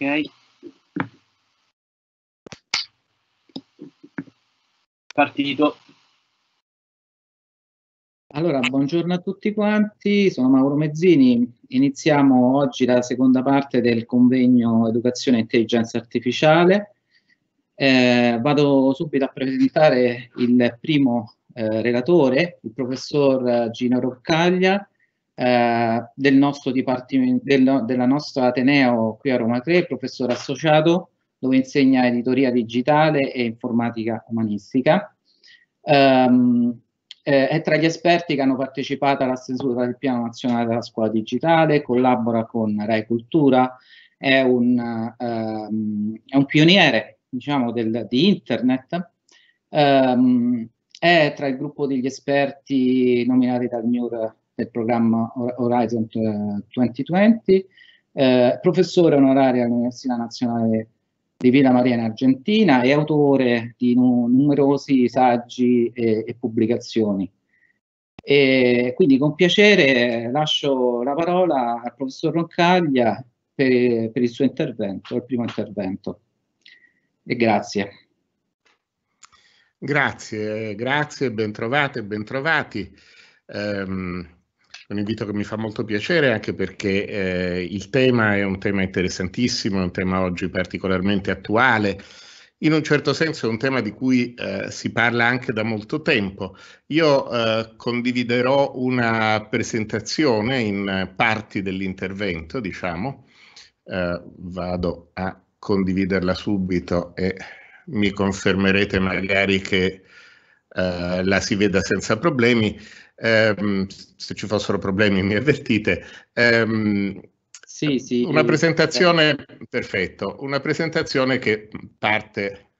ok partito allora buongiorno a tutti quanti sono Mauro Mezzini iniziamo oggi la seconda parte del convegno educazione e intelligenza artificiale eh, vado subito a presentare il primo eh, relatore il professor eh, Gino Roccaglia eh, del nostro dipartimento, del, della nostra Ateneo qui a Roma 3, professore associato, dove insegna editoria digitale e informatica umanistica. Um, eh, è tra gli esperti che hanno partecipato alla stesura del Piano Nazionale della Scuola Digitale, collabora con Rai Cultura, è un, um, è un pioniere diciamo, del, di Internet, um, è tra il gruppo degli esperti nominati dal MIUR del programma Horizon 2020, eh, eh, professore onorario all'Università Nazionale di Villa Maria in Argentina e autore di numerosi saggi e, e pubblicazioni. E quindi con piacere lascio la parola al professor Roncaglia per, per il suo intervento, il primo intervento. E grazie. Grazie, grazie, bentrovate bentrovati. Um, ehm, un invito che mi fa molto piacere anche perché eh, il tema è un tema interessantissimo, è un tema oggi particolarmente attuale. In un certo senso è un tema di cui eh, si parla anche da molto tempo. Io eh, condividerò una presentazione in parti dell'intervento, diciamo. Eh, vado a condividerla subito e mi confermerete magari che eh, la si veda senza problemi ehm, se ci fossero problemi mi avvertite. Ehm, sì, sì. Una eh, presentazione, eh. perfetto, una presentazione che parte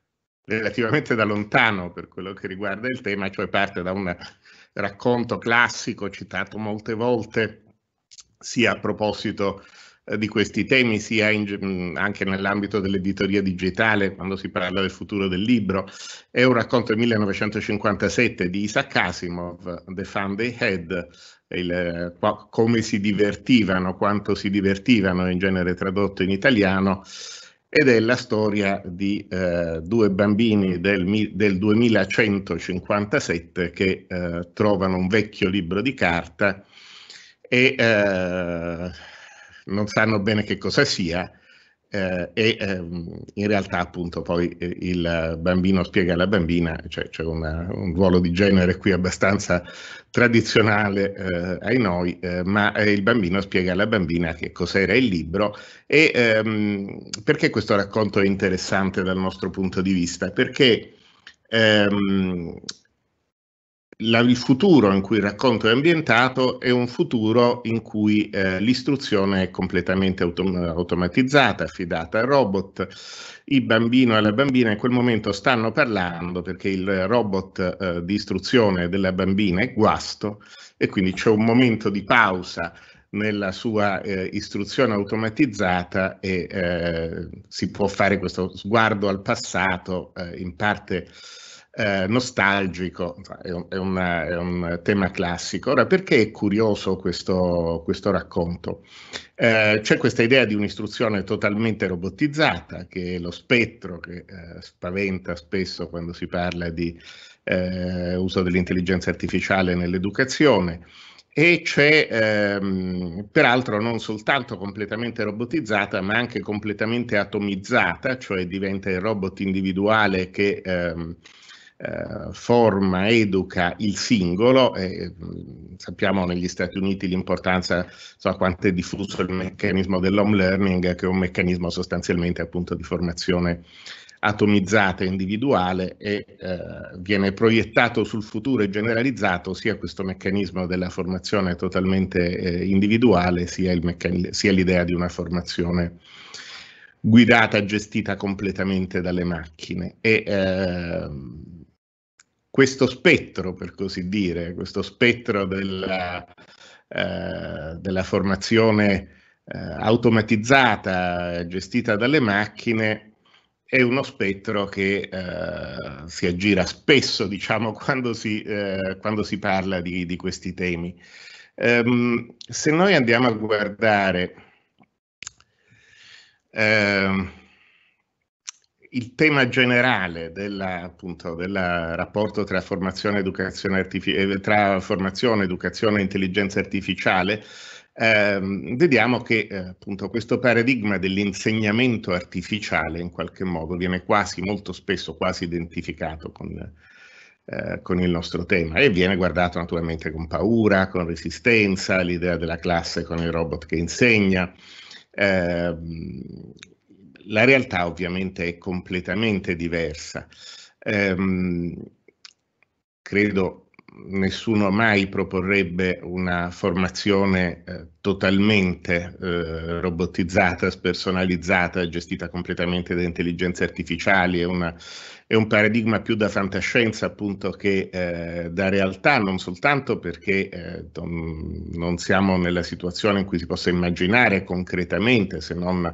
relativamente da lontano per quello che riguarda il tema, cioè parte da un racconto classico citato molte volte, sia a proposito eh, di questi temi sia in, mm, anche nell'ambito dell'editoria digitale quando si parla del futuro del libro. È un racconto del 1957 di Isaac Asimov, The Fun They Had, il, come si divertivano, quanto si divertivano, in genere tradotto in italiano, ed è la storia di eh, due bambini del, del 2157 che eh, trovano un vecchio libro di carta e eh, non sanno bene che cosa sia eh, e ehm, in realtà appunto poi eh, il bambino spiega alla bambina, cioè c'è un ruolo di genere qui abbastanza tradizionale eh, ai noi, eh, ma eh, il bambino spiega alla bambina che cos'era il libro e ehm, perché questo racconto è interessante dal nostro punto di vista? Perché ehm, la, il futuro in cui il racconto è ambientato è un futuro in cui eh, l'istruzione è completamente autom- automatizzata, affidata al robot. Il bambino e la bambina in quel momento stanno parlando perché il robot eh, di istruzione della bambina è guasto e quindi c'è un momento di pausa nella sua eh, istruzione automatizzata e eh, si può fare questo sguardo al passato eh, in parte eh, nostalgico, è un, è, una, è un, tema classico. Ora, perché è curioso questo, questo racconto? Eh, c'è questa idea di un'istruzione totalmente robotizzata, che è lo spettro che eh, spaventa spesso quando si parla di eh, uso dell'intelligenza artificiale nell'educazione e c'è ehm, peraltro non soltanto completamente robotizzata ma anche completamente atomizzata, cioè diventa il robot individuale che ehm, eh, forma, educa il singolo. Eh, sappiamo negli Stati Uniti l'importanza, so quanto è diffuso il meccanismo dell'home learning, che è un meccanismo sostanzialmente appunto di formazione atomizzata individuale e eh, viene proiettato sul futuro e generalizzato sia questo meccanismo della formazione totalmente eh, individuale sia, meccan- sia, l'idea di una formazione guidata, gestita completamente dalle macchine. E, eh, questo spettro, per così dire, questo spettro della, eh, della formazione eh, automatizzata gestita dalle macchine è uno spettro che eh, si aggira spesso, diciamo, quando si, eh, quando si parla di, di, questi temi. Um, se noi andiamo a guardare Uh, il tema generale della, appunto, del rapporto tra formazione, educazione artifici- eh, tra formazione, educazione e intelligenza artificiale, ehm, vediamo che eh, appunto, questo paradigma dell'insegnamento artificiale in qualche modo viene quasi, molto spesso, quasi identificato con, eh, con il nostro tema e viene guardato naturalmente con paura, con resistenza, l'idea della classe con il robot che insegna. Eh, la realtà ovviamente è completamente diversa. Ehm, credo nessuno mai proporrebbe una formazione eh, totalmente eh, robotizzata, spersonalizzata, gestita completamente da intelligenze artificiali. È, una, è un paradigma più da fantascienza appunto che eh, da realtà, non soltanto perché eh, non siamo nella situazione in cui si possa immaginare concretamente, se non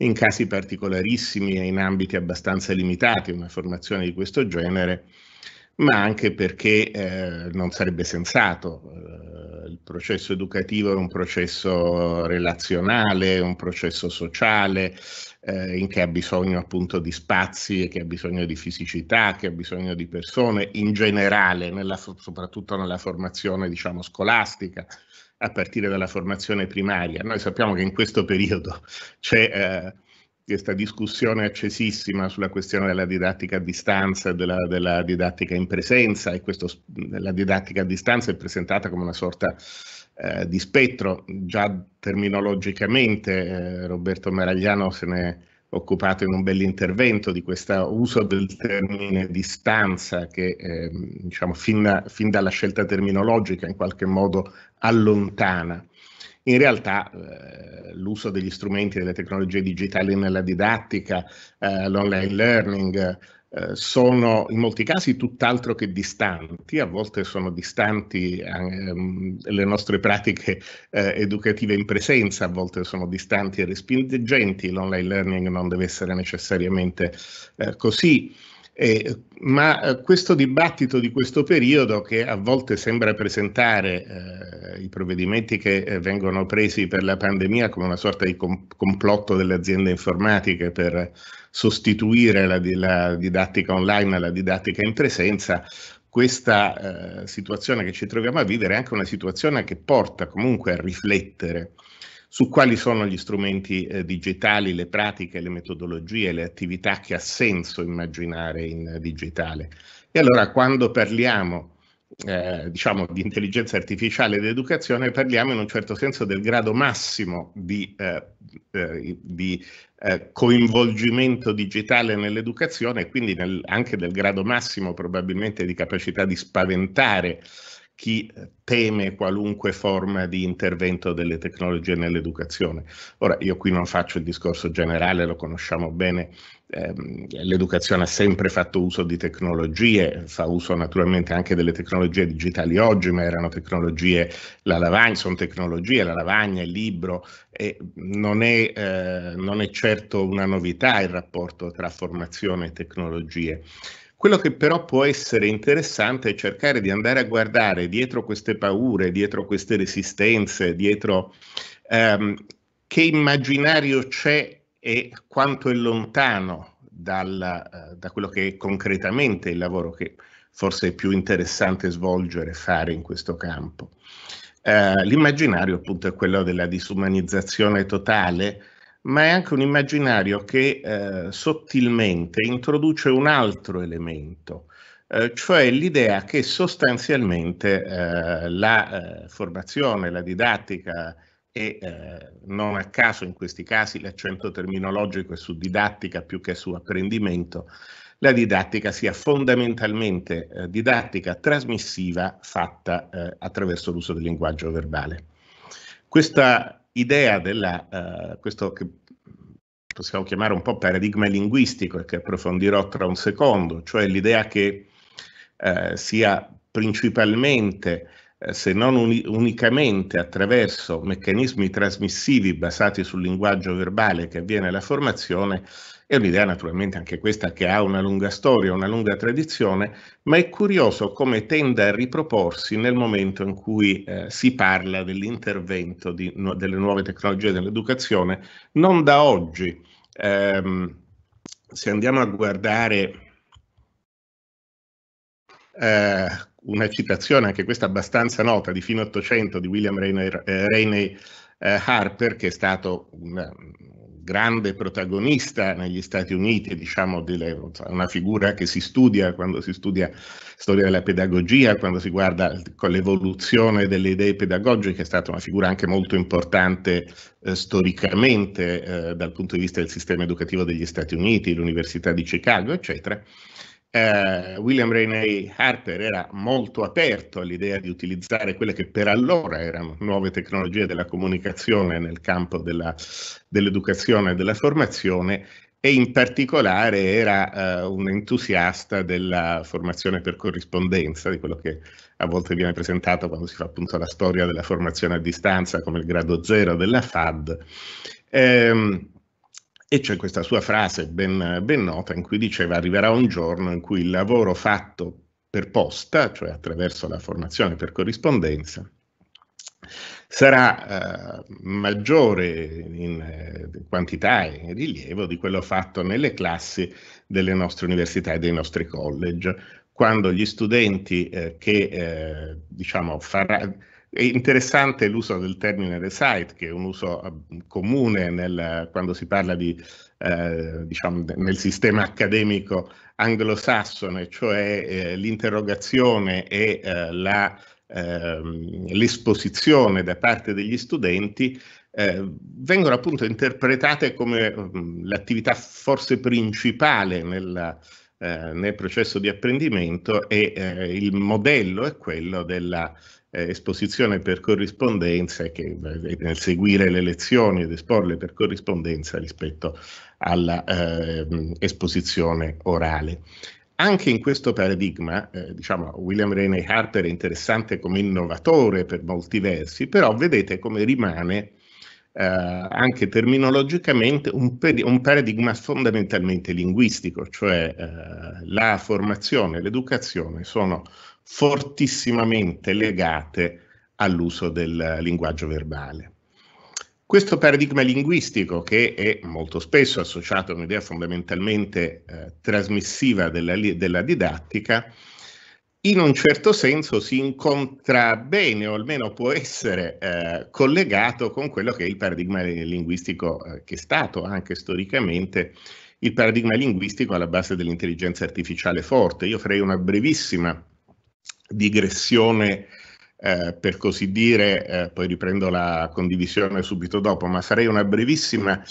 in casi particolarissimi e in ambiti abbastanza limitati una formazione di questo genere, ma anche perché eh, non sarebbe sensato. Eh, il processo educativo è un processo relazionale, un processo sociale, eh, in che ha bisogno appunto di spazi, che ha bisogno di fisicità, che ha bisogno di persone in generale, nella, soprattutto nella formazione diciamo scolastica a partire dalla formazione primaria. Noi sappiamo che in questo periodo c'è eh, questa discussione accesissima sulla questione della didattica a distanza e della, della, didattica in presenza e questo, la didattica a distanza è presentata come una sorta eh, di spettro. Già terminologicamente eh, Roberto Meragliano se ne è occupato in un bell'intervento di questo uso del termine distanza che eh, diciamo, fin, fin, dalla scelta terminologica in qualche modo allontana. In realtà eh, l'uso degli strumenti e delle tecnologie digitali nella didattica, eh, l'online learning, eh, sono in molti casi tutt'altro che distanti, a volte sono distanti ehm, le nostre pratiche eh, educative in presenza, a volte sono distanti e respingenti, l'online learning non deve essere necessariamente eh, così. Eh, ma questo dibattito di questo periodo, che a volte sembra presentare eh, i provvedimenti che eh, vengono presi per la pandemia come una sorta di com- complotto delle aziende informatiche per sostituire la, di- la didattica online alla didattica in presenza, questa eh, situazione che ci troviamo a vivere è anche una situazione che porta comunque a riflettere su quali sono gli strumenti eh, digitali, le pratiche, le metodologie, le attività che ha senso immaginare in digitale. E allora quando parliamo eh, diciamo di intelligenza artificiale ed educazione parliamo in un certo senso del grado massimo di, eh, eh di eh, coinvolgimento digitale nell'educazione e quindi nel, anche del grado massimo probabilmente di capacità di spaventare chi eh, teme qualunque forma di intervento delle tecnologie nell'educazione. Ora, io qui non faccio il discorso generale, lo conosciamo bene, ehm, l'educazione ha sempre fatto uso di tecnologie, fa uso naturalmente anche delle tecnologie digitali oggi, ma erano tecnologie, la lavagna, sono tecnologie, la lavagna, il libro, e non è, eh, non è certo una novità il rapporto tra formazione e tecnologie. Quello che però può essere interessante è cercare di andare a guardare dietro queste paure, dietro queste resistenze, dietro ehm, che immaginario c'è e quanto è lontano dal, eh, da quello che è concretamente il lavoro che forse è più interessante svolgere, fare in questo campo. Eh, l'immaginario appunto è quello della disumanizzazione totale ma è anche un immaginario che eh, sottilmente introduce un altro elemento, eh, cioè l'idea che sostanzialmente eh, la eh, formazione, la didattica e eh, non a caso in questi casi l'accento terminologico è su didattica più che su apprendimento, la didattica sia fondamentalmente eh, didattica trasmissiva fatta attraverso l'uso del linguaggio verbale. Questa idea della, uh, questo che possiamo chiamare un po' paradigma linguistico e che approfondirò tra un secondo, cioè l'idea che uh, sia principalmente eh, se non uni- unicamente attraverso meccanismi trasmissivi basati sul linguaggio verbale che avviene la formazione, è un'idea naturalmente anche questa che ha una lunga storia, una lunga tradizione, ma è curioso come tenda a riproporsi nel momento in cui eh, si parla dell'intervento di, no, delle nuove tecnologie dell'educazione, non da oggi. Eh, se andiamo a guardare eh, una citazione, anche questa abbastanza nota, di fine 800 di William Rainey, eh, Rainey eh, Harper, che è stato un grande protagonista negli Stati Uniti, diciamo, delle, una figura che si studia quando si studia storia della pedagogia, quando si guarda con l'evoluzione delle idee pedagogiche, è stata una figura anche molto importante eh, storicamente eh, dal punto di vista del sistema educativo degli Stati Uniti, l'Università di Chicago, eccetera eh, William Rainey Harper era molto aperto all'idea di utilizzare quelle che per allora erano nuove tecnologie della comunicazione nel campo della, dell'educazione e della formazione e in particolare era eh, un entusiasta della formazione per corrispondenza, di quello che a volte viene presentato quando si fa appunto la storia della formazione a distanza come il grado zero della FAD. Ehm, e c'è questa sua frase ben, ben nota in cui diceva arriverà un giorno in cui il lavoro fatto per posta, cioè attraverso la formazione per corrispondenza, sarà eh, maggiore in eh, quantità e in rilievo di quello fatto nelle classi delle nostre università e dei nostri college, quando gli studenti eh, che eh, diciamo faranno è interessante l'uso del termine reside, che è un uso eh, comune nel, quando si parla di, eh, diciamo, nel sistema accademico anglosassone, cioè eh, l'interrogazione e eh, la, ehm, l'esposizione da parte degli studenti eh, vengono appunto interpretate come mh, mm, l'attività forse principale nella, eh, nel processo di apprendimento e eh, il modello è quello della eh, esposizione per corrispondenza che eh, nel seguire le lezioni ed esporle per corrispondenza rispetto alla eh, orale. Anche in questo paradigma, eh, diciamo, William Rene Harper è interessante come innovatore per molti versi, però vedete come rimane eh, anche terminologicamente un, un, paradigma fondamentalmente linguistico, cioè eh, la formazione l'educazione sono fortissimamente legate all'uso del linguaggio verbale. Questo paradigma linguistico, che è molto spesso associato a un'idea fondamentalmente eh, trasmissiva della, della didattica, in un certo senso si incontra bene o almeno può essere eh, collegato con quello che è il paradigma linguistico eh, che è stato anche storicamente il paradigma linguistico alla base dell'intelligenza artificiale forte. Io farei una brevissima digressione eh, per così dire, eh, poi riprendo la condivisione subito dopo, ma farei una brevissima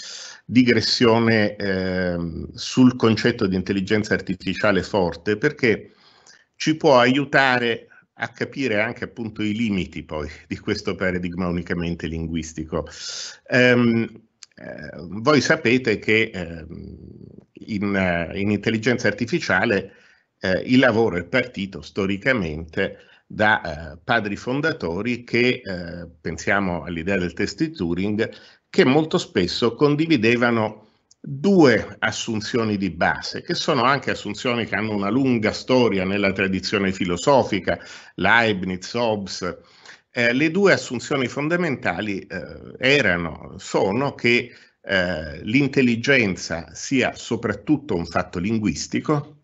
digressione eh, sul concetto di intelligenza artificiale forte perché ci può aiutare a capire anche appunto i limiti poi di questo paradigma unicamente linguistico. Ehm, eh, voi sapete che ehm, in, eh, in, intelligenza artificiale eh, il lavoro è partito storicamente da eh, padri fondatori che, eh, pensiamo all'idea del test di Turing, che molto spesso condividevano due assunzioni di base, che sono anche assunzioni che hanno una lunga storia nella tradizione filosofica, Leibniz, Hobbes. Eh, le due assunzioni fondamentali eh, erano, sono che eh, l'intelligenza sia soprattutto un fatto linguistico,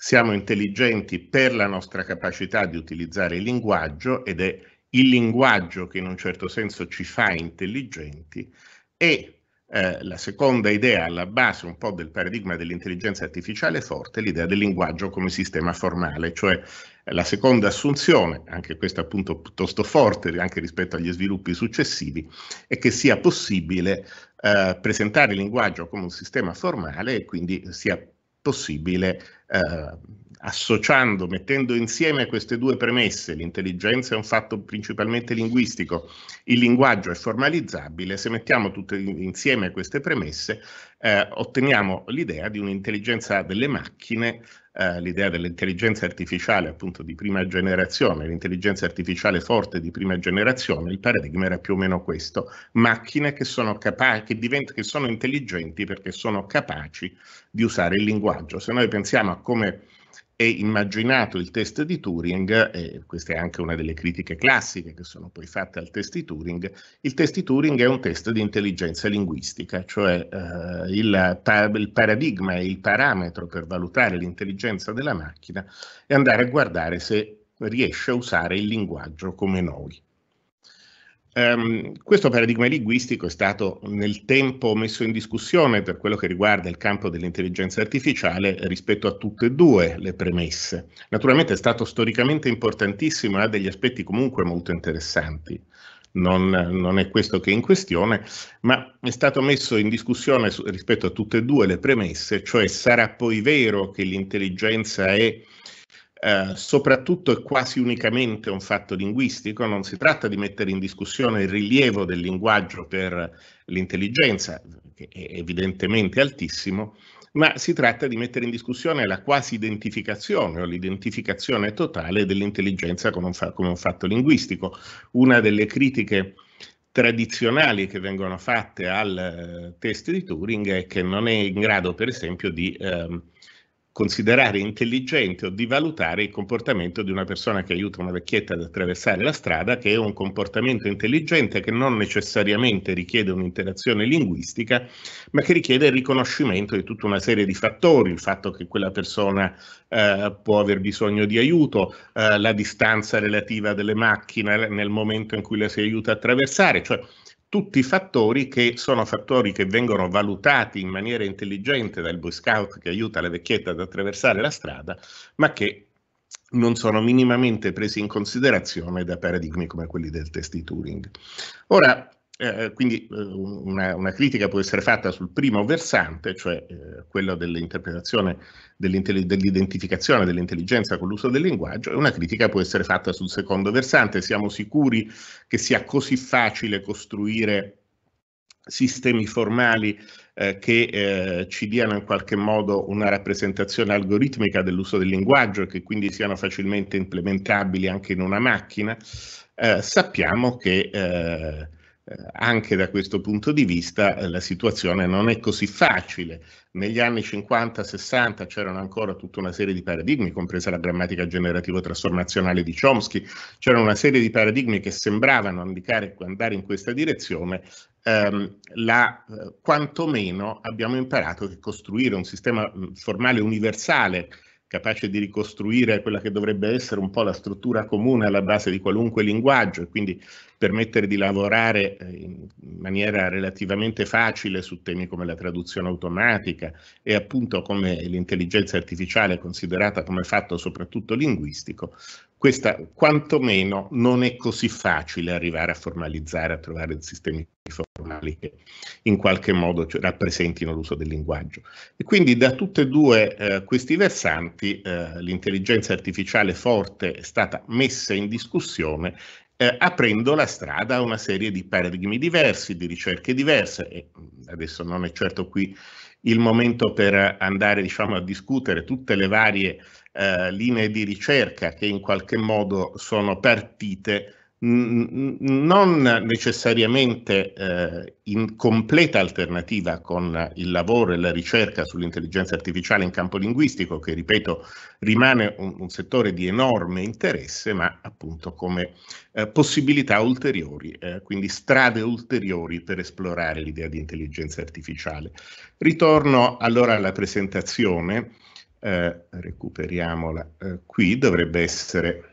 siamo intelligenti per la nostra capacità di utilizzare il linguaggio ed è il linguaggio che in un certo senso ci fa intelligenti e eh, la seconda idea alla base un po' del paradigma dell'intelligenza artificiale forte è l'idea del linguaggio come sistema formale, cioè la seconda assunzione, anche questa appunto piuttosto forte anche rispetto agli sviluppi successivi, è che sia possibile eh, presentare il linguaggio come un sistema formale e quindi sia possibile eh, associando, mettendo insieme queste due premesse, l'intelligenza è un fatto principalmente linguistico, il linguaggio è formalizzabile, se mettiamo tutte insieme queste premesse eh, otteniamo l'idea di un'intelligenza delle macchine eh, l'idea dell'intelligenza artificiale appunto di prima generazione, l'intelligenza artificiale forte di prima generazione, il paradigma era più o meno questo, macchine che sono, capaci, che divent- che sono intelligenti perché sono capaci di usare il linguaggio. Se noi pensiamo a come e immaginato il test di Turing, e questa è anche una delle critiche classiche che sono poi fatte al test di Turing, il test di Turing è un test di intelligenza linguistica, cioè eh, il, pa il paradigma e il parametro per valutare l'intelligenza della macchina è andare a guardare se riesce a usare il linguaggio come noi. Um, questo paradigma linguistico è stato nel tempo messo in discussione per quello che riguarda il campo dell'intelligenza artificiale rispetto a tutte e due le premesse. Naturalmente è stato storicamente importantissimo e ha degli aspetti comunque molto interessanti. Non, non, è questo che è in questione, ma è stato messo in discussione su, rispetto a tutte e due le premesse, cioè sarà poi vero che l'intelligenza è eh, soprattutto è quasi unicamente un fatto linguistico, non si tratta di mettere in discussione il rilievo del linguaggio per l'intelligenza, che è evidentemente altissimo, ma si tratta di mettere in discussione la quasi identificazione o l'identificazione totale dell'intelligenza come un, come un fatto linguistico. Una delle critiche tradizionali che vengono fatte al eh, test di Turing è che non è in grado, per esempio, di... Ehm, considerare intelligente o di valutare il comportamento di una persona che aiuta una vecchietta ad attraversare la strada, che è un comportamento intelligente che non necessariamente richiede un'interazione linguistica, ma che richiede il riconoscimento di tutta una serie di fattori, il fatto che quella persona eh, può aver bisogno di aiuto, eh, la distanza relativa delle macchine nel momento in cui la si aiuta a attraversare, cioè tutti fattori che sono fattori che vengono valutati in maniera intelligente dal Boy Scout che aiuta la vecchietta ad attraversare la strada, ma che non sono minimamente presi in considerazione da paradigmi come quelli del test di Turing. Ora, eh, quindi eh, una, una, critica può essere fatta sul primo versante, cioè eh, quello dell'interpretazione, dell'identificazione dell'intelligenza con l'uso del linguaggio, e una critica può essere fatta sul secondo versante. Siamo sicuri che sia così facile costruire sistemi formali eh, che eh, ci diano in qualche modo una rappresentazione algoritmica dell'uso del linguaggio e che quindi siano facilmente implementabili anche in una macchina, eh, sappiamo che eh, eh, anche da questo punto di vista eh, la situazione non è così facile. Negli anni 50-60 c'erano ancora tutta una serie di paradigmi, compresa la grammatica generativa trasformazionale di Chomsky, c'era una serie di paradigmi che sembravano indicare, andare in questa direzione, ehm, la, eh, quantomeno abbiamo imparato che costruire un sistema mm, formale universale capace di ricostruire quella che dovrebbe essere un po' la struttura comune alla base di qualunque linguaggio e quindi permettere di lavorare eh, in maniera relativamente facile su temi come la traduzione automatica e appunto come l'intelligenza artificiale considerata come fatto soprattutto linguistico, questa quantomeno non è così facile arrivare a formalizzare, a trovare sistemi formali che in qualche modo rappresentino l'uso del linguaggio. E quindi da tutti e due eh, questi versanti eh, l'intelligenza artificiale forte è stata messa in discussione eh, aprendo la strada a una serie di paradigmi diversi, di ricerche diverse. E mm, adesso non è certo qui il momento per andare diciamo, a discutere tutte le varie eh, linee di ricerca che in qualche modo sono partite non necessariamente eh, in completa alternativa con il lavoro e la ricerca sull'intelligenza artificiale in campo linguistico, che ripeto rimane un, un settore di enorme interesse, ma appunto come eh, possibilità ulteriori, eh, quindi strade ulteriori per esplorare l'idea di intelligenza artificiale. Ritorno allora alla presentazione, eh, recuperiamola eh, qui, dovrebbe essere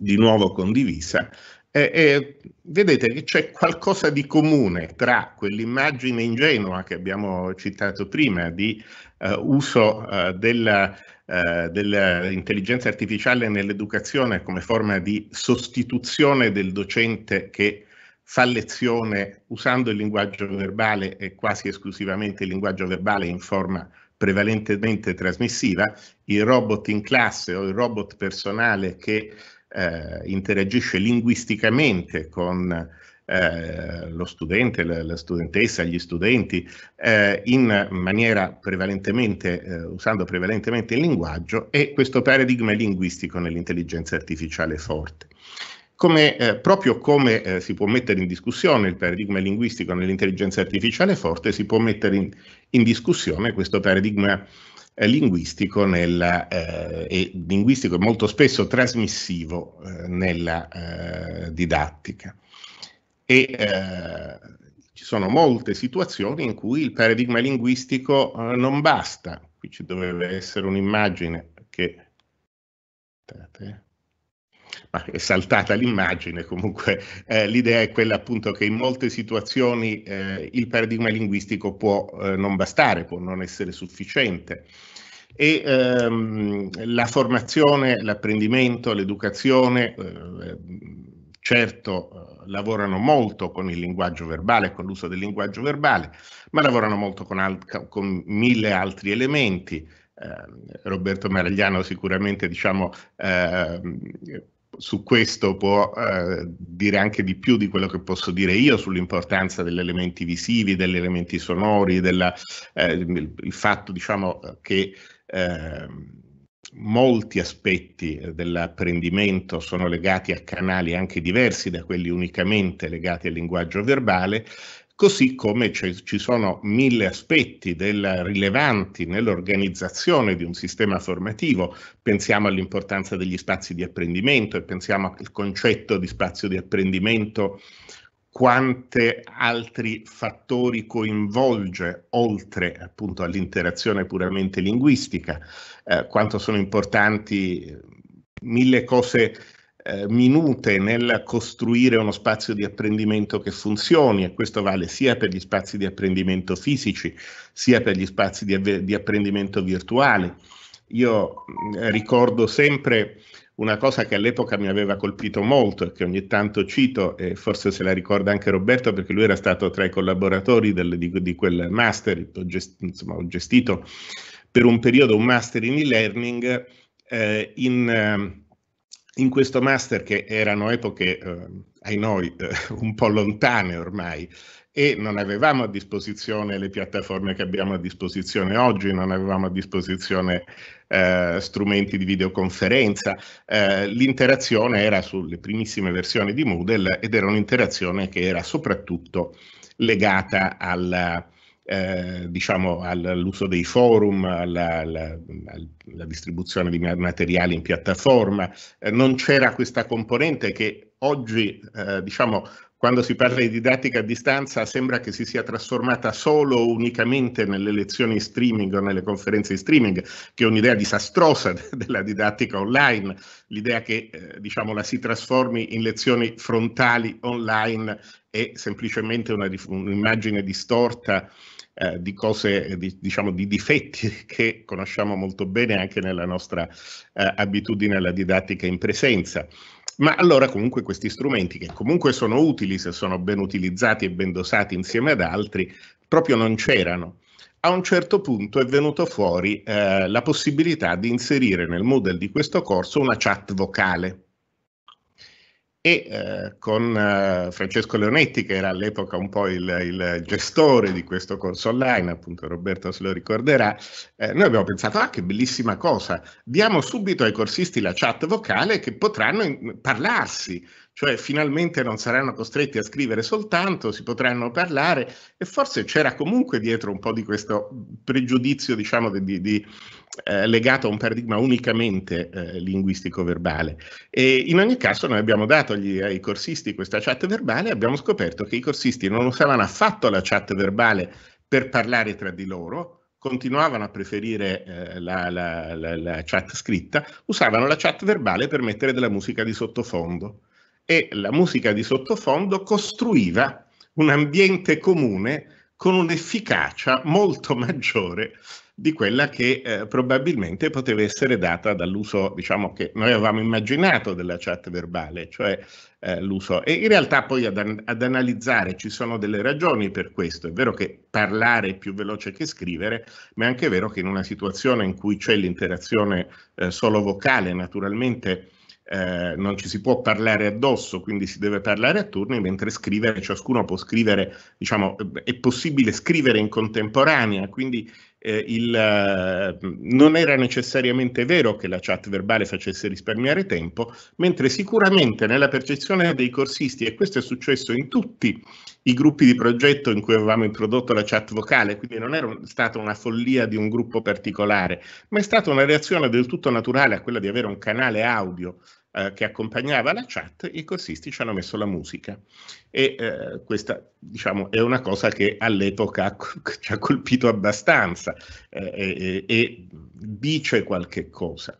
di nuovo condivisa, E, eh, vedete che c'è qualcosa di comune tra quell'immagine ingenua che abbiamo citato prima di eh, uso eh, della, eh, dell'intelligenza artificiale nell'educazione come forma di sostituzione del docente che fa lezione usando il linguaggio verbale e quasi esclusivamente il linguaggio verbale in forma prevalentemente trasmissiva, il robot in classe o il robot personale che eh, interagisce linguisticamente con eh, lo studente, la, la, studentessa, gli studenti, eh, in maniera prevalentemente, eh, usando prevalentemente il linguaggio e questo paradigma linguistico nell'intelligenza artificiale forte. Come, eh, proprio come eh, si può mettere in discussione il paradigma linguistico nell'intelligenza artificiale forte, si può mettere in, in discussione questo paradigma eh, linguistico, nella, eh, e linguistico, molto spesso trasmissivo eh, nella eh, didattica. E ci sono molte situazioni in cui il paradigma linguistico non basta. Qui ci doveva essere un'immagine che... Aspettate ma è saltata l'immagine comunque, eh, l'idea è quella appunto che in molte situazioni eh, il paradigma linguistico può eh, non bastare, può non essere sufficiente e ehm, la formazione, l'apprendimento, l'educazione eh, certo eh, lavorano molto con il linguaggio verbale, con l'uso del linguaggio verbale, ma lavorano molto con, al- con mille altri elementi. Eh, Roberto Maragliano sicuramente diciamo, eh, su questo può eh, dire anche di più di quello che posso dire io sull'importanza degli elementi visivi, degli elementi sonori, della, eh, il, fatto diciamo, che eh, molti aspetti dell'apprendimento sono legati a canali anche diversi da quelli unicamente legati al linguaggio verbale così come ci sono mille aspetti del, rilevanti nell'organizzazione di un sistema formativo. Pensiamo all'importanza degli spazi di apprendimento e pensiamo al concetto di spazio di apprendimento quante altri fattori coinvolge oltre appunto all'interazione puramente linguistica, eh, quanto sono importanti eh, mille cose eh, minute nel costruire uno spazio di apprendimento che funzioni e questo vale sia per gli spazi di apprendimento fisici sia per gli spazi di, di apprendimento virtuali. Io ricordo sempre una cosa che all'epoca mi aveva colpito molto e che ogni tanto cito, e forse se la ricorda anche Roberto perché lui era stato tra i collaboratori del, di, di, quel master, ho, gest, insomma, ho gestito per un periodo un master in e-learning eh, in ehm, in questo master che erano epoche, eh, ai noi, eh, un po' lontane ormai e non avevamo a disposizione le piattaforme che abbiamo a disposizione oggi, non avevamo a disposizione eh, strumenti di videoconferenza, eh, l'interazione era sulle primissime versioni di Moodle ed era un'interazione che era soprattutto legata alla eh, diciamo, all'uso dei forum, alla, alla, alla, distribuzione di materiali in piattaforma. Eh, non c'era questa componente che oggi, eh, diciamo, quando si parla di didattica a distanza sembra che si sia trasformata solo o unicamente nelle lezioni in streaming o nelle conferenze in streaming, che è un'idea disastrosa della didattica online, l'idea che eh, diciamo, la si trasformi in lezioni frontali online è semplicemente un'immagine distorta eh, di cose, eh, di, diciamo, di difetti che conosciamo molto bene anche nella nostra eh, abitudine alla didattica in presenza. Ma allora comunque questi strumenti, che comunque sono utili se sono ben utilizzati e ben dosati insieme ad altri, proprio non c'erano. A un certo punto è venuto fuori eh, la possibilità di inserire nel Moodle di questo corso una chat vocale e eh, con eh, Francesco Leonetti, che era all'epoca un po' il, il, gestore di questo corso online, appunto Roberto se lo ricorderà, eh, noi abbiamo pensato, ah che bellissima cosa, diamo subito ai corsisti la chat vocale che potranno in- parlarsi, cioè finalmente non saranno costretti a scrivere soltanto, si potranno parlare e forse c'era comunque dietro un po' di questo pregiudizio, diciamo, di, di, di eh, legato a un paradigma unicamente eh, linguistico-verbale. E in ogni caso noi abbiamo dato agli, ai corsisti questa chat verbale e abbiamo scoperto che i corsisti non usavano affatto la chat verbale per parlare tra di loro, continuavano a preferire eh, la, la, la, la, chat scritta, usavano la chat verbale per mettere della musica di sottofondo e la musica di sottofondo costruiva un ambiente comune con un'efficacia molto maggiore di quella che eh, probabilmente poteva essere data dall'uso, diciamo, che noi avevamo immaginato della chat verbale, cioè eh, l'uso. E in realtà poi ad, ad, analizzare ci sono delle ragioni per questo. È vero che parlare è più veloce che scrivere, ma è anche vero che in una situazione in cui c'è l'interazione eh, solo vocale, naturalmente eh, non ci si può parlare addosso, quindi si deve parlare a turni, mentre scrivere, ciascuno può scrivere, diciamo, è possibile scrivere in contemporanea, quindi eh, il, eh, non era necessariamente vero che la chat verbale facesse risparmiare tempo, mentre sicuramente nella percezione dei corsisti, e questo è successo in tutti i gruppi di progetto in cui avevamo introdotto la chat vocale, quindi non era stata una follia di un gruppo particolare, ma è stata una reazione del tutto naturale a quella di avere un canale audio eh, che accompagnava la chat, i corsisti ci hanno messo la musica. E eh, questa, diciamo, è una cosa che all'epoca ci ha colpito abbastanza eh, e, e, dice qualche cosa.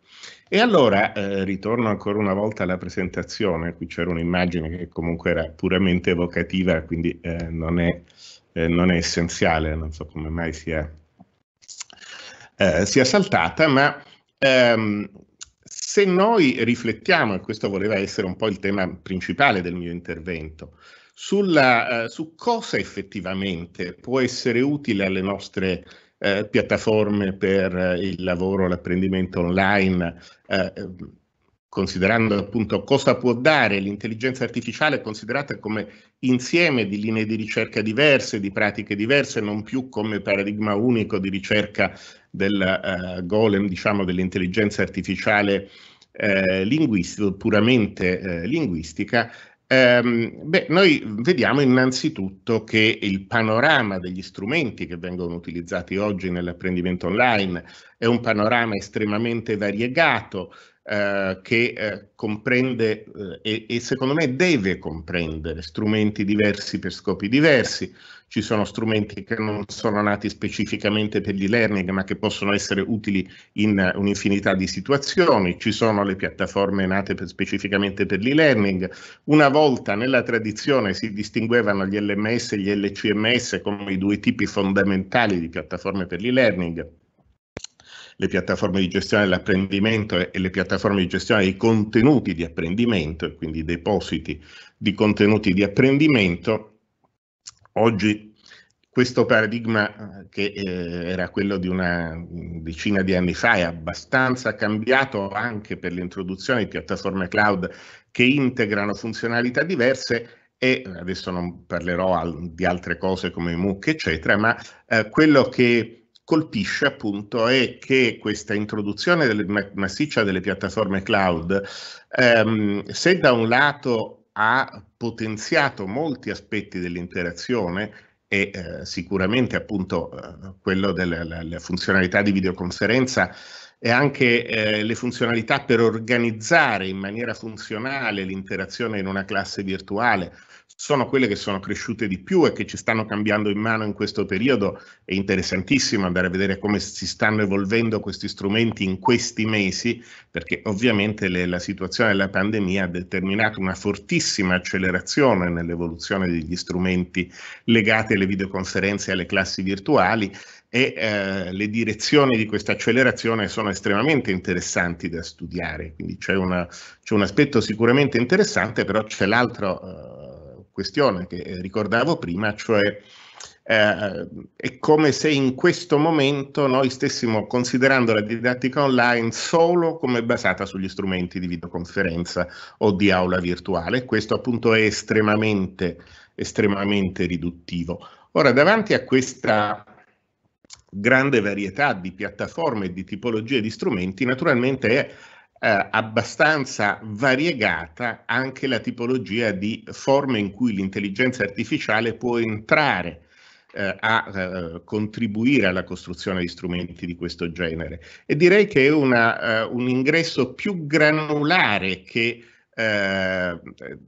E allora eh, ritorno ancora una volta alla presentazione, qui c'era un'immagine che comunque era puramente evocativa, quindi eh, non è, non, è, essenziale, non so come mai sia, sia saltata, ma ehm, se noi riflettiamo, e questo voleva essere un po' il tema principale del mio intervento, sulla, eh, su cosa effettivamente può essere utile alle nostre eh, piattaforme per eh, il lavoro, l'apprendimento online, eh, considerando appunto cosa può dare l'intelligenza artificiale considerata come insieme di linee di ricerca diverse, di pratiche diverse, non più come paradigma unico di ricerca del uh, golem diciamo, dell'intelligenza artificiale eh, linguistica, puramente eh, linguistica, ehm, beh, noi vediamo innanzitutto che il panorama degli strumenti che vengono utilizzati oggi nell'apprendimento online è un panorama estremamente variegato, eh, che eh, comprende eh, e, e, secondo me deve comprendere strumenti diversi per scopi diversi. Ci sono strumenti che non sono nati specificamente per gli learning, ma che possono essere utili in eh, un'infinità di situazioni. Ci sono le piattaforme nate per, specificamente per gli learning. Una volta nella tradizione si distinguevano gli LMS e gli LCMS come i due tipi fondamentali di piattaforme per gli learning le piattaforme di gestione dell'apprendimento e le piattaforme di gestione dei contenuti di apprendimento, e quindi depositi di contenuti di apprendimento, oggi questo paradigma eh, che eh, era quello di una mm, decina di anni fa è abbastanza cambiato anche per l'introduzione di piattaforme cloud che integrano funzionalità diverse e eh, adesso non parlerò al, di altre cose come MOOC eccetera, ma eh, quello che colpisce appunto è che questa introduzione delle, massiccia delle piattaforme cloud, ehm, se da un lato ha potenziato molti aspetti dell'interazione, e eh, sicuramente appunto eh, quello delle funzionalità di videoconferenza e anche eh, le funzionalità per organizzare in maniera funzionale l'interazione in una classe virtuale sono quelle che sono cresciute di più e che ci stanno cambiando in mano in questo periodo. È interessantissimo andare a vedere come si stanno evolvendo questi strumenti in questi mesi, perché ovviamente le, la situazione della pandemia ha determinato una fortissima accelerazione nell'evoluzione degli strumenti legati alle videoconferenze e alle classi virtuali e eh, le direzioni di questa accelerazione sono estremamente interessanti da studiare, quindi c'è, una, c'è un aspetto sicuramente interessante, però c'è l'altro eh, questione che eh, ricordavo prima, cioè eh, è come se in questo momento noi stessimo considerando la didattica online solo come basata sugli strumenti di videoconferenza o di aula virtuale. Questo appunto è estremamente, estremamente riduttivo. Ora, davanti a questa grande varietà di piattaforme e di tipologie di strumenti, naturalmente è eh, abbastanza variegata anche la tipologia di forme in cui l'intelligenza artificiale può entrare eh, a eh, contribuire alla costruzione di strumenti di questo genere. E direi che è una, eh, un ingresso più granulare che eh,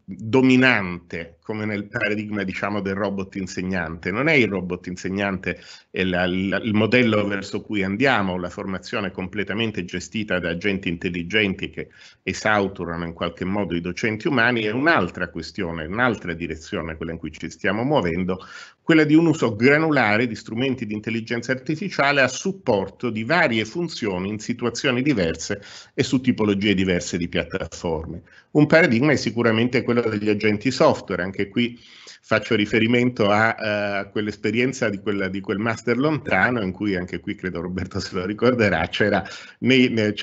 dominante come nel paradigma diciamo del robot insegnante non è il robot insegnante la, la, il modello verso cui andiamo la formazione completamente gestita da agenti intelligenti che esautorano in qualche modo i docenti umani è un'altra questione un'altra direzione quella in cui ci stiamo muovendo quella di un uso granulare di strumenti di intelligenza artificiale a supporto di varie funzioni in situazioni diverse e su tipologie diverse di piattaforme. Un paradigma è sicuramente quello degli agenti software, anche qui faccio riferimento a uh, quell'esperienza di, quella, di, quel master lontano in cui anche qui credo Roberto se lo ricorderà c'era nei, nei,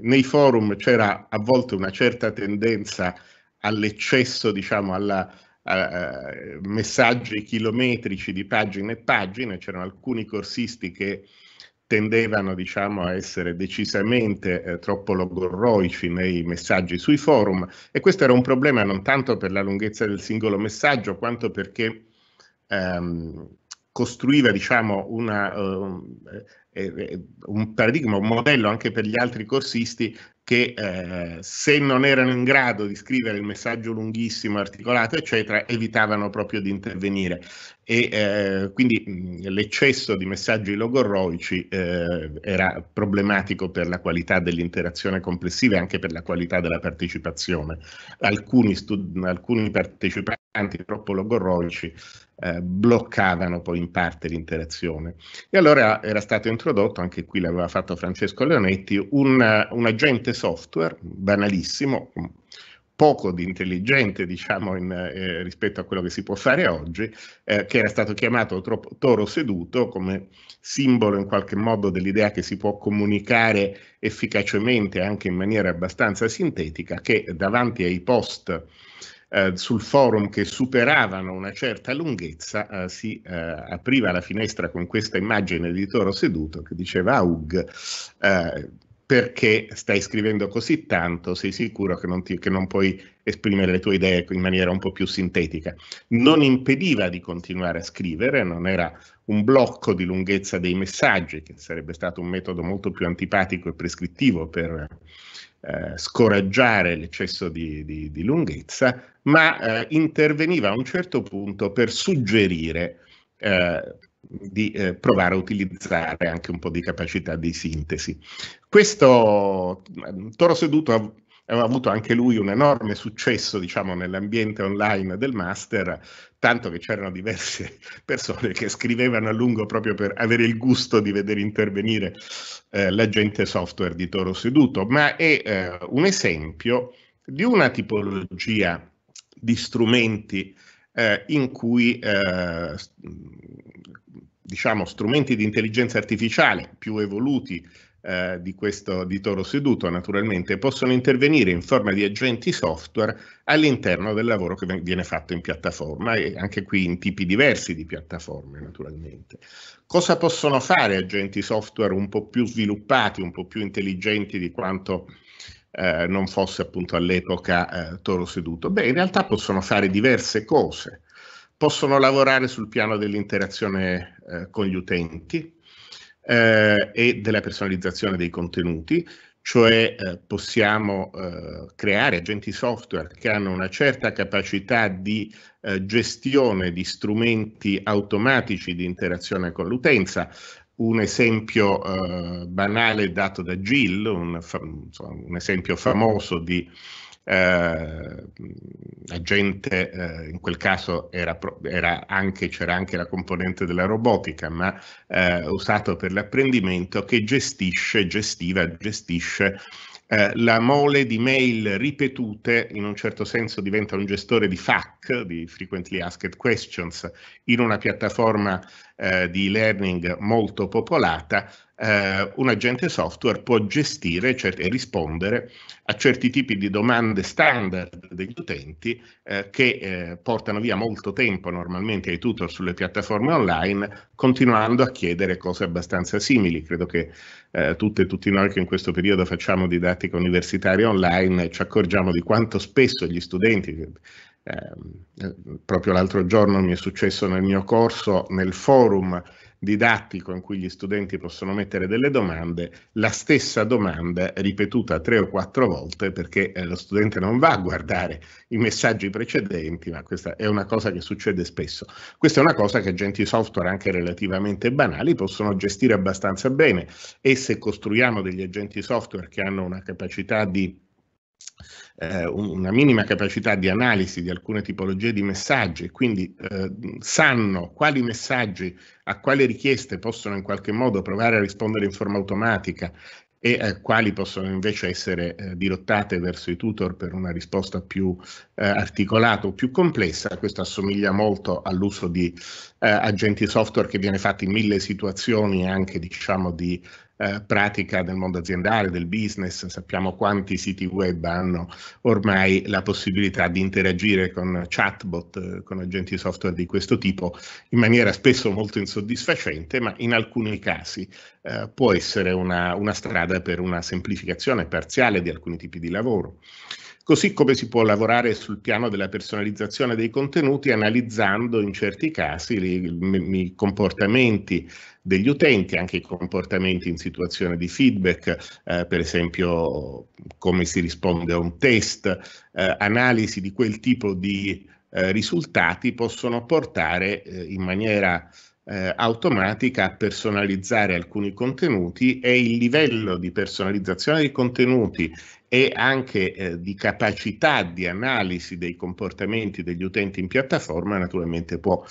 nei, forum c'era a volte una certa tendenza all'eccesso diciamo alla, messaggi chilometrici di pagine e pagine, c'erano alcuni corsisti che tendevano diciamo, a essere decisamente eh, troppo logorroici nei messaggi sui forum e questo era un problema non tanto per la lunghezza del singolo messaggio quanto perché ehm, costruiva diciamo, una, uh, un paradigma, un modello anche per gli altri corsisti che eh, se non erano in grado di scrivere il messaggio lunghissimo, articolato, eccetera, evitavano proprio di intervenire e eh, quindi mh, l'eccesso di messaggi logorroici eh, era problematico per la qualità dell'interazione complessiva e anche per la qualità della partecipazione. Alcuni, alcuni partecipanti troppo logorroici eh, bloccavano poi in parte l'interazione. E allora era stato introdotto, anche qui l'aveva fatto Francesco Leonetti, un, un agente software banalissimo, poco di intelligente diciamo, in, eh, rispetto a quello che si può fare oggi, eh, che era stato chiamato troppo, toro seduto come simbolo in qualche modo dell'idea che si può comunicare efficacemente anche in maniera abbastanza sintetica, che davanti ai post eh, sul forum che superavano una certa lunghezza eh, si eh, apriva la finestra con questa immagine di toro seduto che diceva AUG perché stai scrivendo così tanto, sei sicuro che non, ti, che non, puoi esprimere le tue idee in maniera un po' più sintetica. Non impediva di continuare a scrivere, non era un blocco di lunghezza dei messaggi, che sarebbe stato un metodo molto più antipatico e prescrittivo per eh, scoraggiare l'eccesso di, di, di lunghezza, ma eh, interveniva a un certo punto per suggerire eh, di eh, provare a utilizzare anche un po' di capacità di sintesi. Questo mm, Toro Seduto ha aveva avuto anche lui un enorme successo diciamo, nell'ambiente online del master, tanto che c'erano diverse persone che scrivevano a lungo proprio per avere il gusto di vedere intervenire eh, l'agente software di Toro Seduto, ma è eh, un esempio di una tipologia di strumenti eh, in cui eh, diciamo, strumenti di intelligenza artificiale più evoluti eh, di questo di Toro Seduto, naturalmente, possono intervenire in forma di agenti software all'interno del lavoro che viene fatto in piattaforma e anche qui in tipi diversi di piattaforme, naturalmente. Cosa possono fare agenti software un po' più sviluppati, un po' più intelligenti di quanto eh, non fosse appunto all'epoca eh, Toro Seduto? Beh, in realtà possono fare diverse cose. Possono lavorare sul piano dell'interazione eh, con gli utenti eh, e della personalizzazione dei contenuti, cioè eh, possiamo eh, creare agenti software che hanno una certa capacità di eh, gestione di strumenti automatici di interazione con l'utenza, un esempio eh, banale dato da Gill, un, un, esempio famoso di eh, agente, eh, in quel caso era, era anche, c'era anche la componente della robotica, ma eh, usato per l'apprendimento, che gestisce, gestiva, gestisce eh, la mole di mail ripetute, in un certo senso diventa un gestore di fatti FAQ, di Frequently Asked Questions, in una piattaforma eh, di e-learning molto popolata, eh, un agente software può gestire cert- e rispondere a certi tipi di domande standard degli utenti eh, che eh, portano via molto tempo normalmente ai tutor sulle piattaforme online, continuando a chiedere cose abbastanza simili. Credo che eh, tutte e tutti noi che in questo periodo facciamo didattica universitaria online ci accorgiamo di quanto spesso gli studenti Ehm, eh, proprio l'altro giorno mi è successo nel mio corso, nel forum didattico in cui gli studenti possono mettere delle domande, la stessa domanda ripetuta tre o quattro volte perché eh, lo studente non va a guardare i messaggi precedenti, ma questa è una cosa che succede spesso. Questa è una cosa che agenti software anche relativamente banali possono gestire abbastanza bene e se costruiamo degli agenti software che hanno una capacità di eh, una minima capacità di analisi di alcune tipologie di messaggi, quindi eh, sanno quali messaggi a quali richieste possono in qualche modo provare a rispondere in forma automatica e eh, quali possono invece essere eh, dirottate verso i tutor per una risposta più eh, articolata o più complessa. Questo assomiglia molto all'uso di eh, agenti software che viene fatto in mille situazioni anche diciamo di eh, pratica del mondo aziendale, del business, sappiamo quanti siti web hanno ormai la possibilità di interagire con chatbot, eh, con agenti software di questo tipo in maniera spesso molto insoddisfacente, ma in alcuni casi eh, può essere una, una strada per una semplificazione parziale di alcuni tipi di lavoro. Così come si può lavorare sul piano della personalizzazione dei contenuti analizzando in certi casi i comportamenti degli utenti, anche i comportamenti in situazione di feedback, eh, per esempio come si risponde a un test, eh, analisi di quel tipo di eh, risultati possono portare eh, in maniera eh, automatica a personalizzare alcuni contenuti e il livello di personalizzazione dei contenuti e anche eh, di capacità di analisi dei comportamenti degli utenti in piattaforma naturalmente può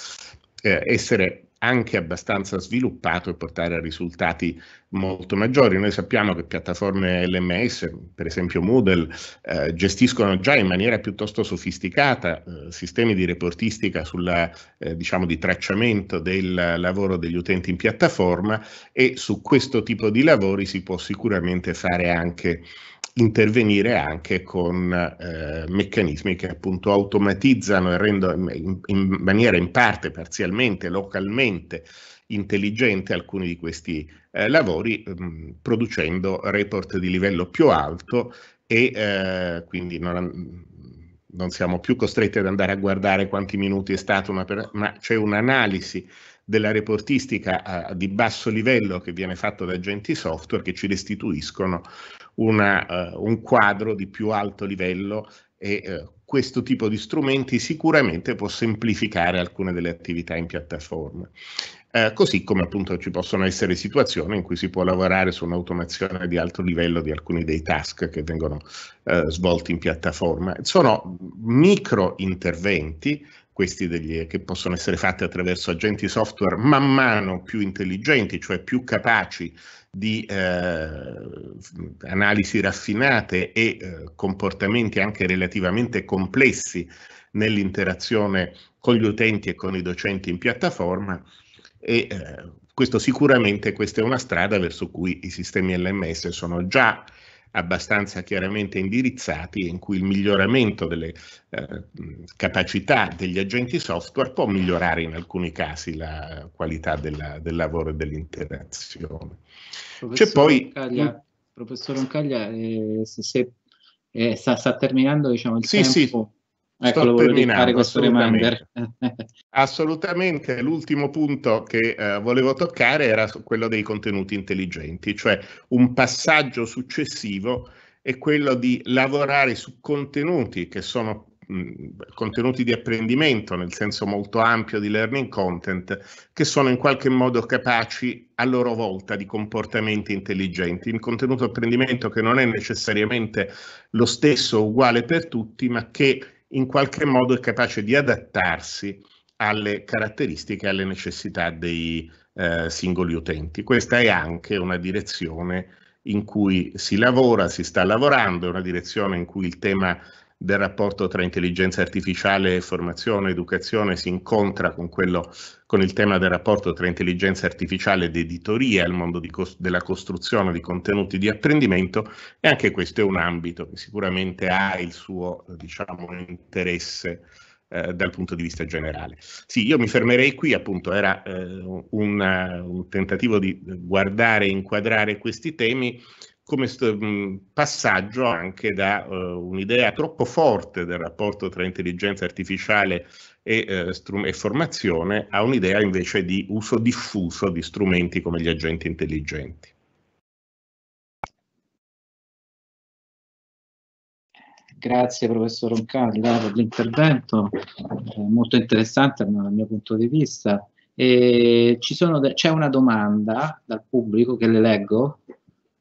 eh, essere anche abbastanza sviluppato e portare a risultati molto maggiori. Noi sappiamo che piattaforme LMS, per esempio Moodle, eh, gestiscono già in maniera piuttosto sofisticata eh, sistemi di reportistica sulla, eh, diciamo, di tracciamento del lavoro degli utenti in piattaforma e su questo tipo di lavori si può sicuramente fare anche intervenire anche con eh, meccanismi che appunto automatizzano e rendono in, in, maniera in parte, parzialmente, localmente intelligente alcuni di questi eh, lavori, mh, ehm, producendo report di livello più alto e eh, quindi non, non, siamo più costretti ad andare a guardare quanti minuti è stato, una per, ma c'è un'analisi della reportistica a, di basso livello che viene fatto da agenti software che ci restituiscono una, uh, un quadro di più alto livello e uh, questo tipo di strumenti sicuramente può semplificare alcune delle attività in piattaforma. Eh, così come appunto ci possono essere situazioni in cui si può lavorare su un'automazione di alto livello di alcuni dei task che vengono eh, svolti in piattaforma. Sono micro interventi, questi degli, che possono essere fatti attraverso agenti software man mano più intelligenti, cioè più capaci di eh, analisi raffinate e eh, comportamenti anche relativamente complessi nell'interazione con gli utenti e con i docenti in piattaforma e eh, questo sicuramente questa è una strada verso cui i sistemi LMS sono già abbastanza chiaramente indirizzati in cui il miglioramento delle eh, capacità degli agenti software può migliorare in alcuni casi la qualità della, del lavoro e dell'interazione. C'è poi... Caglia, professor Oncaglia, eh, se, se, eh, sta, sta, terminando diciamo, il sì, tempo. Sì. Ecco, terminando, assolutamente. assolutamente. l'ultimo punto che eh, volevo toccare era quello dei contenuti intelligenti, cioè un passaggio successivo è quello di lavorare su contenuti che sono mm, contenuti di apprendimento nel senso molto ampio di learning content che sono in qualche modo capaci a loro volta di comportamenti intelligenti, un contenuto apprendimento che non è necessariamente lo stesso uguale per tutti, ma che in qualche modo è capace di adattarsi alle caratteristiche e alle necessità dei eh, singoli utenti. Questa è anche una direzione in cui si lavora, si sta lavorando, è una direzione in cui il tema del rapporto tra intelligenza artificiale e formazione, educazione si incontra con, quello, con il tema del rapporto tra intelligenza artificiale ed editoria, il mondo cos- della costruzione di contenuti di apprendimento e anche questo è un ambito che sicuramente ha il suo diciamo, interesse eh, dal punto di vista generale. Sì, io mi fermerei qui, appunto era eh, un, un tentativo di guardare e inquadrare questi temi come mm, passaggio anche da uh, un'idea troppo forte del rapporto tra intelligenza artificiale e, uh, e formazione a un'idea invece di uso diffuso di strumenti come gli agenti intelligenti. Grazie professor Roncalli per l'intervento, eh, molto interessante dal mio punto di vista. C'è una domanda dal pubblico che le leggo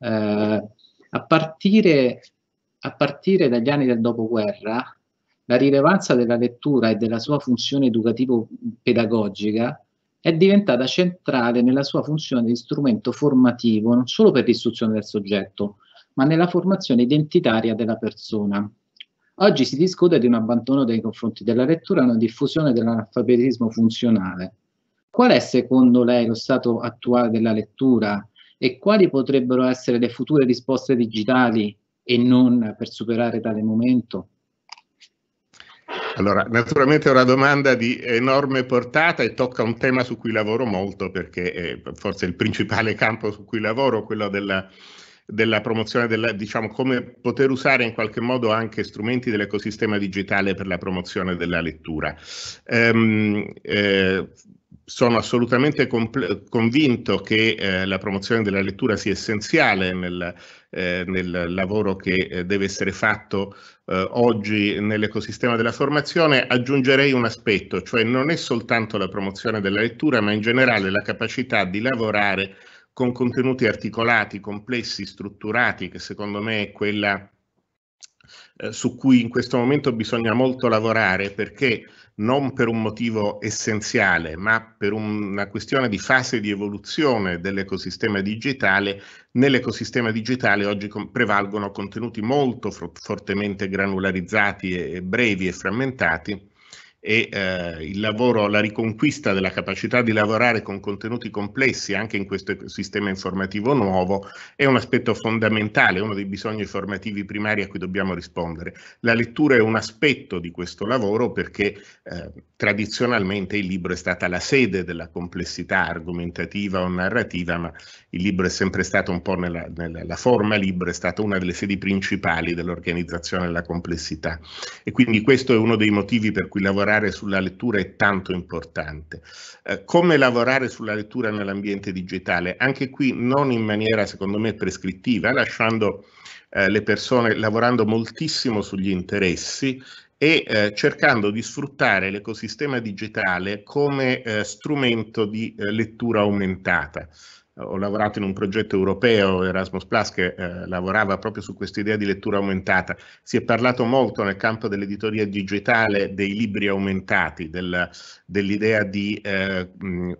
eh, a partire, a partire dagli anni del dopoguerra, la rilevanza della lettura e della sua funzione educativo-pedagogica è diventata centrale nella sua funzione di strumento formativo non solo per l'istruzione del soggetto, ma nella formazione identitaria della persona. Oggi si discute di un abbandono dei confronti della lettura e una diffusione dell'analfabetismo funzionale. Qual è secondo lei lo stato attuale della lettura e quali potrebbero essere le future risposte digitali e non per superare tale momento? Allora, naturalmente è una domanda di enorme portata e tocca un tema su cui lavoro molto perché è forse il principale campo su cui lavoro, quello della, della promozione, della, diciamo come poter usare in qualche modo anche strumenti dell'ecosistema digitale per la promozione della lettura. Ehm, eh, sono assolutamente convinto che eh, la promozione della lettura sia essenziale nel, eh, nel lavoro che eh, deve essere fatto eh, oggi nell'ecosistema della formazione. Aggiungerei un aspetto, cioè non è soltanto la promozione della lettura, ma in generale la capacità di lavorare con contenuti articolati, complessi, strutturati, che secondo me è quella eh, su cui in questo momento bisogna molto lavorare perché non per un motivo essenziale, ma per una questione di fase di evoluzione dell'ecosistema digitale, nell'ecosistema digitale oggi prevalgono contenuti molto fortemente granularizzati e brevi e frammentati e eh, il lavoro, la riconquista della capacità di lavorare con contenuti complessi anche in questo sistema informativo nuovo è un aspetto fondamentale, uno dei bisogni formativi primari a cui dobbiamo rispondere. La lettura è un aspetto di questo lavoro perché eh, tradizionalmente il libro è stata la sede della complessità argomentativa o narrativa, ma il libro è sempre stato un po' nella, nella, la forma libro è stata una delle sedi principali dell'organizzazione della complessità e quindi questo è uno dei motivi per cui lavorare sulla lettura è tanto importante. Eh, come lavorare sulla lettura nell'ambiente digitale? Anche qui non in maniera secondo me prescrittiva, lasciando eh, le persone lavorando moltissimo sugli interessi e eh, cercando di sfruttare l'ecosistema digitale come eh, strumento di eh, lettura aumentata ho lavorato in un progetto europeo, Erasmus Plus, che eh, lavorava proprio su questa idea di lettura aumentata. Si è parlato molto nel campo dell'editoria digitale dei libri aumentati, del, dell'idea di eh,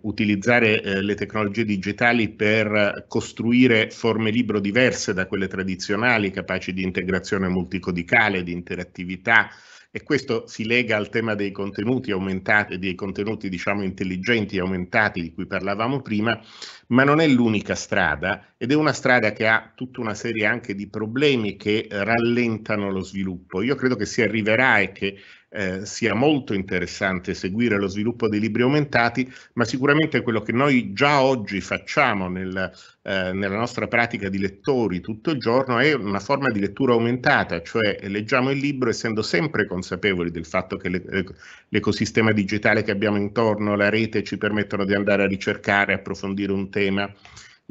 utilizzare eh, le tecnologie digitali per costruire forme libro diverse da quelle tradizionali, capaci di integrazione multicodicale, di interattività, e questo si lega al tema dei contenuti aumentati, dei contenuti diciamo intelligenti aumentati di cui parlavamo prima, ma non è l'unica strada ed è una strada che ha tutta una serie anche di problemi che rallentano lo sviluppo. Io credo che si arriverà e che eh, sia molto interessante seguire lo sviluppo dei libri aumentati, ma sicuramente quello che noi già oggi facciamo nel, eh, nella nostra pratica di lettori tutto il giorno è una forma di lettura aumentata, cioè leggiamo il libro essendo sempre consapevoli del fatto che le, l'ecosistema digitale che abbiamo intorno, la rete, ci permettono di andare a ricercare, approfondire un tema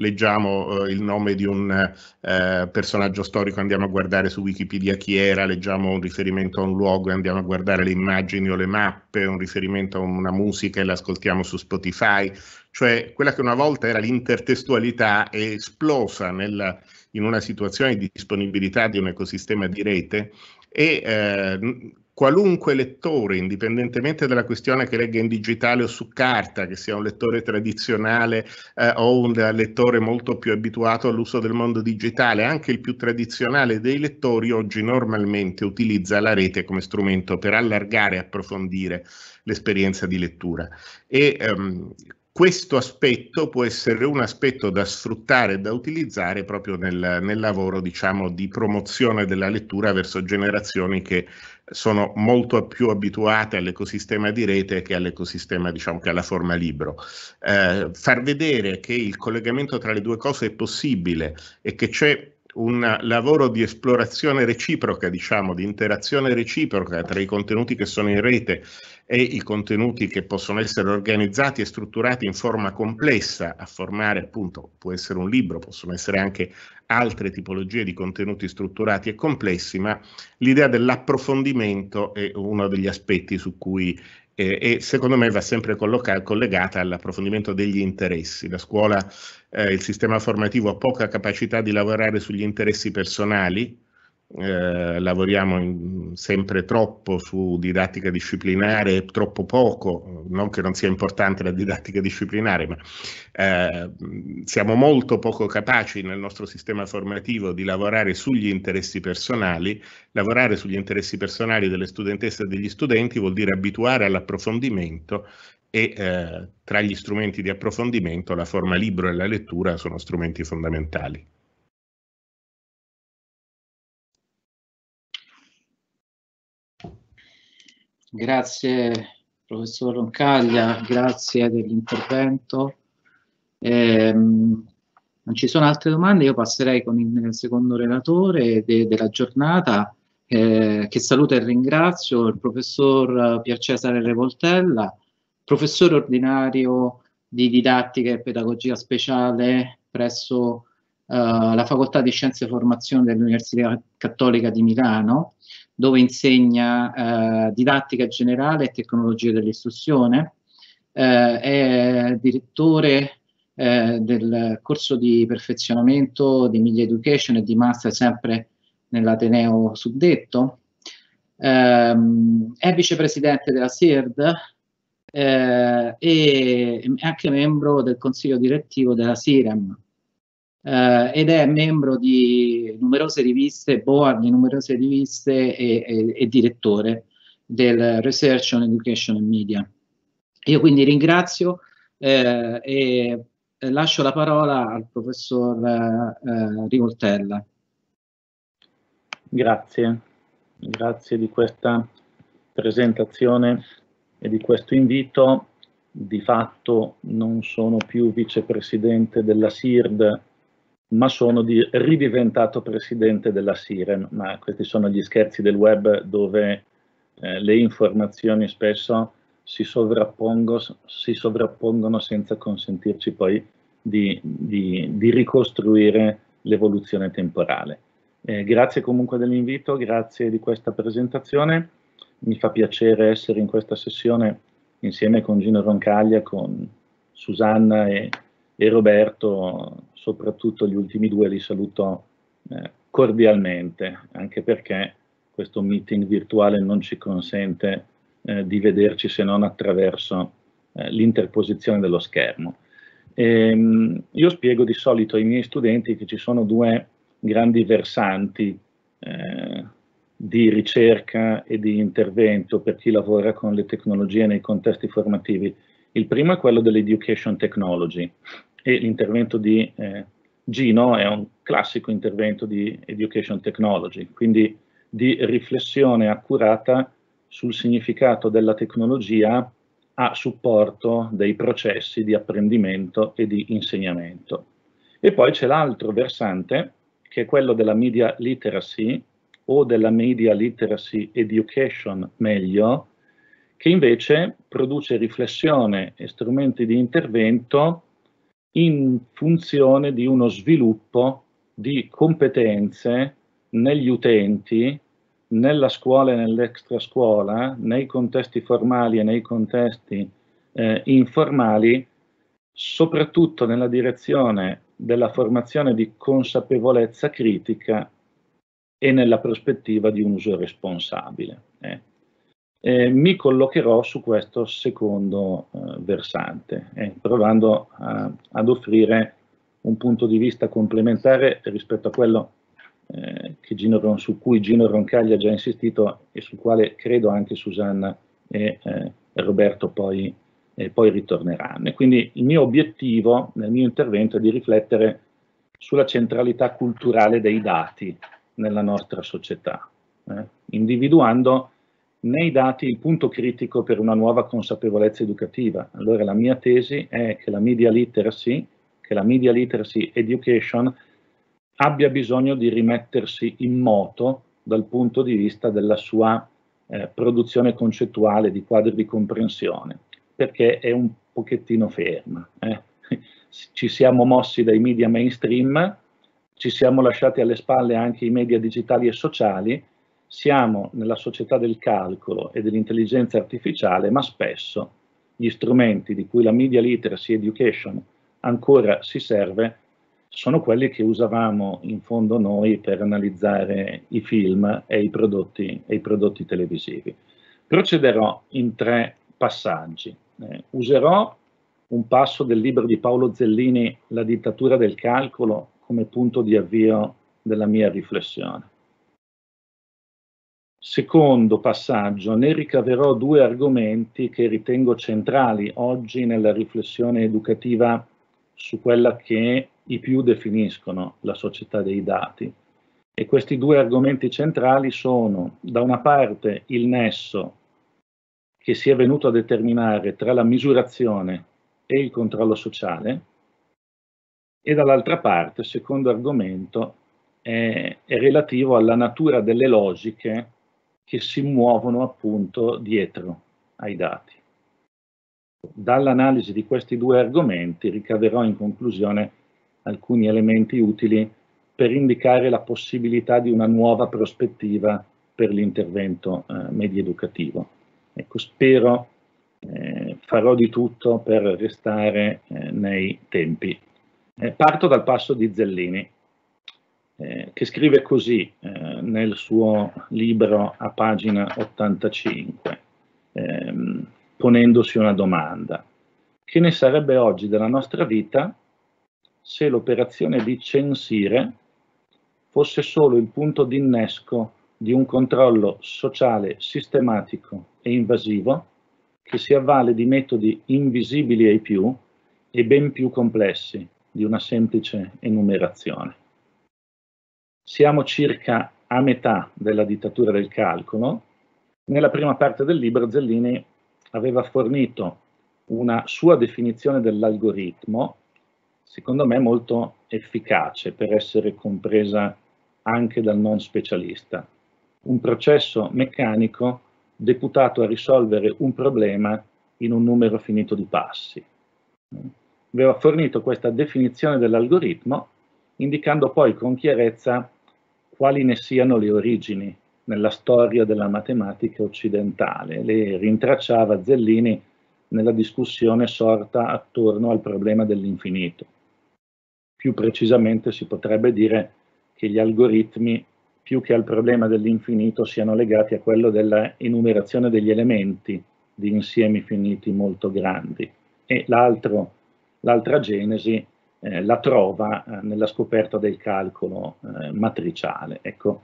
leggiamo eh, il nome di un eh, personaggio storico, andiamo a guardare su Wikipedia chi era, leggiamo un riferimento a un luogo e andiamo a guardare le immagini o le mappe, un riferimento a una musica e l'ascoltiamo su Spotify, cioè quella che una volta era l'intertestualità è esplosa nella, in una situazione di disponibilità di un ecosistema di rete e eh, qualunque lettore, indipendentemente dalla questione che legga in digitale o su carta, che sia un lettore tradizionale eh, o un lettore molto più abituato all'uso del mondo digitale, anche il più tradizionale dei lettori oggi normalmente utilizza la rete come strumento per allargare e approfondire l'esperienza di lettura. E, ehm, questo aspetto può essere un aspetto da sfruttare e da utilizzare proprio nel, nel lavoro diciamo, di promozione della lettura verso generazioni che sono molto più abituate all'ecosistema di rete che all'ecosistema, diciamo, che alla forma libro. Eh, far vedere che il collegamento tra le due cose è possibile e che c'è un lavoro di esplorazione reciproca, diciamo, di interazione reciproca tra i contenuti che sono in rete e i contenuti che possono essere organizzati e strutturati in forma complessa a formare appunto può essere un libro, possono essere anche altre tipologie di contenuti strutturati e complessi, ma l'idea dell'approfondimento è uno degli aspetti su cui eh, e secondo me va sempre collegata all'approfondimento degli interessi. La scuola, eh, il sistema formativo ha poca capacità di lavorare sugli interessi personali, eh, lavoriamo in, sempre troppo su didattica disciplinare troppo poco, non che non sia importante la didattica disciplinare, ma eh, siamo molto poco capaci nel nostro sistema formativo di lavorare sugli interessi personali. Lavorare sugli interessi personali delle studentesse e degli studenti vuol dire abituare all'approfondimento e eh, tra gli strumenti di approfondimento la forma libro e la lettura sono strumenti fondamentali. Grazie professor Roncaglia, grazie dell'intervento. Eh, non ci sono altre domande, io passerei con il secondo relatore de della giornata, eh, che saluto e ringrazio, il professor Pier Cesare Revoltella, professore ordinario di didattica e pedagogia speciale presso eh, la Facoltà di Scienze e Formazione dell'Università Cattolica di Milano, dove insegna eh, didattica generale e tecnologia dell'istruzione, eh, è direttore eh, del corso di perfezionamento di Media Education e di Master sempre nell'Ateneo suddetto, ehm, è vicepresidente della SIRD e eh, anche membro del consiglio direttivo della SIREM eh, ed è membro di numerose riviste, board di numerose riviste e, e, e direttore del Research on Education and Media. Io quindi ringrazio eh, e lascio la parola al professor eh, Rivoltella. Grazie, grazie di questa presentazione e di questo invito. Di fatto non sono più vicepresidente della SIRD, ma sono di, ridiventato presidente della Sirem, ma questi sono gli scherzi del web dove eh, le informazioni spesso si, si, sovrappongono senza consentirci poi di, di, di ricostruire l'evoluzione temporale. Eh, grazie comunque dell'invito, grazie di questa presentazione, mi fa piacere essere in questa sessione insieme con Gino Roncaglia, con Susanna e e Roberto, soprattutto gli ultimi due, li saluto eh, cordialmente, anche perché questo meeting virtuale non ci consente eh, di vederci se non attraverso eh, l'interposizione dello schermo. E, ehm, io spiego di solito ai miei studenti che ci sono due grandi versanti eh, di ricerca e di intervento per chi lavora con le tecnologie nei contesti formativi. Il primo è quello dell'education technology, e l'intervento di eh, Gino è un classico intervento di Education Technology, quindi di riflessione accurata sul significato della tecnologia a supporto dei processi di apprendimento e di insegnamento. E poi c'è l'altro versante, che è quello della media literacy o della media literacy education meglio, che invece produce riflessione e strumenti di intervento in funzione di uno sviluppo di competenze negli utenti, nella scuola e nell'extrascuola, nei contesti formali e nei contesti eh, informali, soprattutto nella direzione della formazione di consapevolezza critica e nella prospettiva di un uso responsabile. Eh eh, mi collocherò su questo secondo eh, versante, eh, provando a, ad offrire un punto di vista complementare rispetto a quello eh, Gino, su cui Gino Roncaglia ha già insistito e sul quale credo anche Susanna e eh, Roberto poi, eh, poi ritorneranno. E quindi il mio obiettivo nel mio intervento è di riflettere sulla centralità culturale dei dati nella nostra società, individuando nei dati il punto critico per una nuova consapevolezza educativa. Allora la mia tesi è che la media literacy, che la media literacy education abbia bisogno di rimettersi in moto dal punto di vista della sua eh, produzione concettuale di quadri di comprensione, perché è un pochettino ferma. Eh. Ci siamo mossi dai media mainstream, ci siamo lasciati alle spalle anche i media digitali e sociali, siamo nella società del calcolo e dell'intelligenza artificiale, ma spesso gli strumenti di cui la media literacy education ancora si serve sono quelli che usavamo in fondo noi per analizzare i film e i prodotti, e i prodotti televisivi. Procederò in tre passaggi. Eh, userò un passo del libro di Paolo Zellini, La dittatura del calcolo, come punto di avvio della mia riflessione secondo passaggio ne ricaverò due argomenti che ritengo centrali oggi nella riflessione educativa su quella che i più definiscono la società dei dati. E questi due argomenti centrali sono, da una parte, il nesso che si è venuto a determinare tra la misurazione e il controllo sociale, e dall'altra parte, secondo argomento, è, è relativo alla natura delle logiche che si muovono appunto dietro ai dati. Dall'analisi di questi due argomenti ricaverò in conclusione alcuni elementi utili per indicare la possibilità di una nuova prospettiva per l'intervento eh, medieducativo. Ecco, spero eh, farò di tutto per restare eh, nei tempi. Eh, parto dal passo di Zellini. Eh, che scrive così eh, nel suo libro a pagina 85, ehm, ponendosi una domanda. Che ne sarebbe oggi della nostra vita se l'operazione di censire fosse solo il punto d'innesco di un controllo sociale sistematico e invasivo che si avvale di metodi invisibili ai più e ben più complessi di una semplice enumerazione siamo circa a metà della dittatura del calcolo. Nella prima parte del libro Zellini aveva fornito una sua definizione dell'algoritmo, secondo me molto efficace per essere compresa anche dal non specialista. Un processo meccanico deputato a risolvere un problema in un numero finito di passi. Aveva fornito questa definizione dell'algoritmo indicando poi con chiarezza quali ne siano le origini nella storia della matematica occidentale. Le rintracciava Zellini nella discussione sorta attorno al problema dell'infinito. Più precisamente si potrebbe dire che gli algoritmi, più che al problema dell'infinito, siano legati a quello della enumerazione degli elementi di insiemi finiti molto grandi. E l'altra genesi eh, la trova eh, nella scoperta del calcolo eh, matriciale. Ecco,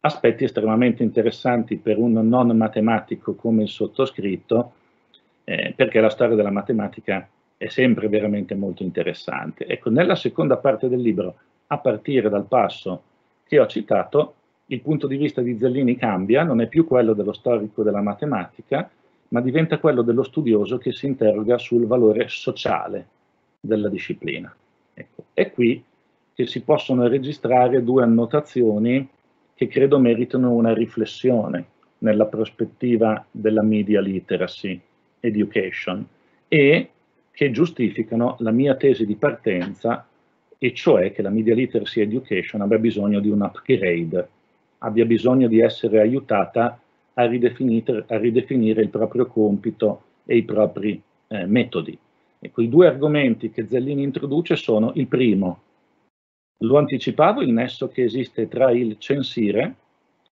aspetti estremamente interessanti per un non matematico come il sottoscritto, eh, perché la storia della matematica è sempre veramente molto interessante. Ecco, nella seconda parte del libro, a partire dal passo che ho citato, il punto di vista di Zellini cambia, non è più quello dello storico della matematica, ma diventa quello dello studioso che si interroga sul valore sociale della disciplina. Ecco, è qui che si possono registrare due annotazioni che credo meritino una riflessione nella prospettiva della media literacy education e che giustificano la mia tesi di partenza e cioè che la media literacy education abbia bisogno di un upgrade, abbia bisogno di essere aiutata a ridefinire, a ridefinire il proprio compito e i propri eh, metodi. Ecco, i due argomenti che Zellini introduce sono il primo, lo anticipavo, il nesso che esiste tra il censire,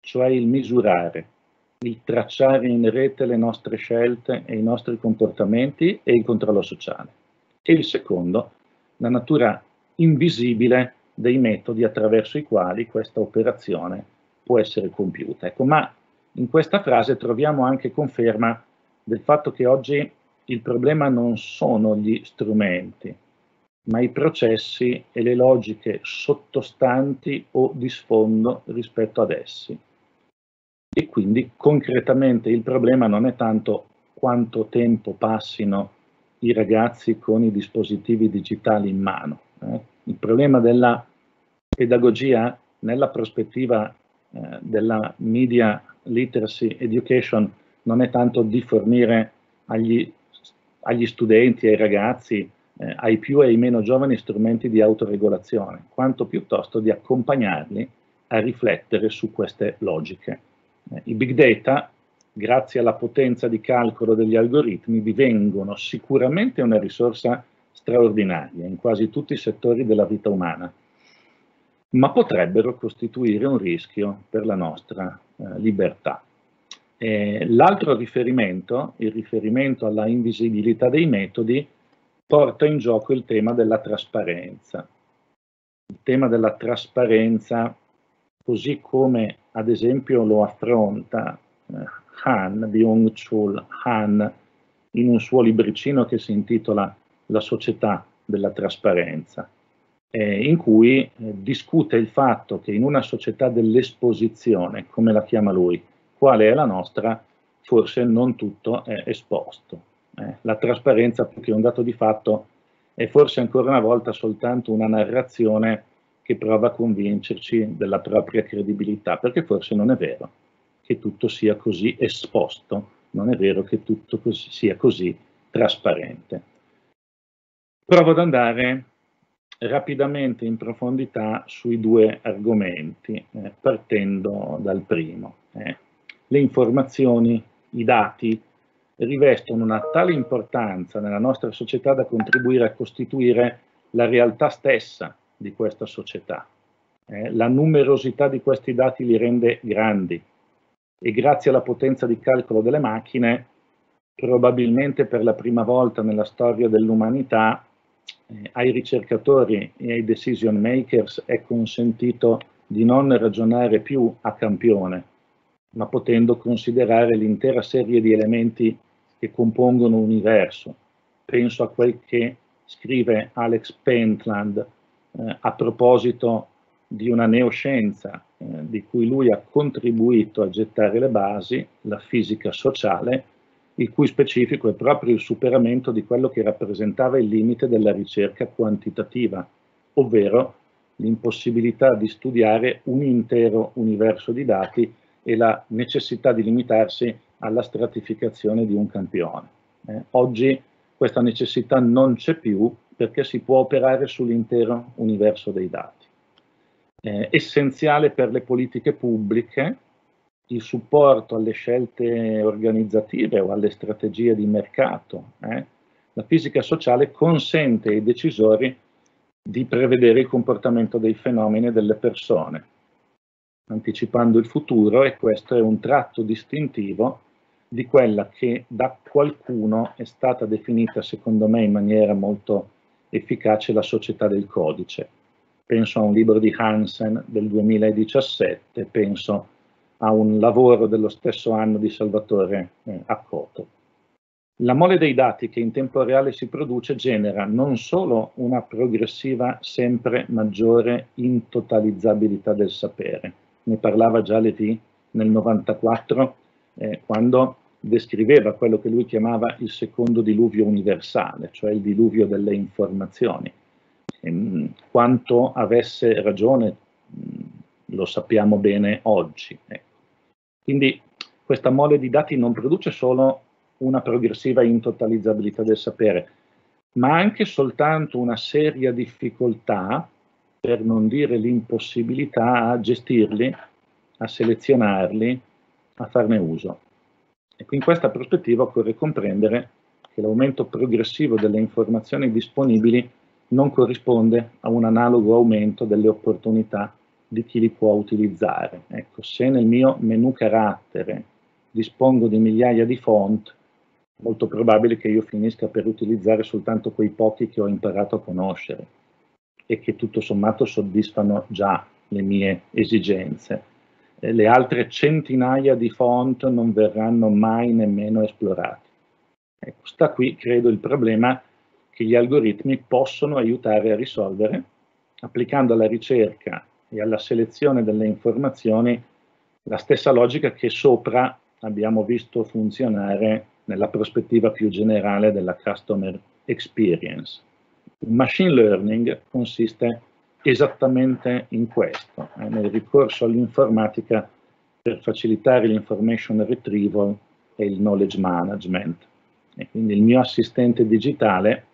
cioè il misurare, il tracciare in rete le nostre scelte e i nostri comportamenti e il controllo sociale. E il secondo, la natura invisibile dei metodi attraverso i quali questa operazione può essere compiuta. Ecco, ma in questa frase troviamo anche conferma del fatto che oggi il problema non sono gli strumenti, ma i processi e le logiche sottostanti o di sfondo rispetto ad essi. E quindi concretamente il problema non è tanto quanto tempo passino i ragazzi con i dispositivi digitali in mano. Eh? Il problema della pedagogia nella prospettiva eh, della media literacy education non è tanto di fornire agli agli studenti, ai ragazzi, eh, ai più e ai meno giovani strumenti di autoregolazione, quanto piuttosto di accompagnarli a riflettere su queste logiche. Eh, I big data, grazie alla potenza di calcolo degli algoritmi, divengono sicuramente una risorsa straordinaria in quasi tutti i settori della vita umana, ma potrebbero costituire un rischio per la nostra eh, libertà. Eh, l'altro riferimento, il riferimento alla invisibilità dei metodi, porta in gioco il tema della trasparenza. Il tema della trasparenza, così come ad esempio lo affronta eh, Han, Byung Chul Han, in un suo libricino che si intitola La società della trasparenza, eh, in cui eh, discute il fatto che in una società dell'esposizione, come la chiama lui, quale è la nostra, forse non tutto è esposto. Eh, la trasparenza, più che un dato di fatto, è forse ancora una volta soltanto una narrazione che prova a convincerci della propria credibilità, perché forse non è vero che tutto sia così esposto, non è vero che tutto così, sia così trasparente. Provo ad andare rapidamente in profondità sui due argomenti, eh, partendo dal primo. Eh le informazioni, i dati, rivestono una tale importanza nella nostra società da contribuire a costituire la realtà stessa di questa società. Eh, la numerosità di questi dati li rende grandi e grazie alla potenza di calcolo delle macchine, probabilmente per la prima volta nella storia dell'umanità, eh, ai ricercatori e ai decision makers è consentito di non ragionare più a campione, ma potendo considerare l'intera serie di elementi che compongono l'universo. Penso a quel che scrive Alex Pentland eh, a proposito di una neoscienza eh, di cui lui ha contribuito a gettare le basi, la fisica sociale, il cui specifico è proprio il superamento di quello che rappresentava il limite della ricerca quantitativa, ovvero l'impossibilità di studiare un intero universo di dati e la necessità di limitarsi alla stratificazione di un campione. Eh, oggi questa necessità non c'è più perché si può operare sull'intero universo dei dati. Eh, essenziale per le politiche pubbliche il supporto alle scelte organizzative o alle strategie di mercato. Eh. La fisica sociale consente ai decisori di prevedere il comportamento dei fenomeni e delle persone anticipando il futuro e questo è un tratto distintivo di quella che da qualcuno è stata definita secondo me in maniera molto efficace la società del codice. Penso a un libro di Hansen del 2017, penso a un lavoro dello stesso anno di Salvatore eh, Accoto. La mole dei dati che in tempo reale si produce genera non solo una progressiva sempre maggiore intotalizzabilità del sapere, ne parlava già Leti nel 94, eh, quando descriveva quello che lui chiamava il secondo diluvio universale, cioè il diluvio delle informazioni. Mm, quanto avesse ragione mm, lo sappiamo bene oggi. Ecco. Quindi questa mole di dati non produce solo una progressiva intotalizzabilità del sapere, ma anche soltanto una seria difficoltà per non dire l'impossibilità a gestirli, a selezionarli, a farne uso. Ecco, in questa prospettiva occorre comprendere che l'aumento progressivo delle informazioni disponibili non corrisponde a un analogo aumento delle opportunità di chi li può utilizzare. Ecco, se nel mio menu carattere dispongo di migliaia di font, molto probabile che io finisca per utilizzare soltanto quei pochi che ho imparato a conoscere e che tutto sommato soddisfano già le mie esigenze. Eh, le altre centinaia di font non verranno mai nemmeno esplorate. Ecco, sta qui, credo, il problema che gli algoritmi possono aiutare a risolvere applicando alla ricerca e alla selezione delle informazioni la stessa logica che sopra abbiamo visto funzionare nella prospettiva più generale della customer experience. Il machine learning consiste esattamente in questo, eh, nel ricorso all'informatica per facilitare l'information retrieval e il knowledge management. E quindi il mio assistente digitale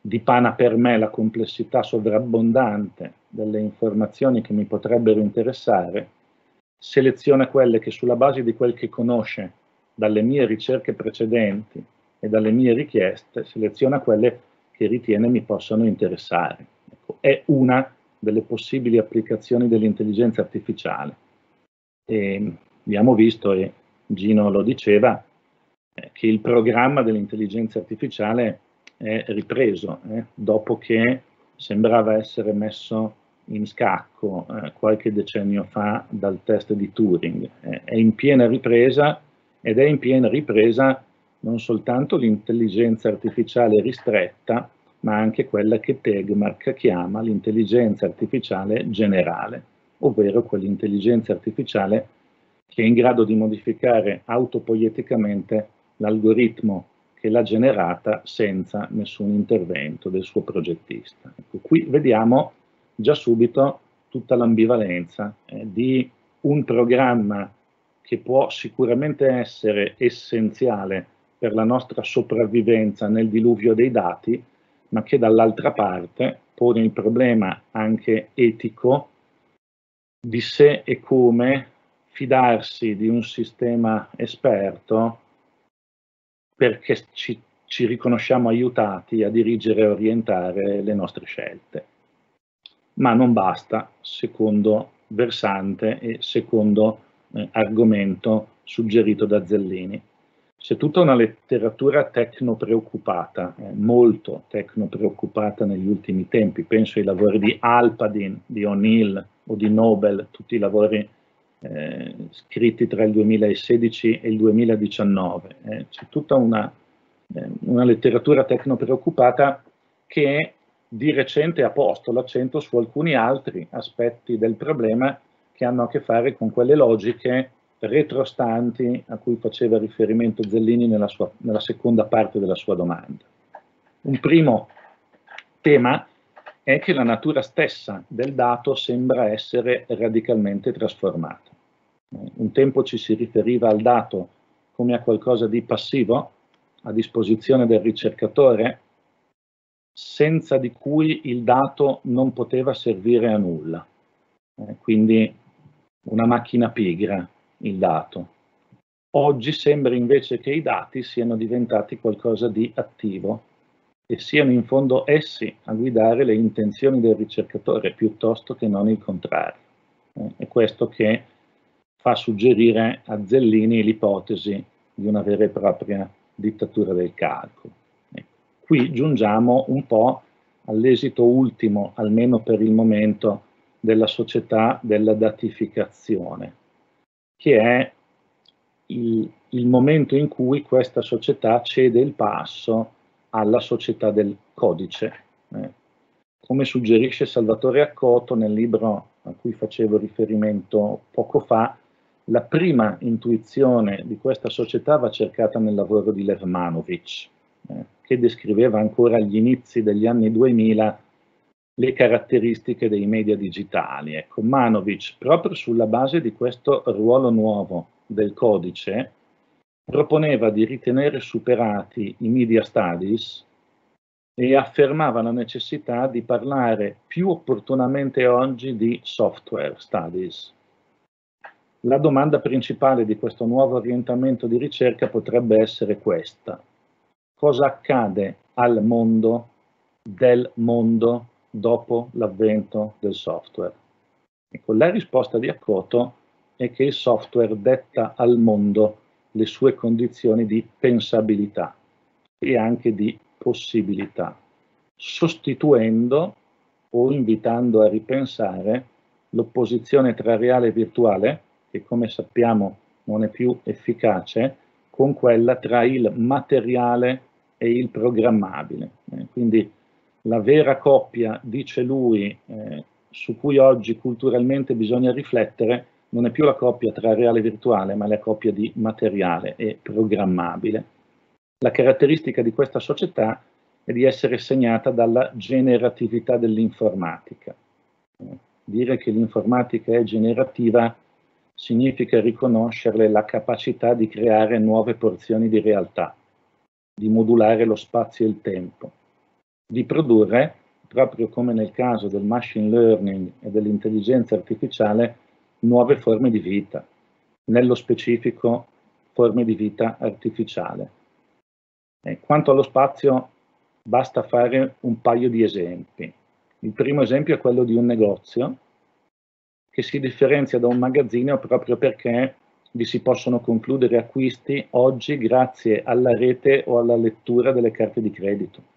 dipana per me la complessità sovrabbondante delle informazioni che mi potrebbero interessare, seleziona quelle che sulla base di quel che conosce dalle mie ricerche precedenti e dalle mie richieste, seleziona quelle che che ritiene mi possano interessare. Ecco, è una delle possibili applicazioni dell'intelligenza artificiale. E abbiamo visto, e Gino lo diceva, eh, che il programma dell'intelligenza artificiale è ripreso eh, dopo che sembrava essere messo in scacco eh, qualche decennio fa dal test di Turing. Eh, è in piena ripresa ed è in piena ripresa non soltanto l'intelligenza artificiale ristretta, ma anche quella che Tegmark chiama l'intelligenza artificiale generale, ovvero quell'intelligenza artificiale che è in grado di modificare autopoieticamente l'algoritmo che l'ha generata senza nessun intervento del suo progettista. Ecco, qui vediamo già subito tutta l'ambivalenza eh, di un programma che può sicuramente essere essenziale per la nostra sopravvivenza nel diluvio dei dati, ma che dall'altra parte pone il problema anche etico di se e come fidarsi di un sistema esperto perché ci, ci riconosciamo aiutati a dirigere e orientare le nostre scelte. Ma non basta, secondo versante e secondo eh, argomento suggerito da Zellini. C'è tutta una letteratura tecno preoccupata, eh, molto tecno preoccupata negli ultimi tempi. Penso ai lavori di Alpadin, di O'Neill o di Nobel, tutti i lavori eh, scritti tra il 2016 e il 2019. Eh, c'è tutta una, eh, una letteratura tecno preoccupata che di recente ha posto l'accento su alcuni altri aspetti del problema che hanno a che fare con quelle logiche retrostanti a cui faceva riferimento Zellini nella, sua, nella seconda parte della sua domanda. Un primo tema è che la natura stessa del dato sembra essere radicalmente trasformata. Un tempo ci si riferiva al dato come a qualcosa di passivo, a disposizione del ricercatore, senza di cui il dato non poteva servire a nulla. Eh, quindi una macchina pigra, il dato. Oggi sembra invece che i dati siano diventati qualcosa di attivo e siano in fondo essi a guidare le intenzioni del ricercatore piuttosto che non il contrario. Eh, è questo che fa suggerire a Zellini l'ipotesi di una vera e propria dittatura del calcolo. Eh, qui giungiamo un po' all'esito ultimo, almeno per il momento, della società della datificazione, che è il, il momento in cui questa società cede il passo alla società del codice. Eh. Come suggerisce Salvatore Accoto nel libro a cui facevo riferimento poco fa, la prima intuizione di questa società va cercata nel lavoro di Lermanovich, eh, che descriveva ancora agli inizi degli anni 2000 le caratteristiche dei media digitali. Ecco, Manovic, proprio sulla base di questo ruolo nuovo del codice, proponeva di ritenere superati i media studies e affermava la necessità di parlare più opportunamente oggi di software studies. La domanda principale di questo nuovo orientamento di ricerca potrebbe essere questa. Cosa accade al mondo, del mondo dopo l'avvento del software? Ecco, la risposta di Accoto è che il software detta al mondo le sue condizioni di pensabilità e anche di possibilità, sostituendo o invitando a ripensare l'opposizione tra reale e virtuale, che come sappiamo non è più efficace, con quella tra il materiale e il programmabile. Eh, quindi la vera coppia, dice lui, eh, su cui oggi culturalmente bisogna riflettere, non è più la coppia tra reale e virtuale, ma la coppia di materiale e programmabile. La caratteristica di questa società è di essere segnata dalla generatività dell'informatica. Eh, dire che l'informatica è generativa significa riconoscerle la capacità di creare nuove porzioni di realtà, di modulare lo spazio e il tempo, di produrre, proprio come nel caso del machine learning e dell'intelligenza artificiale, nuove forme di vita, nello specifico forme di vita artificiale. E quanto allo spazio, basta fare un paio di esempi. Il primo esempio è quello di un negozio che si differenzia da un magazzino proprio perché vi si possono concludere acquisti oggi grazie alla rete o alla lettura delle carte di credito.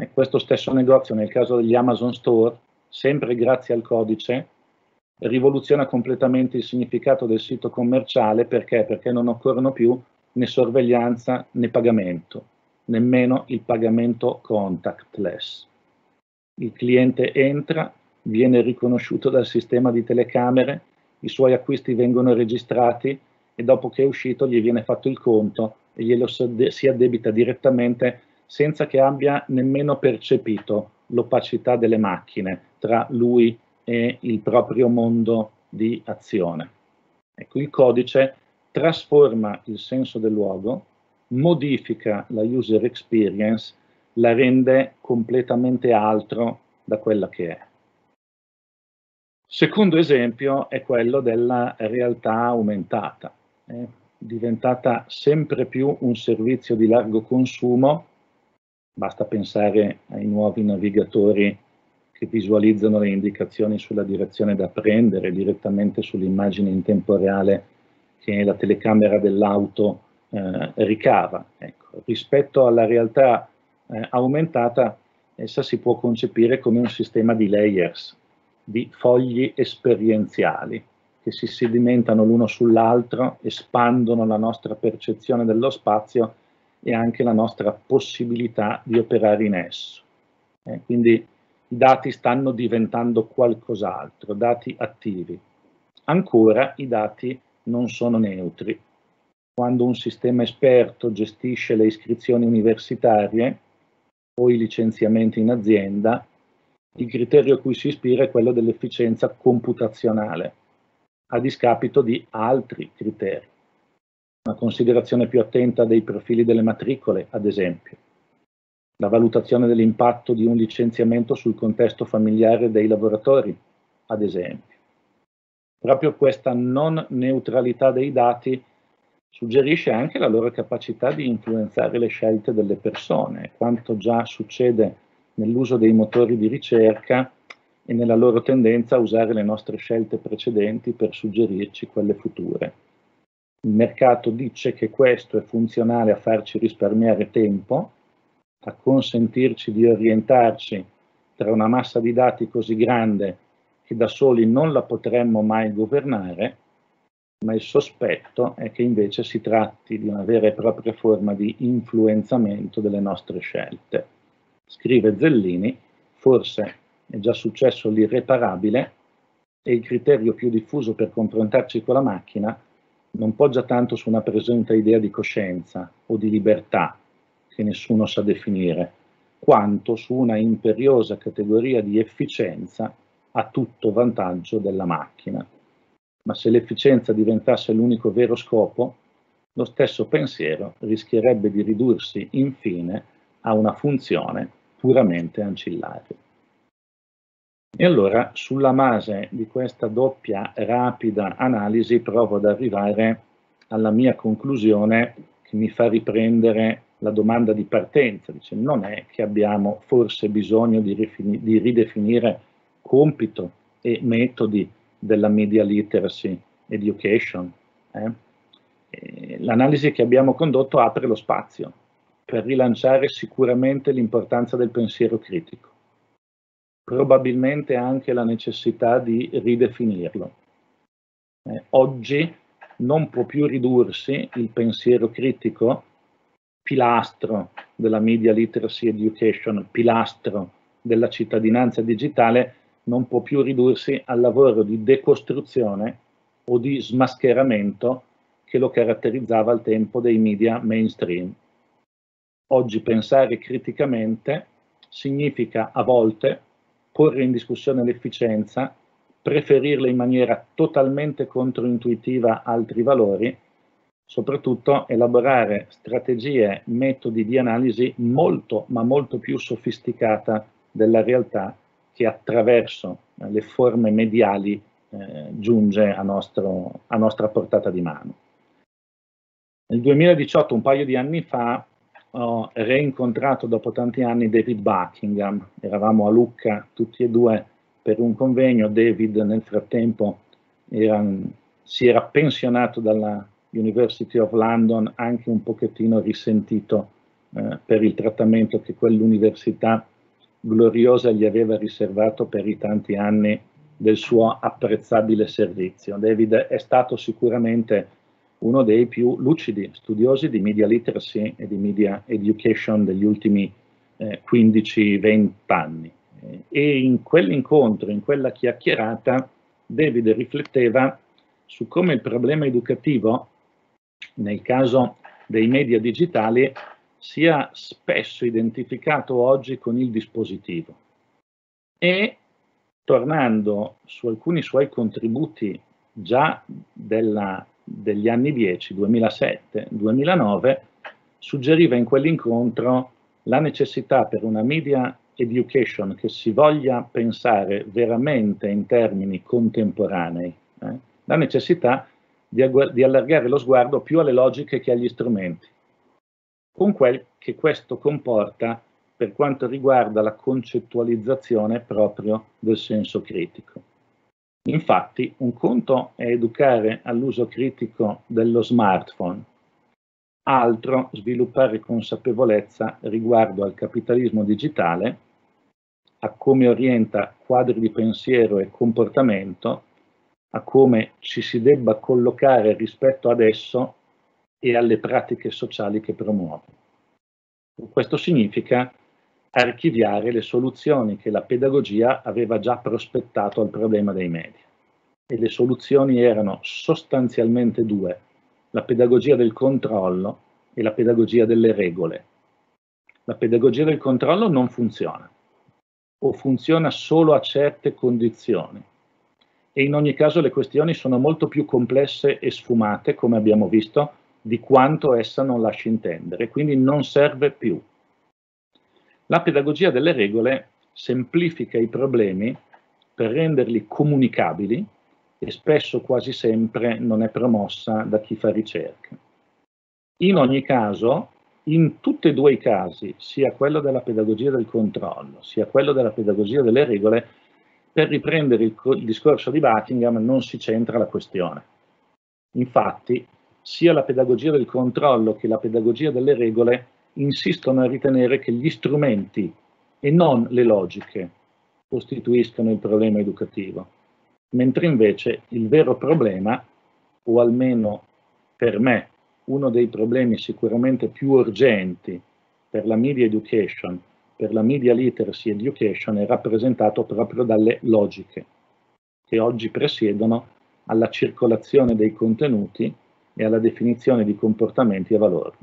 E eh, questo stesso negozio, nel caso degli Amazon Store, sempre grazie al codice, rivoluziona completamente il significato del sito commerciale perché? Perché non occorrono più né sorveglianza né pagamento, nemmeno il pagamento contactless. Il cliente entra, viene riconosciuto dal sistema di telecamere, i suoi acquisti vengono registrati e dopo che è uscito gli viene fatto il conto e glielo si addebita direttamente senza che abbia nemmeno percepito l'opacità delle macchine tra lui e il proprio mondo di azione. Ecco, il codice trasforma il senso del luogo, modifica la user experience, la rende completamente altro da quella che è. Secondo esempio è quello della realtà aumentata, è diventata sempre più un servizio di largo consumo Basta pensare ai nuovi navigatori che visualizzano le indicazioni sulla direzione da prendere direttamente sull'immagine in tempo reale che la telecamera dell'auto eh, ricava. Ecco, rispetto alla realtà eh, aumentata, essa si può concepire come un sistema di layers, di fogli esperienziali che si sedimentano l'uno sull'altro, espandono la nostra percezione dello spazio e anche la nostra possibilità di operare in esso. Eh, quindi i dati stanno diventando qualcos'altro, dati attivi. Ancora i dati non sono neutri. Quando un sistema esperto gestisce le iscrizioni universitarie o i licenziamenti in azienda, il criterio a cui si ispira è quello dell'efficienza computazionale, a discapito di altri criteri una considerazione più attenta dei profili delle matricole, ad esempio, la valutazione dell'impatto di un licenziamento sul contesto familiare dei lavoratori, ad esempio. Proprio questa non neutralità dei dati suggerisce anche la loro capacità di influenzare le scelte delle persone, quanto già succede nell'uso dei motori di ricerca e nella loro tendenza a usare le nostre scelte precedenti per suggerirci quelle future. Il mercato dice che questo è funzionale a farci risparmiare tempo, a consentirci di orientarci tra una massa di dati così grande che da soli non la potremmo mai governare, ma il sospetto è che invece si tratti di una vera e propria forma di influenzamento delle nostre scelte. Scrive Zellini, forse è già successo l'irreparabile e il criterio più diffuso per confrontarci con la macchina non poggia tanto su una presunta idea di coscienza o di libertà che nessuno sa definire, quanto su una imperiosa categoria di efficienza a tutto vantaggio della macchina. Ma se l'efficienza diventasse l'unico vero scopo, lo stesso pensiero rischierebbe di ridursi infine a una funzione puramente ancillare. E allora sulla base di questa doppia rapida analisi provo ad arrivare alla mia conclusione che mi fa riprendere la domanda di partenza, dice non è che abbiamo forse bisogno di, rifini, di ridefinire compito e metodi della media literacy education. Eh? L'analisi che abbiamo condotto apre lo spazio per rilanciare sicuramente l'importanza del pensiero critico probabilmente anche la necessità di ridefinirlo. Eh, oggi non può più ridursi il pensiero critico, pilastro della media literacy education, pilastro della cittadinanza digitale, non può più ridursi al lavoro di decostruzione o di smascheramento che lo caratterizzava al tempo dei media mainstream. Oggi pensare criticamente significa a volte porre in discussione l'efficienza, preferirle in maniera totalmente controintuitiva altri valori, soprattutto elaborare strategie, metodi di analisi molto, ma molto più sofisticata della realtà che attraverso eh, le forme mediali eh, giunge a, nostro, a nostra portata di mano. Nel 2018, un paio di anni fa, ho rincontrato dopo tanti anni David Buckingham, eravamo a Lucca tutti e due per un convegno, David nel frattempo era, si era pensionato dalla University of London, anche un pochettino risentito eh, per il trattamento che quell'università gloriosa gli aveva riservato per i tanti anni del suo apprezzabile servizio. David è stato sicuramente uno dei più lucidi studiosi di media literacy e di media education degli ultimi eh, 15-20 anni. E in quell'incontro, in quella chiacchierata, David rifletteva su come il problema educativo, nel caso dei media digitali, sia spesso identificato oggi con il dispositivo. E tornando su alcuni suoi contributi già della degli anni 10, 2007-2009, suggeriva in quell'incontro la necessità per una media education che si voglia pensare veramente in termini contemporanei, eh, la necessità di, di, allargare lo sguardo più alle logiche che agli strumenti, con quel che questo comporta per quanto riguarda la concettualizzazione proprio del senso critico. Infatti, un conto è educare all'uso critico dello smartphone, altro sviluppare consapevolezza riguardo al capitalismo digitale, a come orienta quadri di pensiero e comportamento, a come ci si debba collocare rispetto ad esso e alle pratiche sociali che promuove. Questo significa archiviare le soluzioni che la pedagogia aveva già prospettato al problema dei media. E le soluzioni erano sostanzialmente due, la pedagogia del controllo e la pedagogia delle regole. La pedagogia del controllo non funziona, o funziona solo a certe condizioni. E in ogni caso le questioni sono molto più complesse e sfumate, come abbiamo visto, di quanto essa non lasci intendere, quindi non serve più la pedagogia delle regole semplifica i problemi per renderli comunicabili e spesso quasi sempre non è promossa da chi fa ricerca. In ogni caso, in tutti e due i casi, sia quello della pedagogia del controllo, sia quello della pedagogia delle regole, per riprendere il, il discorso di Buckingham non si centra la questione. Infatti, sia la pedagogia del controllo che la pedagogia delle regole insistono a ritenere che gli strumenti e non le logiche costituiscano il problema educativo, mentre invece il vero problema, o almeno per me uno dei problemi sicuramente più urgenti per la media education, per la media literacy education, è rappresentato proprio dalle logiche che oggi presiedono alla circolazione dei contenuti e alla definizione di comportamenti e valori.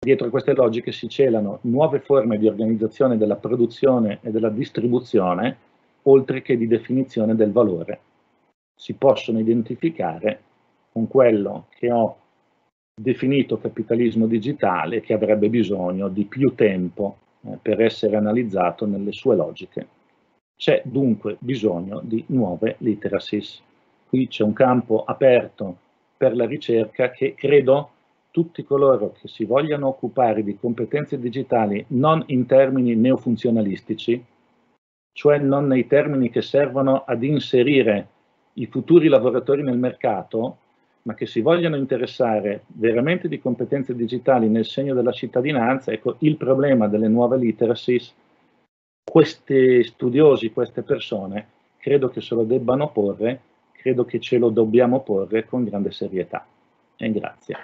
Dietro queste logiche si celano nuove forme di organizzazione della produzione e della distribuzione, oltre che di definizione del valore. Si possono identificare con quello che ho definito capitalismo digitale che avrebbe bisogno di più tempo eh, per essere analizzato nelle sue logiche. C'è dunque bisogno di nuove literacies. Qui c'è un campo aperto per la ricerca che credo tutti coloro che si vogliano occupare di competenze digitali non in termini neofunzionalistici, cioè non nei termini che servono ad inserire i futuri lavoratori nel mercato, ma che si vogliano interessare veramente di competenze digitali nel segno della cittadinanza, ecco il problema delle nuove literacies, questi studiosi, queste persone, credo che se lo debbano porre, credo che ce lo dobbiamo porre con grande serietà. E grazie.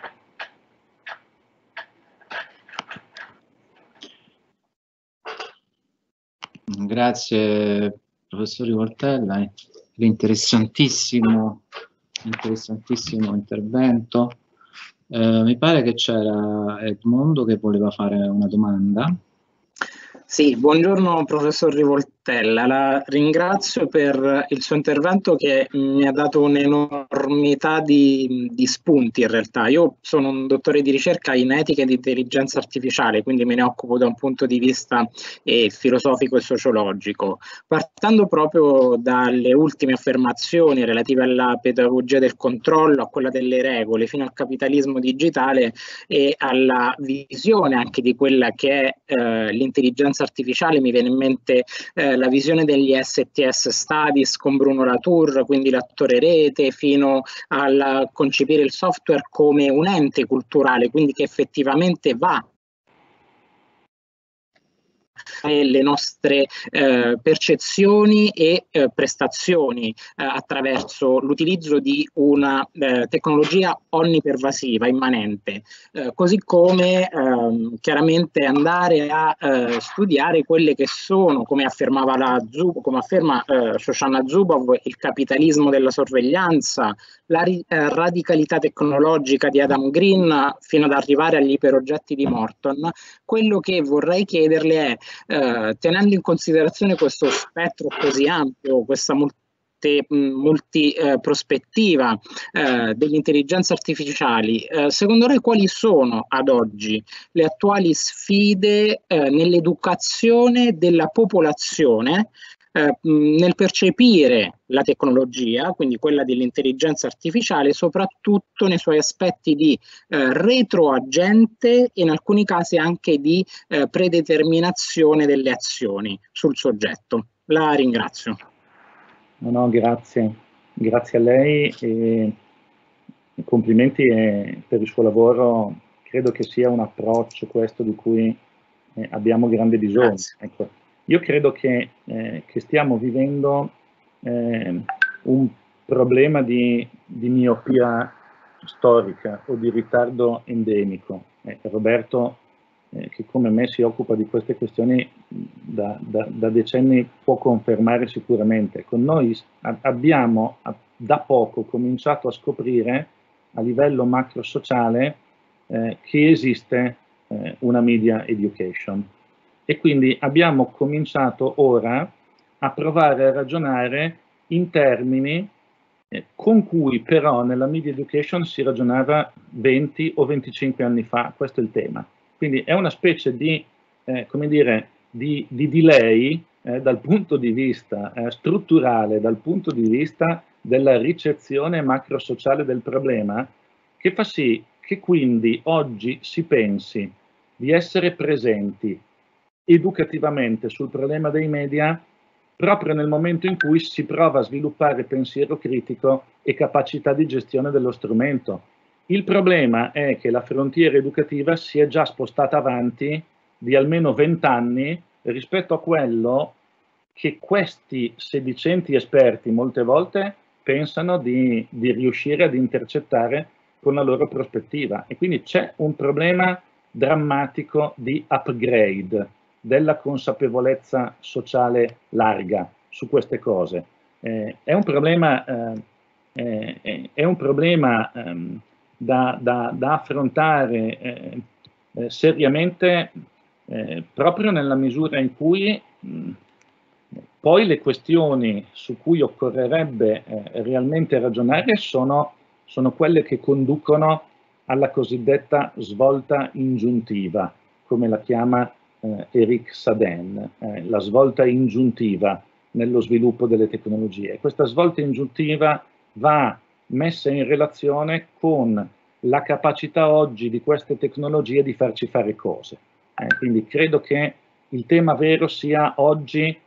Grazie professore Voltella, l'interessantissimo interessantissimo intervento. Eh, mi pare che c'era Edmondo che voleva fare una domanda. Sì, buongiorno professor Rivoltella. Tella, la ringrazio per il suo intervento che mi ha dato un'enormità di, di, spunti in realtà. Io sono un dottore di ricerca in etica ed intelligenza artificiale, quindi me ne occupo da un punto di vista eh, filosofico e sociologico. Partendo proprio dalle ultime affermazioni relative alla pedagogia del controllo, a quella delle regole, fino al capitalismo digitale e alla visione anche di quella che è eh, l'intelligenza artificiale, mi viene in mente... Eh, eh, la visione degli STS Studies con Bruno Latour, quindi l'attore rete, fino al concepire il software come un ente culturale, quindi che effettivamente va le nostre eh, percezioni e eh, prestazioni eh, attraverso l'utilizzo di una eh, tecnologia onnipervasiva, immanente, eh, così come ehm, chiaramente andare a eh, studiare quelle che sono, come affermava la Zub, come afferma Shoshana Zubov, il capitalismo della sorveglianza, la ri- radicalità tecnologica di Adam Green fino ad arrivare agli iperoggetti di Morton, quello che vorrei chiederle è eh, tenendo in considerazione questo spettro così ampio, questa moltiplicità multiprospettiva eh, eh, dell'intelligenza artificiale, eh, secondo lei quali sono ad oggi le attuali sfide eh, nell'educazione della popolazione eh, nel percepire la tecnologia, quindi quella dell'intelligenza artificiale, soprattutto nei suoi aspetti di eh, retroagente e in alcuni casi anche di eh, predeterminazione delle azioni sul soggetto. La ringrazio. No, no, grazie. Grazie a lei e complimenti per il suo lavoro. Credo che sia un approccio questo di cui eh, abbiamo grande bisogno. Ecco io credo che, eh, che stiamo vivendo eh, un problema di, di, miopia storica o di ritardo endemico. Eh, Roberto, eh, che come me si occupa di queste questioni da, da, da decenni, può confermare sicuramente. Con noi abbiamo da poco cominciato a scoprire a livello macro sociale eh, che esiste eh, una media education e quindi abbiamo cominciato ora a provare a ragionare in termini eh, con cui però nella media education si ragionava 20 o 25 anni fa, questo è il tema. Quindi è una specie di, eh, come dire, di, di delay eh, dal punto di vista eh, strutturale, dal punto di vista della ricezione macrosociale del problema, che fa sì che quindi oggi si pensi di essere presenti educativamente sul problema dei media proprio nel momento in cui si prova a sviluppare pensiero critico e capacità di gestione dello strumento. Il problema è che la frontiera educativa si è già spostata avanti di almeno 20 anni rispetto a quello che questi sedicenti esperti molte volte pensano di, di riuscire ad intercettare con la loro prospettiva. E quindi c'è un problema drammatico di upgrade della consapevolezza sociale larga su queste cose. Eh, è un problema, eh, eh è un problema ehm, da, da, da, affrontare eh, eh seriamente eh, proprio nella misura in cui mh, poi le questioni su cui occorrerebbe realmente ragionare sono, sono quelle che conducono alla cosiddetta svolta ingiuntiva, come la chiama eh, Eric Saden, eh, la svolta ingiuntiva nello sviluppo delle tecnologie. Questa svolta ingiuntiva va messa in relazione con la capacità oggi di queste tecnologie di farci fare cose. Eh, quindi credo che il tema vero sia oggi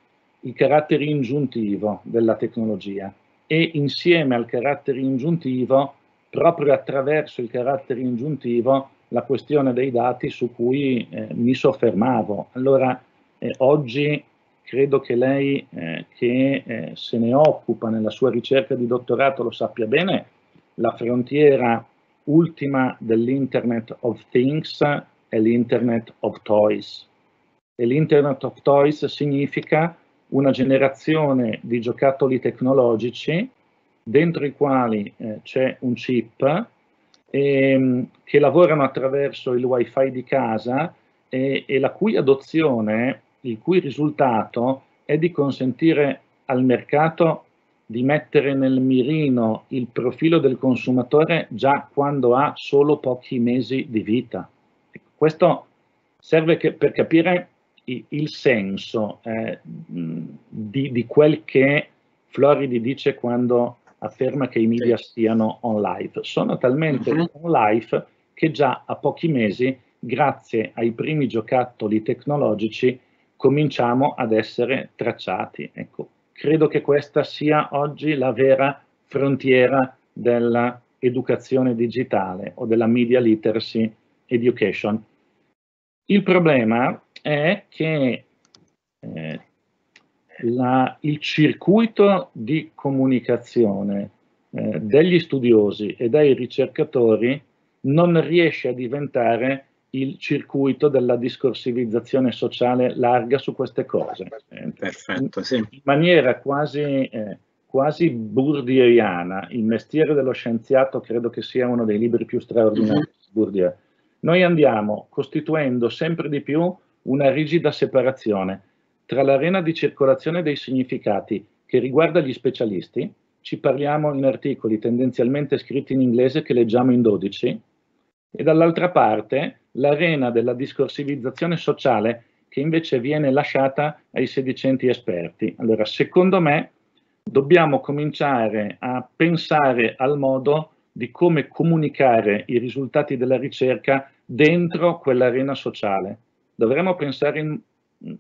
il carattere ingiuntivo della tecnologia e insieme al carattere ingiuntivo, proprio attraverso il carattere ingiuntivo, la questione dei dati su cui eh, mi soffermavo. Allora, eh, oggi credo che lei eh, che eh, se ne occupa nella sua ricerca di dottorato lo sappia bene, la frontiera ultima dell'Internet of Things è l'Internet of Toys. E l'Internet of Toys significa una generazione di giocattoli tecnologici dentro i quali eh, c'è un chip ehm, che lavorano attraverso il wifi di casa e, e la cui adozione, il cui risultato è di consentire al mercato di mettere nel mirino il profilo del consumatore già quando ha solo pochi mesi di vita. Ecco, questo serve che, per capire il senso eh, di, di, quel che Floridi dice quando afferma che i media siano on live. Sono talmente uh-huh. on live che già a pochi mesi, grazie ai primi giocattoli tecnologici, cominciamo ad essere tracciati. Ecco, credo che questa sia oggi la vera frontiera dell'educazione digitale o della media literacy education. Il problema è che la, il circuito di comunicazione eh, degli studiosi e dei ricercatori non riesce a diventare il circuito della discorsivizzazione sociale larga su queste cose. Perfetto, sì. In maniera quasi, eh, quasi burdiriana, Il mestiere dello scienziato credo che sia uno dei libri più straordinari mhm. di Bourdieu. Noi andiamo costituendo sempre di più una rigida separazione tra l'arena di circolazione dei significati che riguarda gli specialisti, ci parliamo in articoli tendenzialmente scritti in inglese che leggiamo in 12, e dall'altra parte l'arena della discorsivizzazione sociale che invece viene lasciata ai sedicenti esperti. Allora, secondo me, dobbiamo cominciare a pensare al modo di come comunicare i risultati della ricerca dentro quell'arena sociale. Dovremmo pensare in,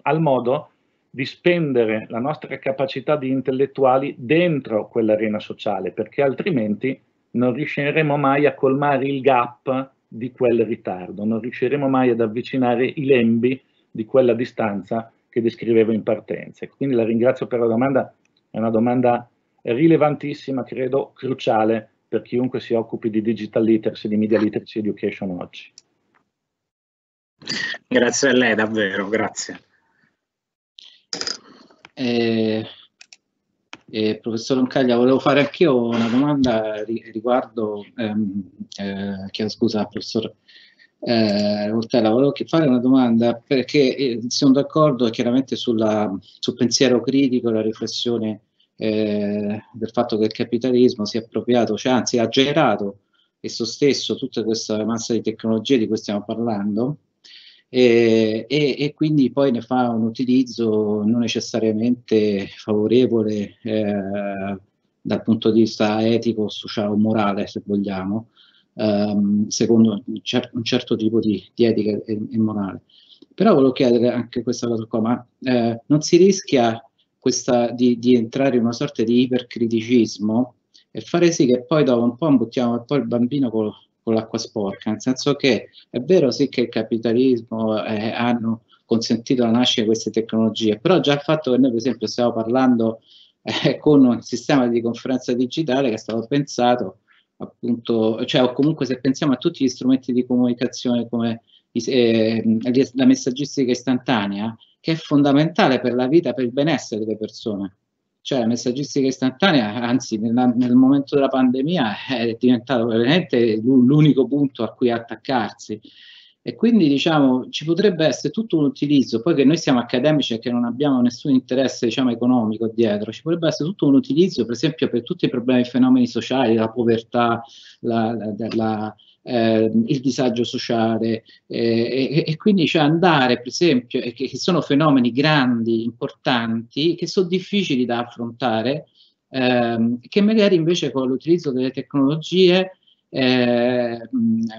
al modo di spendere la nostra capacità di intellettuali dentro quell'arena sociale, perché altrimenti non riusciremo mai a colmare il gap di quel ritardo, non riusciremo mai ad avvicinare i lembi di quella distanza che descrivevo in partenza. Quindi la ringrazio per la domanda, è una domanda rilevantissima, credo cruciale per chiunque si occupi di digital literacy, di media literacy education oggi. Grazie a lei davvero, grazie. Eh, eh, professor Oncaglia, volevo fare anch'io una domanda riguardo, ehm, eh, chiedo scusa professor eh, volevo fare una domanda perché eh, sono d'accordo chiaramente sulla, sul pensiero critico e la riflessione eh, del fatto che il capitalismo si è appropriato, cioè anzi ha generato esso stesso tutta questa massa di tecnologie di cui stiamo parlando e, e, e, quindi poi ne fa un utilizzo non necessariamente favorevole eh, dal punto di vista etico, sociale o morale, se vogliamo, ehm, secondo un, cer- un, certo tipo di, di etica e, e, morale. Però volevo chiedere anche questa cosa qua, ma eh, non si rischia questa, di, di, entrare in una sorta di ipercriticismo e fare sì che poi dopo un po' buttiamo un il bambino con, con l'acqua sporca, nel senso che è vero sì che il capitalismo eh, hanno consentito la nascita di queste tecnologie, però già il fatto che noi per esempio stiamo parlando eh, con un sistema di conferenza digitale che è stato pensato appunto, cioè o comunque se pensiamo a tutti gli strumenti di comunicazione come eh, la messaggistica istantanea, che è fondamentale per la vita, per il benessere delle persone cioè la messaggistica istantanea, anzi nel, nel momento della pandemia eh, è diventato veramente l'unico punto a cui attaccarsi. E quindi diciamo ci potrebbe essere tutto un utilizzo, poiché noi siamo accademici e che non abbiamo nessun interesse diciamo, economico dietro, ci potrebbe essere tutto un utilizzo per esempio per tutti i problemi, i fenomeni sociali, la povertà, la, la, la eh, il disagio sociale eh, e, e, quindi cioè andare per esempio, che, che, sono fenomeni grandi, importanti, che sono difficili da affrontare, ehm, che magari invece con l'utilizzo delle tecnologie eh,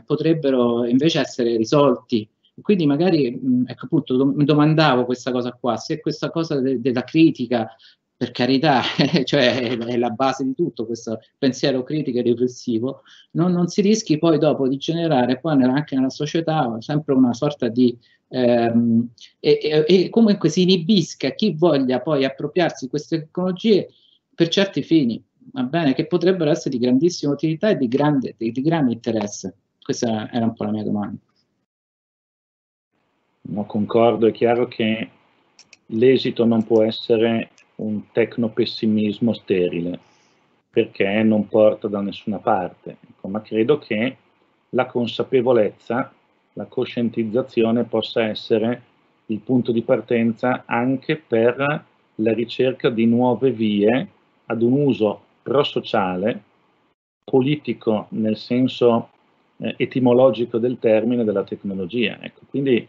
potrebbero invece essere risolti. Quindi magari, ecco appunto, mi domandavo questa cosa qua, se questa cosa de, della critica per carità, cioè è la base di tutto questo pensiero critico e riflessivo, non, non si rischi poi dopo di generare poi anche nella società sempre una sorta di... Ehm, e, e, comunque si inibisca chi voglia poi appropriarsi di queste tecnologie per certi fini, va bene, che potrebbero essere di grandissima utilità e di grande, di, di grande interesse. Questa era un po' la mia domanda. No, concordo, è chiaro che l'esito non può essere un tecnopessimismo sterile, perché non porta da nessuna parte, ecco, ma credo che la consapevolezza, la coscientizzazione possa essere il punto di partenza anche per la ricerca di nuove vie ad un uso prosociale, politico nel senso eh, etimologico del termine della tecnologia. Ecco, quindi,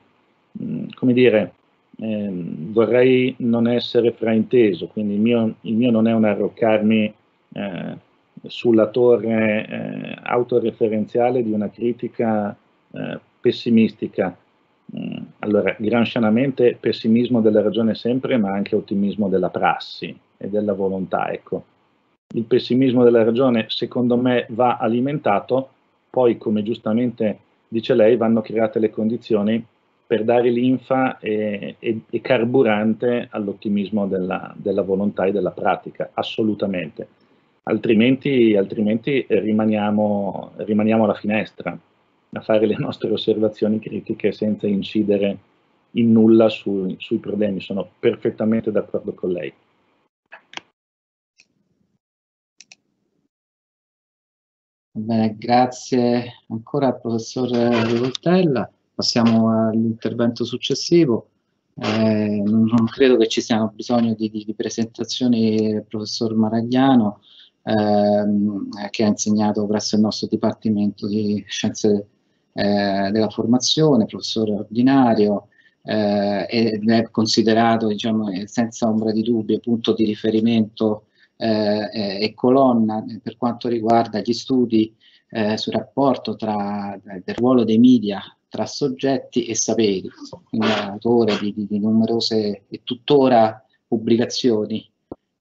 mm, come dire, eh, vorrei non essere frainteso, quindi il mio, il mio non è un arroccarmi eh, sulla torre eh, autoreferenziale di una critica eh, pessimistica. Mm, allora, gramscianamente pessimismo della ragione sempre, ma anche ottimismo della prassi e della volontà. Ecco. Il pessimismo della ragione, secondo me, va alimentato, poi, come giustamente dice lei, vanno create le condizioni per dare linfa e, e, e carburante all'ottimismo della, della, volontà e della pratica, assolutamente. Altrimenti, altrimenti rimaniamo, rimaniamo, alla finestra a fare le nostre osservazioni critiche senza incidere in nulla su, sui problemi. Sono perfettamente d'accordo con lei. Bene, grazie ancora al professor Rivoltella. Passiamo all'intervento successivo. Eh, non credo che ci siano bisogno di, di, di presentazioni del professor Maragliano, ehm, che ha insegnato presso il nostro Dipartimento di Scienze eh, della Formazione, professore ordinario, eh, ed è considerato diciamo, eh, senza ombra di dubbio punto di riferimento eh, e colonna per quanto riguarda gli studi eh, sul rapporto tra, il ruolo dei media tra soggetti e saperi, un autore di, di, di numerose e tuttora pubblicazioni.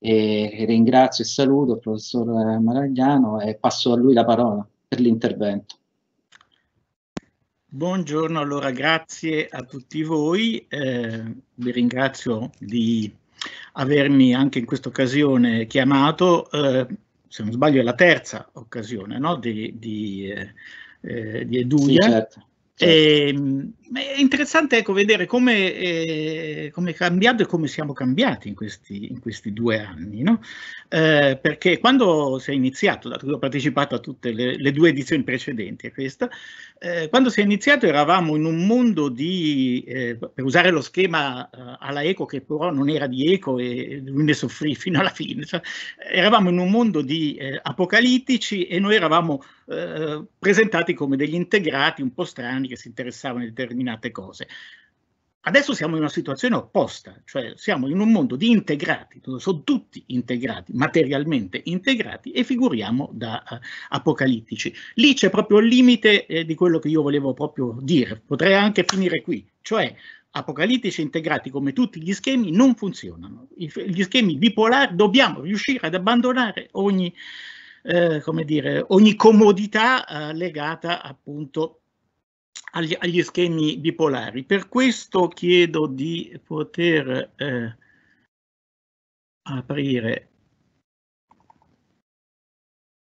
E ringrazio e saluto il professor Maragliano e passo a lui la parola per l'intervento. Buongiorno, allora grazie a tutti voi, eh, vi ringrazio di avermi anche in questa occasione chiamato, eh, se non sbaglio è la terza occasione no? di, di, eh, eh di Eduia. Sì, certo. E, certo. ehm, è interessante ecco, vedere come, eh, come, è cambiato e come siamo cambiati in questi, in questi due anni, no? eh, perché quando si è iniziato, dato che ho partecipato a tutte le, le due edizioni precedenti a questa, eh, quando si è iniziato eravamo in un mondo di, eh, per usare lo schema eh, alla eco che però non era di eco e lui ne soffrì fino alla fine, cioè, eravamo in un mondo di eh, apocalittici e noi eravamo eh, presentati come degli integrati un po' strani che si interessavano a determinate cose. Adesso siamo in una situazione opposta, cioè siamo in un mondo di integrati, dove sono tutti integrati, materialmente integrati e figuriamo da uh, apocalittici. Lì c'è proprio il limite eh, di quello che io volevo proprio dire, potrei anche finire qui, cioè apocalittici integrati come tutti gli schemi non funzionano. Gli schemi bipolari dobbiamo riuscire ad abbandonare ogni, eh, dire, ogni comodità eh, legata appunto agli, agli, schemi bipolari. Per questo chiedo di poter eh, aprire,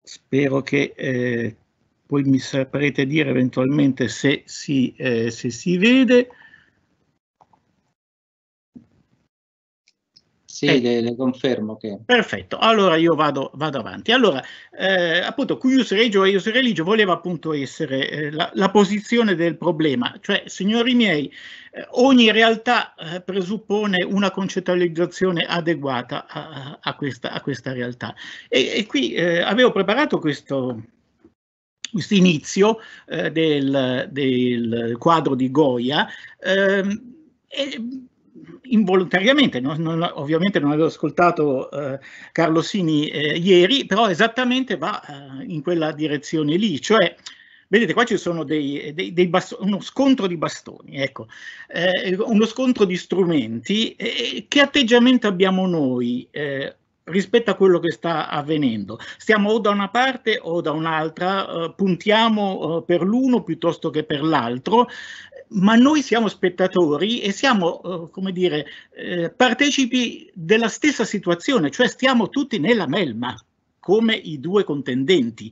spero che eh, poi mi saprete dire eventualmente se si, eh, se si vede, Sì, eh, le, le, confermo che... Perfetto, allora io vado, vado avanti. Allora, eh, appunto, Cuius Regio e Ius Religio voleva appunto essere eh, la, la, posizione del problema, cioè, signori miei, eh, ogni realtà eh, presuppone una concettualizzazione adeguata a, a, questa, a questa, realtà. E, e qui eh, avevo preparato questo, questo inizio del, del, quadro di Goya, ehm, e, involontariamente, non, non, ovviamente non avevo ascoltato eh, Carlo Sini eh, ieri, però esattamente va eh, in quella direzione lì, cioè vedete qua ci sono dei, dei, dei uno scontro di bastoni, ecco, eh, uno scontro di strumenti, che atteggiamento abbiamo noi? Eh, rispetto a quello che sta avvenendo. Stiamo o da una parte o da un'altra, eh, puntiamo eh, per l'uno piuttosto che per l'altro ma noi siamo spettatori e siamo, eh, come dire, eh, partecipi della stessa situazione, cioè stiamo tutti nella melma, come i due contendenti.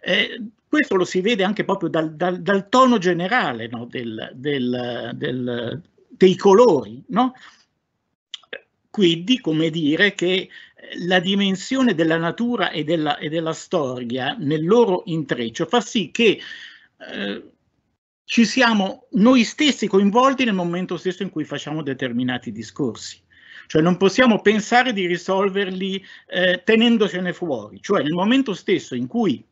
Eh, questo lo si vede anche proprio dal, dal, dal tono generale no? del, del, del, dei colori, no? Quindi, come dire, che la dimensione della natura e della, e della storia nel loro intreccio fa sì che eh, ci siamo noi stessi coinvolti nel momento stesso in cui facciamo determinati discorsi. Cioè non possiamo pensare di risolverli eh, tenendocene fuori, cioè nel momento stesso in cui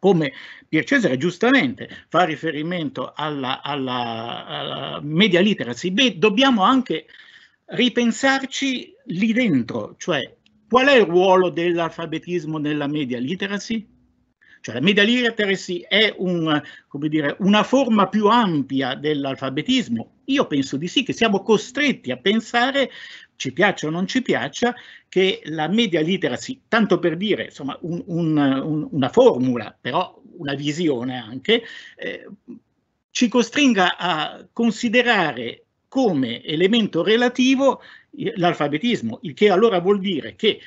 come Pier Cesare giustamente fa riferimento alla, alla, alla media literacy, beh, dobbiamo anche ripensarci lì dentro, cioè qual è il ruolo dell'alfabetismo nella media literacy? Cioè, la media literacy è un, dire, una forma più ampia dell'alfabetismo? Io penso di sì, che siamo costretti a pensare, ci piaccia o non ci piaccia, che la media literacy, tanto per dire, insomma, un, un, una formula, però una visione anche, eh, ci costringa a considerare come elemento relativo l'alfabetismo, il che allora vuol dire che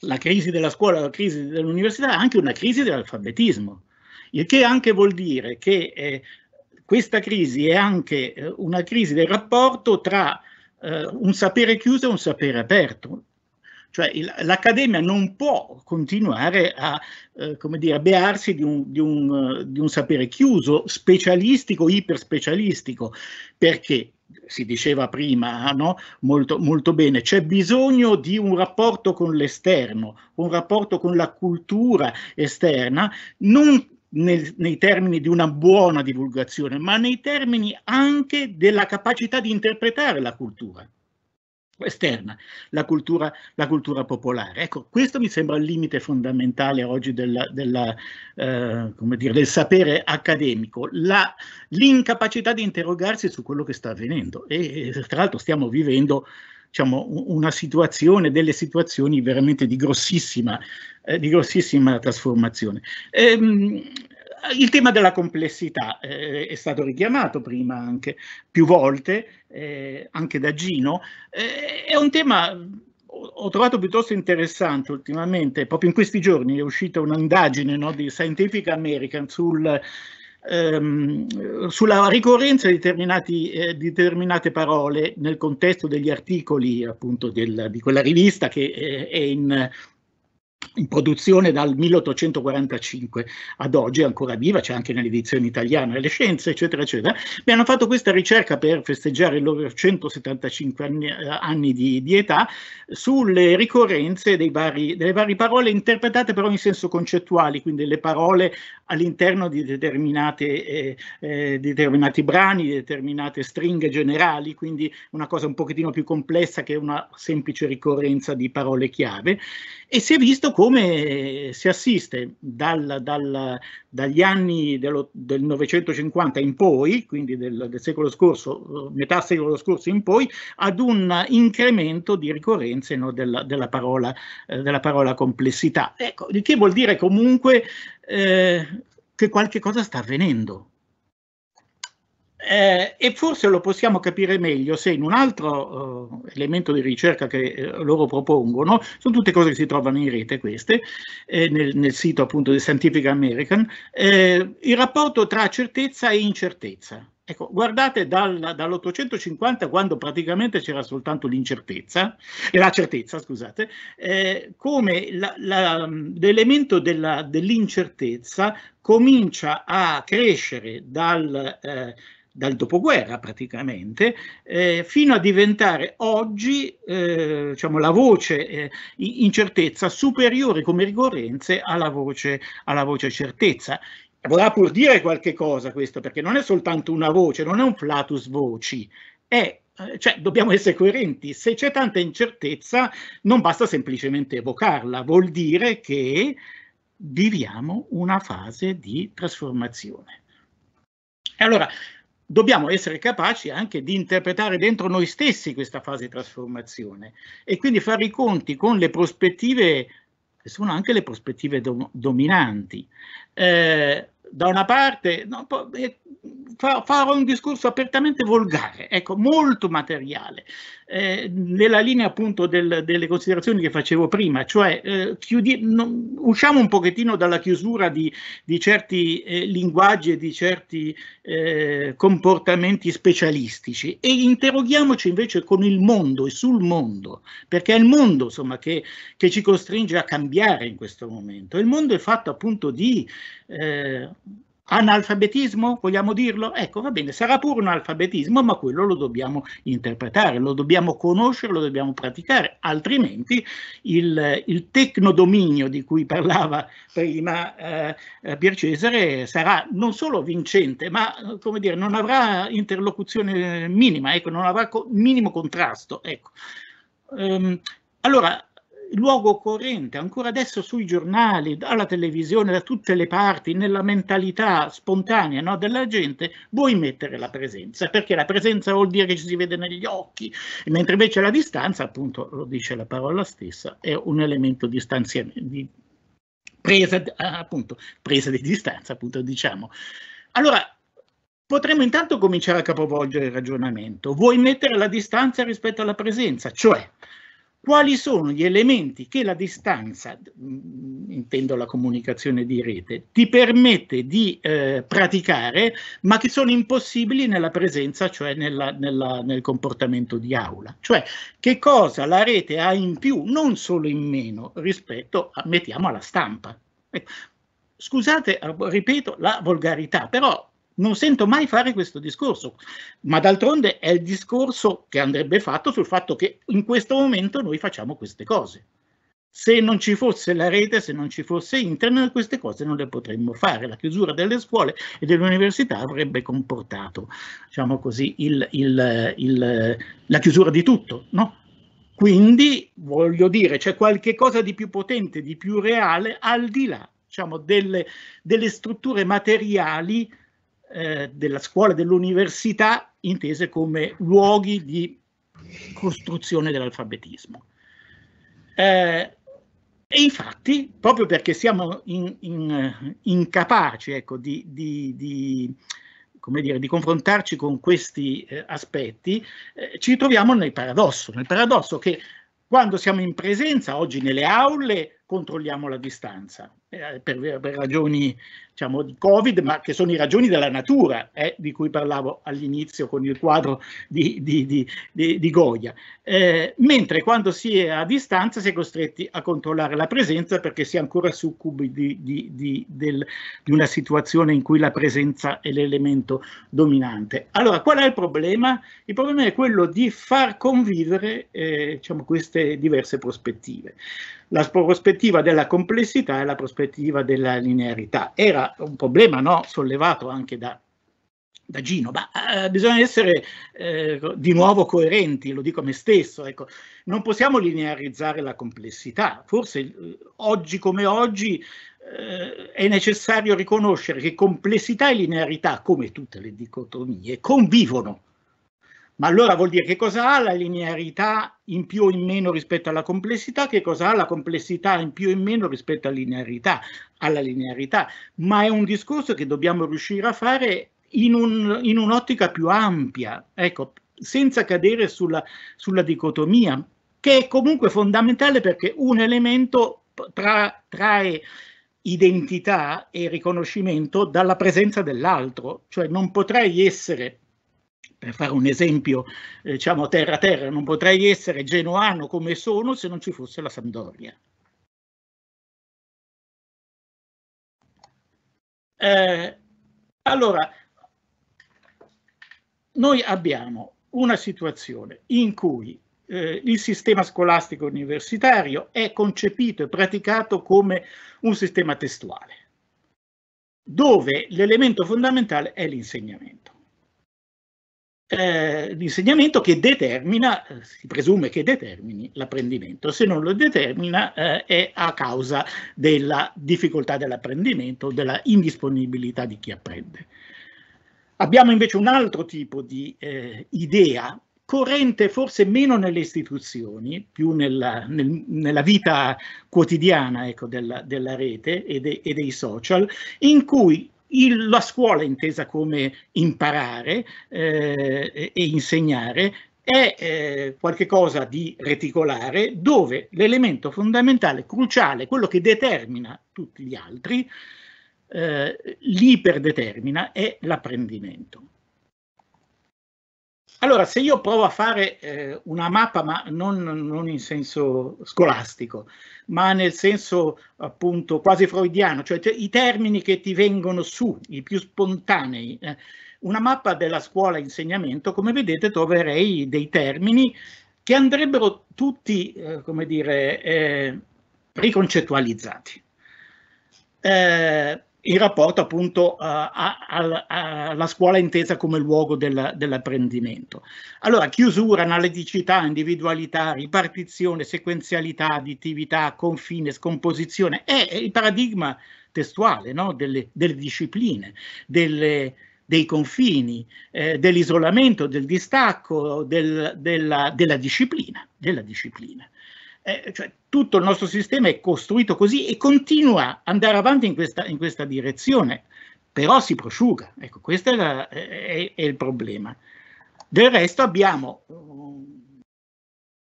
la crisi della scuola, la crisi dell'università è anche una crisi dell'alfabetismo, il che anche vuol dire che eh, questa crisi è anche eh, una crisi del rapporto tra eh, un sapere chiuso e un sapere aperto. Cioè l'Accademia non può continuare a eh, dire, bearsi di un, di, un, di un sapere chiuso, specialistico, iperspecialistico, perché si diceva prima no? molto, molto bene, c'è bisogno di un rapporto con l'esterno, un rapporto con la cultura esterna, non nel, nei termini di una buona divulgazione, ma nei termini anche della capacità di interpretare la cultura esterna, la cultura, la cultura, popolare. Ecco, questo mi sembra il limite fondamentale oggi della, della, eh, dire, del sapere accademico, l'incapacità di interrogarsi su quello che sta avvenendo. E tra l'altro stiamo vivendo diciamo, una situazione, delle situazioni veramente di grossissima, eh, di grossissima trasformazione. Ehm, eh, il tema della complessità eh, è stato richiamato prima anche più volte, eh, anche da Gino, eh, è un tema ho trovato piuttosto interessante ultimamente, proprio in questi giorni è uscita un'indagine no, di Scientific American sul, ehm, sulla ricorrenza di, eh, di, determinate parole nel contesto degli articoli appunto del, di quella rivista che eh, è in in produzione dal 1845 ad oggi, è ancora viva, c'è anche nell'edizione italiana, le scienze, eccetera, eccetera. Mi hanno fatto questa ricerca per festeggiare i loro 175 anni, eh, anni di, di, età sulle ricorrenze vari, delle varie parole interpretate però in senso concettuale, quindi le parole all'interno di eh, eh, determinati brani, di determinate stringhe generali, quindi una cosa un pochettino più complessa che una semplice ricorrenza di parole chiave. E si è visto come come si assiste dal, dal, dagli anni dello, del 950 in poi, quindi del, del, secolo scorso, metà secolo scorso in poi, ad un incremento di ricorrenze no, della, della, parola, eh, della, parola, complessità. Ecco, il che vuol dire comunque eh, che qualche cosa sta avvenendo. Eh, e forse lo possiamo capire meglio se in un altro eh, elemento di ricerca che eh, loro propongono, sono tutte cose che si trovano in rete queste, eh, nel, nel, sito appunto di Scientific American, eh, il rapporto tra certezza e incertezza. Ecco, guardate dal, dall'850 quando praticamente c'era soltanto l'incertezza, e la certezza, scusate, eh, come la, la, l'elemento della, dell'incertezza comincia a crescere dal, eh, dal dopoguerra praticamente, eh, fino a diventare oggi eh, diciamo, la voce eh, incertezza superiore come ricorrenze alla voce, alla voce certezza vorrà pur dire qualche cosa questo, perché non è soltanto una voce, non è un flatus voci, è, eh, cioè, dobbiamo essere coerenti, se c'è tanta incertezza non basta semplicemente evocarla, vuol dire che viviamo una fase di trasformazione. E allora, dobbiamo essere capaci anche di interpretare dentro noi stessi questa fase di trasformazione e quindi fare i conti con le prospettive che sono anche le prospettive do, dominanti. Eh, da una parte, no, farò un discorso apertamente volgare, ecco, molto materiale, eh, nella linea appunto del, delle considerazioni che facevo prima, cioè eh, chiudi, non, usciamo un pochettino dalla chiusura di, di certi eh, linguaggi e di certi eh, comportamenti specialistici e interroghiamoci invece con il mondo e sul mondo, perché è il mondo insomma che, che ci costringe a cambiare in questo momento. Il mondo è fatto appunto di eh, analfabetismo, vogliamo dirlo? Ecco, va bene, sarà pure un alfabetismo, ma quello lo dobbiamo interpretare, lo dobbiamo conoscere, lo dobbiamo praticare, altrimenti il, il tecnodominio di cui parlava prima eh, Pier Cesare sarà non solo vincente, ma come dire, non avrà interlocuzione minima, ecco, non avrà co minimo contrasto. Ecco. Um, allora, luogo corrente ancora adesso sui giornali, dalla televisione, da tutte le parti, nella mentalità spontanea no, della gente, vuoi mettere la presenza, perché la presenza vuol dire che ci si vede negli occhi, mentre invece la distanza, appunto lo dice la parola stessa, è un elemento di stanziamento, di presa, appunto, presa di distanza, appunto diciamo. Allora, Potremmo intanto cominciare a capovolgere il ragionamento. Vuoi mettere la distanza rispetto alla presenza, cioè quali sono gli elementi che la distanza, mm, intendo la comunicazione di rete, ti permette di eh, praticare, ma che sono impossibili nella presenza, cioè nella, nella, nel comportamento di aula. Cioè, che cosa la rete ha in più, non solo in meno, rispetto, a, mettiamo, alla stampa. Ecco. Scusate, ah, ripeto, la volgarità, però non sento mai fare questo discorso, ma d'altronde è il discorso che andrebbe fatto sul fatto che in questo momento noi facciamo queste cose. Se non ci fosse la rete, se non ci fosse internet, queste cose non le potremmo fare. La chiusura delle scuole e delle università avrebbe comportato, diciamo così, il, il, il, la chiusura di tutto, no? Quindi, voglio dire, c'è qualche cosa di più potente, di più reale, al di là diciamo, delle, delle strutture materiali eh, della scuola e dell'università intese come luoghi di costruzione dell'alfabetismo. Eh, e infatti, proprio perché siamo in, in, incapaci ecco, di, di, di, dire, di, confrontarci con questi eh, aspetti, eh, ci troviamo nel paradosso, nel paradosso che quando siamo in presenza, oggi nelle aule, controlliamo la distanza eh, per, per, ragioni diciamo, di Covid, ma che sono i ragioni della natura eh, di cui parlavo all'inizio con il quadro di, di, di, di Goya. Eh, mentre quando si è a distanza si è costretti a controllare la presenza perché si è ancora succubi di, del, una situazione in cui la presenza è l'elemento dominante. Allora, qual è il problema? Il problema è quello di far convivere eh, diciamo, queste diverse prospettive la prospettiva della complessità e la prospettiva della linearità. Era un problema no, sollevato anche da, da Gino, ma eh, bisogna essere eh, di nuovo coerenti, lo dico a me stesso, ecco. non possiamo linearizzare la complessità, forse eh, oggi come oggi eh, è necessario riconoscere che complessità e linearità, come tutte le dicotomie, convivono ma allora vuol dire che cosa ha la linearità in più o in meno rispetto alla complessità, che cosa ha la complessità in più o in meno rispetto alla linearità, alla linearità. ma è un discorso che dobbiamo riuscire a fare in, un, in un'ottica più ampia, ecco, senza cadere sulla, sulla, dicotomia, che è comunque fondamentale perché un elemento tra, trae identità e riconoscimento dalla presenza dell'altro, cioè non potrei essere per fare un esempio, eh, diciamo terra terra, non potrei essere genuano come sono se non ci fosse la Sampdoria. Eh, allora, noi abbiamo una situazione in cui eh, il sistema scolastico universitario è concepito e praticato come un sistema testuale, dove l'elemento fondamentale è l'insegnamento. Eh, l'insegnamento che determina, eh, si presume che determini l'apprendimento, se non lo determina eh, è a causa della difficoltà dell'apprendimento, della indisponibilità di chi apprende. Abbiamo invece un altro tipo di eh, idea, corrente forse meno nelle istituzioni, più nella, nel, nella vita quotidiana ecco, della, della, rete e, de, e dei social, in cui il, la scuola intesa come imparare eh, e insegnare è eh, qualcosa di reticolare dove l'elemento fondamentale, cruciale, quello che determina tutti gli altri, eh, l'iperdetermina, è l'apprendimento. Allora, se io provo a fare eh, una mappa, ma non, non, in senso scolastico, ma nel senso appunto quasi freudiano, cioè, cioè i termini che ti vengono su, i più spontanei, eh, una mappa della scuola insegnamento, come vedete troverei dei termini che andrebbero tutti, eh, come dire, eh, riconcettualizzati. Eh, in rapporto appunto eh, alla scuola intesa come luogo del, dell'apprendimento. Allora, chiusura, analiticità, individualità, ripartizione, sequenzialità, additività, confine, scomposizione è il paradigma testuale no? delle, delle, discipline, delle, dei confini, eh, dell'isolamento, del distacco, del, della, della, disciplina, della disciplina. Eh, cioè, tutto il nostro sistema è costruito così e continua ad andare avanti in questa, in questa direzione, però si prosciuga. Ecco, questo è, la, è, è il problema. Del resto abbiamo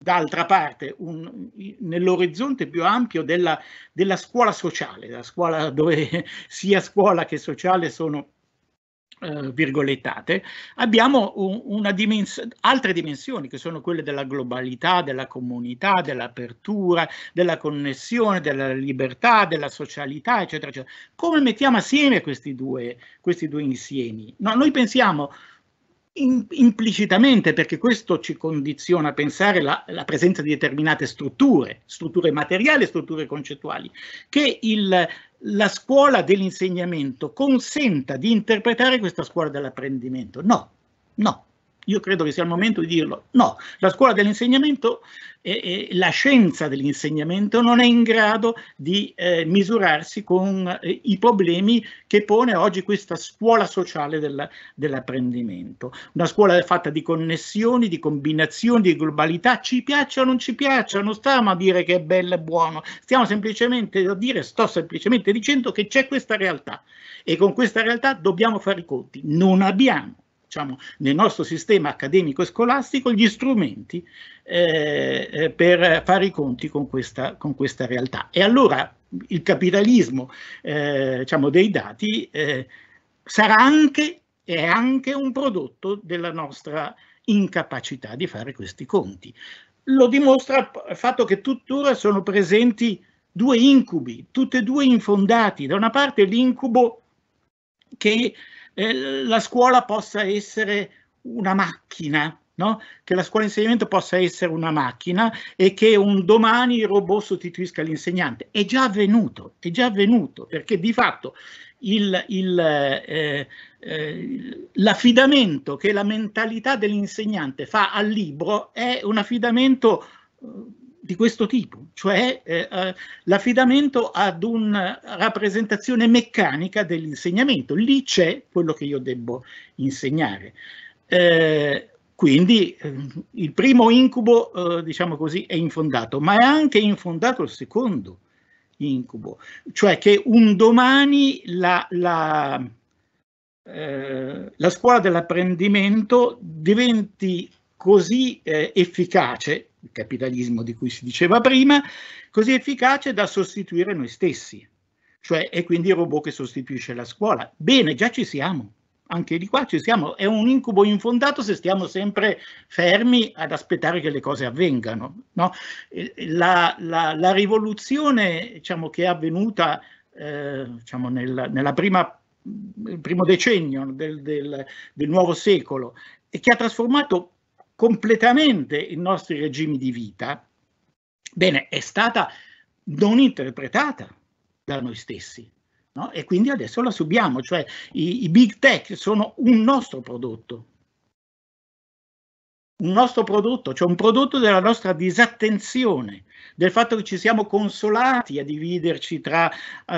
d'altra parte un, nell'orizzonte più ampio della, della, scuola sociale, la scuola dove sia scuola che sociale sono eh, virgolettate, abbiamo un, dimens- altre dimensioni che sono quelle della globalità, della comunità, dell'apertura, della connessione, della libertà, della socialità, eccetera, eccetera. Come mettiamo assieme questi due, questi due insiemi? No, noi pensiamo implicitamente, perché questo ci condiziona a pensare la, la, presenza di determinate strutture, strutture materiali e strutture concettuali, che il, la scuola dell'insegnamento consenta di interpretare questa scuola dell'apprendimento. No, no, io credo che sia il momento di dirlo, no, la scuola dell'insegnamento, eh, la scienza dell'insegnamento non è in grado di eh, misurarsi con eh, i problemi che pone oggi questa scuola sociale della, dell'apprendimento. Una scuola fatta di connessioni, di combinazioni, di globalità, ci piaccia o non ci piaccia, non stiamo a dire che è bello e buono, stiamo semplicemente a dire, sto semplicemente dicendo che c'è questa realtà e con questa realtà dobbiamo fare i conti, non abbiamo diciamo, nel nostro sistema accademico e scolastico gli strumenti eh, eh, per fare i conti con questa, con questa, realtà. E allora il capitalismo eh, diciamo, dei dati eh, sarà anche, è anche un prodotto della nostra incapacità di fare questi conti. Lo dimostra il fatto che tuttora sono presenti due incubi, tutti e due infondati. Da una parte l'incubo che eh, la scuola possa essere una macchina, no? che la scuola di insegnamento possa essere una macchina e che un domani il robot sostituisca l'insegnante. È già avvenuto, è già avvenuto, perché di fatto il, il, eh, eh, l'affidamento che la mentalità dell'insegnante fa al libro è un affidamento eh, di questo tipo, cioè eh, eh l'affidamento ad una rappresentazione meccanica dell'insegnamento. Lì c'è quello che io devo insegnare. Eh, quindi eh, il primo incubo, eh, diciamo così, è infondato, ma è anche infondato il secondo incubo, cioè che un domani la, la, eh, la scuola dell'apprendimento diventi così efficace il capitalismo di cui si diceva prima, così efficace da sostituire noi stessi. Cioè è quindi il robot che sostituisce la scuola. Bene, già ci siamo. Anche di qua ci siamo, è un incubo infondato se stiamo sempre fermi ad aspettare che le cose avvengano. No? La, la, la, rivoluzione diciamo, che è avvenuta eh, diciamo, nella, nella prima il primo decennio del, del, del, nuovo secolo e che ha trasformato completamente i nostri regimi di vita, bene, è stata non interpretata da noi stessi. No? E quindi adesso la subiamo, cioè i, i big tech sono un nostro prodotto, un nostro prodotto, cioè un prodotto della nostra disattenzione, del fatto che ci siamo consolati a dividerci tra eh,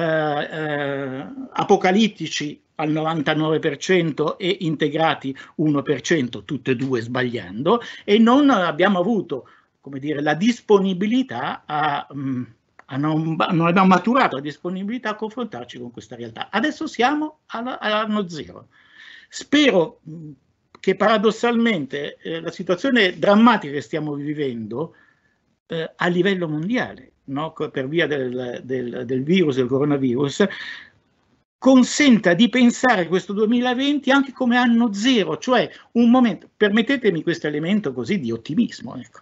eh, apocalittici al 99% e integrati 1%, tutte e due sbagliando, e non abbiamo avuto come dire, la disponibilità a... Mh, mm, non, non, abbiamo maturato la disponibilità a confrontarci con questa realtà. Adesso siamo all'anno zero. Spero mm, che paradossalmente eh, la situazione drammatica che stiamo vivendo eh, a livello mondiale, no? per via del, del, del virus, del coronavirus, consenta di pensare questo 2020 anche come anno zero, cioè un momento, permettetemi questo elemento così di ottimismo, ecco,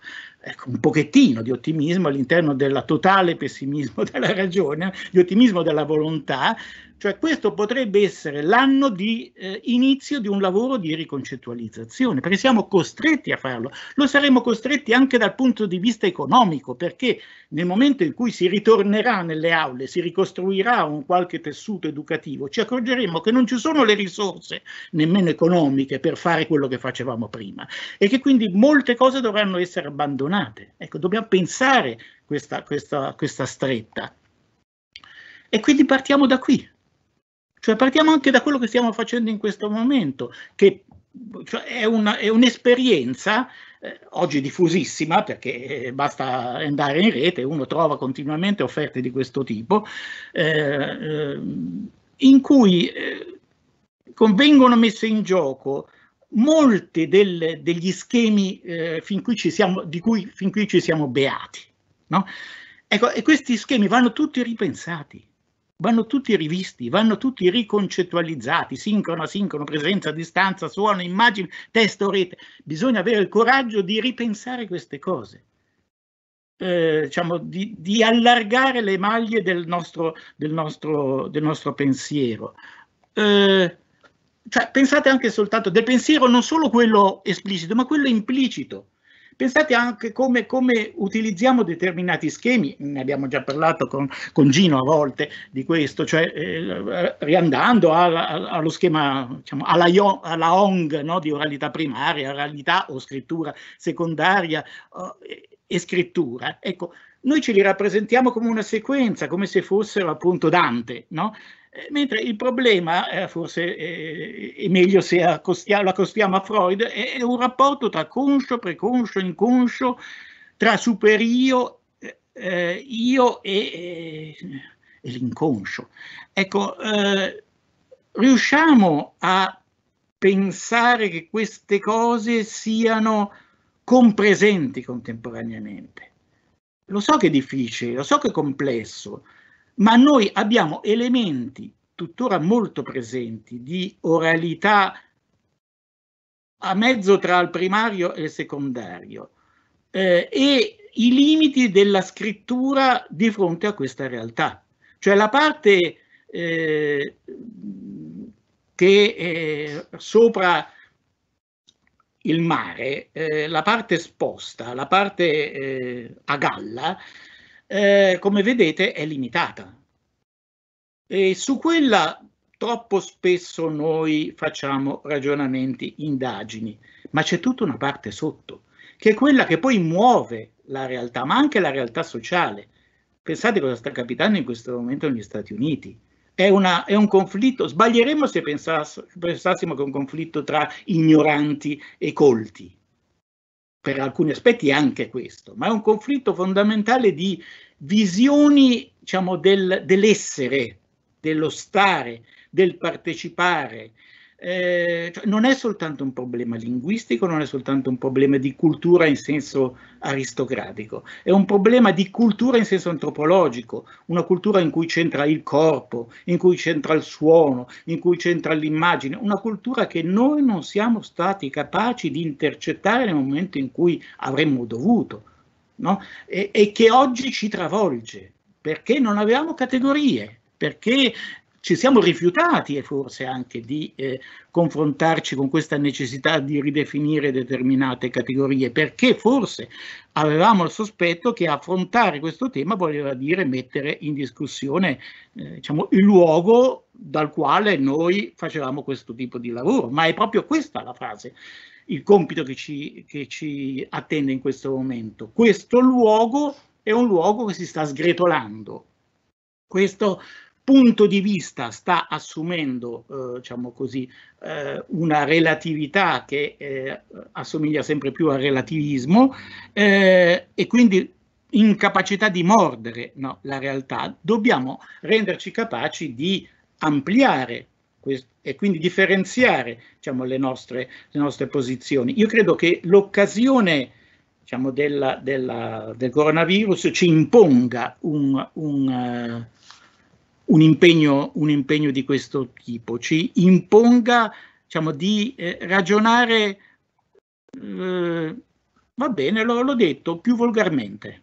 ecco, un pochettino di ottimismo all'interno del totale pessimismo della ragione, di ottimismo della volontà, cioè questo potrebbe essere l'anno di eh, inizio di un lavoro di riconcettualizzazione, perché siamo costretti a farlo, lo saremo costretti anche dal punto di vista economico, perché nel momento in cui si ritornerà nelle aule, si ricostruirà un qualche tessuto educativo, ci accorgeremo che non ci sono le risorse, nemmeno economiche, per fare quello che facevamo prima e che quindi molte cose dovranno essere abbandonate condannate. Ecco, dobbiamo pensare questa, questa, questa stretta. E quindi partiamo da qui, cioè partiamo anche da quello che stiamo facendo in questo momento, che cioè, è, un'esperienza eh, oggi diffusissima perché eh, basta andare in rete, uno trova continuamente offerte di questo tipo, eh, eh in cui eh, vengono messe in gioco molti del, degli schemi eh, cui siamo, di cui fin qui ci siamo beati. No? Ecco, e questi schemi vanno tutti ripensati, vanno tutti rivisti, vanno tutti riconcettualizzati, sincrono, asincrono, presenza, distanza, suono, immagine, testo, rete. Bisogna avere il coraggio di ripensare queste cose. Eh, diciamo, di, di, allargare le maglie del nostro, del nostro, del nostro pensiero. Eh, cioè, pensate anche soltanto del pensiero, non solo quello esplicito, ma quello implicito. Pensate anche come, come, utilizziamo determinati schemi, ne abbiamo già parlato con, con Gino a volte di questo, cioè eh, riandando alla, allo schema, diciamo, alla, Io, alla ONG no, di oralità primaria, oralità o scrittura secondaria eh, e scrittura. Ecco, noi ce li rappresentiamo come una sequenza, come se fossero appunto Dante, no? Eh, mentre il problema, eh, forse eh, è meglio se accostia, lo accostiamo a Freud, è, un rapporto tra conscio, preconscio, inconscio, tra superio, eh, eh io e, eh, e l'inconscio. Ecco, riusciamo a pensare che queste cose siano compresenti contemporaneamente. Lo so che è difficile, lo so che è complesso, ma noi abbiamo elementi tuttora molto presenti di oralità a mezzo tra il primario e il secondario eh, e i limiti della scrittura di fronte a questa realtà. Cioè la parte eh, che è sopra il mare, eh, la parte esposta, la parte eh, a galla, eh, come vedete è limitata. E su quella troppo spesso noi facciamo ragionamenti, indagini, ma c'è tutta una parte sotto, che è quella che poi muove la realtà, ma anche la realtà sociale. Pensate cosa sta capitando in questo momento negli Stati Uniti. È, una, è un conflitto, sbaglieremmo se pensassimo che è un conflitto tra ignoranti e colti, per alcuni aspetti anche questo, ma è un conflitto fondamentale di visioni diciamo, del, dell'essere, dello stare, del partecipare, eh, cioè non è soltanto un problema linguistico, non è soltanto un problema di cultura in senso aristocratico, è un problema di cultura in senso antropologico, una cultura in cui c'entra il corpo, in cui c'entra il suono, in cui c'entra l'immagine, una cultura che noi non siamo stati capaci di intercettare nel momento in cui avremmo dovuto no? e, e che oggi ci travolge perché non avevamo categorie, perché ci siamo rifiutati eh, forse anche di eh, confrontarci con questa necessità di ridefinire determinate categorie, perché forse avevamo il sospetto che affrontare questo tema voleva dire mettere in discussione eh, diciamo, il luogo dal quale noi facevamo questo tipo di lavoro, ma è proprio questa la frase il compito che ci, che ci, attende in questo momento. Questo luogo è un luogo che si sta sgretolando. Questo punto di vista sta assumendo eh, diciamo così, eh, una relatività che eh, assomiglia sempre più al relativismo eh, e quindi incapacità di mordere no, la realtà, dobbiamo renderci capaci di ampliare e quindi differenziare diciamo, le, nostre, le, nostre, posizioni. Io credo che l'occasione diciamo, del coronavirus ci imponga un, un eh, un impegno, un impegno, di questo tipo, ci imponga diciamo, di eh, ragionare, eh, va bene, l'ho, l'ho detto, più volgarmente.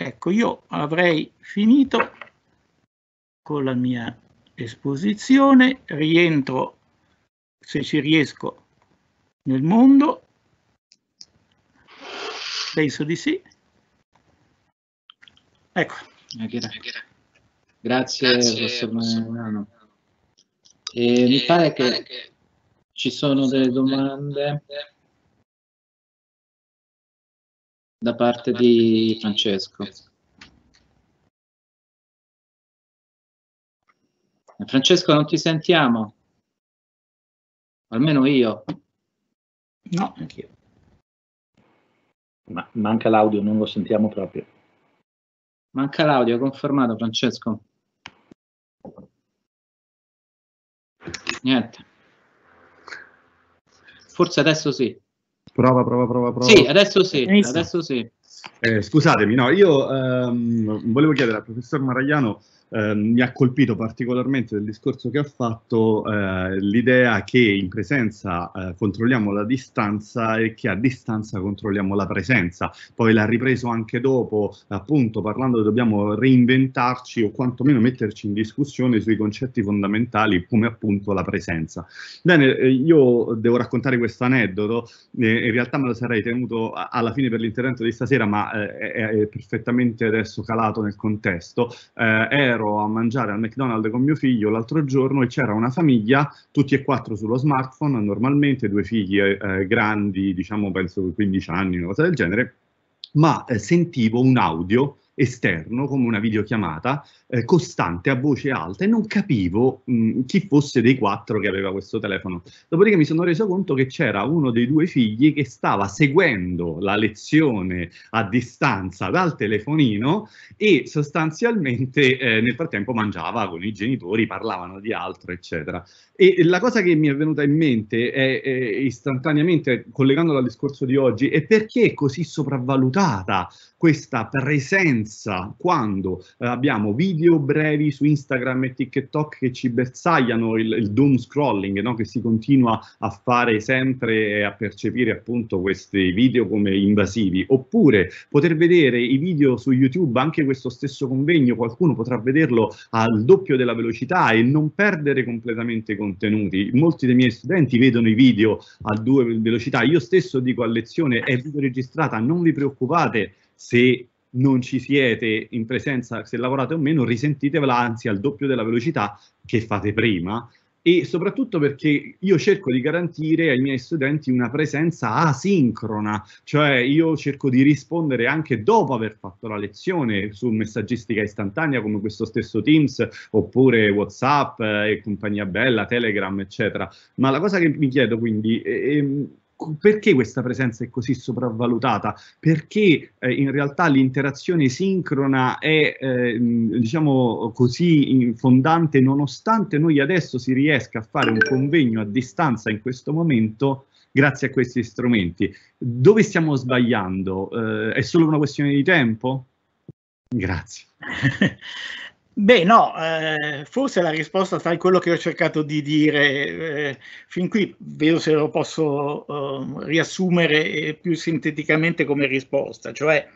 Ecco, io avrei finito con la mia esposizione, rientro, se ci riesco, nel mondo, penso di sì. Ecco. Grazie, Grazie professor Mariano. E mi pare, che, che ci sono delle domande da parte di Francesco. Francesco, non ti sentiamo? Almeno io. No, anch'io. Ma manca l'audio, non lo sentiamo proprio. Manca l'audio, confermato Francesco. Niente. Forse adesso sì. Prova, prova, prova, prova. Sì, adesso sì, adesso sì. Eh, scusatemi, no, io ehm, volevo chiedere al professor Maragliano eh, mi ha colpito particolarmente del discorso che ha fatto eh, l'idea che in presenza eh, controlliamo la distanza e che a distanza controlliamo la presenza. Poi l'ha ripreso anche dopo, appunto parlando dobbiamo reinventarci o quantomeno metterci in discussione sui concetti fondamentali come appunto la presenza. Bene, eh, io devo raccontare questo aneddoto, eh, in realtà me lo sarei tenuto alla fine per l'intervento di stasera, ma eh, è, è, perfettamente adesso calato nel contesto. Eh, ero a mangiare al McDonald's con mio figlio l'altro giorno e c'era una famiglia, tutti e quattro sullo smartphone, normalmente due figli eh, eh grandi, diciamo penso 15 anni, una cosa del genere, ma eh, sentivo un audio esterno come una videochiamata eh, costante a voce alta e non capivo mh, mm, chi fosse dei quattro che aveva questo telefono. Dopodiché mi sono reso conto che c'era uno dei due figli che stava seguendo la lezione a distanza dal telefonino e sostanzialmente eh, nel frattempo mangiava con i genitori, parlavano di altro, eccetera. E la cosa che mi è venuta in mente è, è istantaneamente collegandola al discorso di oggi è perché è così sopravvalutata questa presenza quando eh, abbiamo video video brevi su Instagram e TikTok che ci bersagliano il, il doom scrolling, no? che si continua a fare sempre e a percepire appunto questi video come invasivi, oppure poter vedere i video su YouTube, anche questo stesso convegno, qualcuno potrà vederlo al doppio della velocità e non perdere completamente i contenuti. Molti dei miei studenti vedono i video a due velocità, io stesso dico a lezione è video registrata, non vi preoccupate se non ci siete in presenza, se lavorate o meno, risentitevela anzi al doppio della velocità che fate prima e soprattutto perché io cerco di garantire ai miei studenti una presenza asincrona, cioè io cerco di rispondere anche dopo aver fatto la lezione su messaggistica istantanea come questo stesso Teams oppure Whatsapp eh, e compagnia bella, Telegram eccetera, ma la cosa che mi chiedo quindi è, è perché questa presenza è così sopravvalutata? Perché eh, in realtà l'interazione sincrona è eh, diciamo così fondante nonostante noi adesso si riesca a fare un convegno a distanza in questo momento grazie a questi strumenti. Dove stiamo sbagliando? Eh, è solo una questione di tempo? Grazie. Beh, no, eh, forse la risposta sta in quello che ho cercato di dire eh, fin qui, vedo se lo posso ehm, eh, riassumere più sinteticamente come risposta, cioè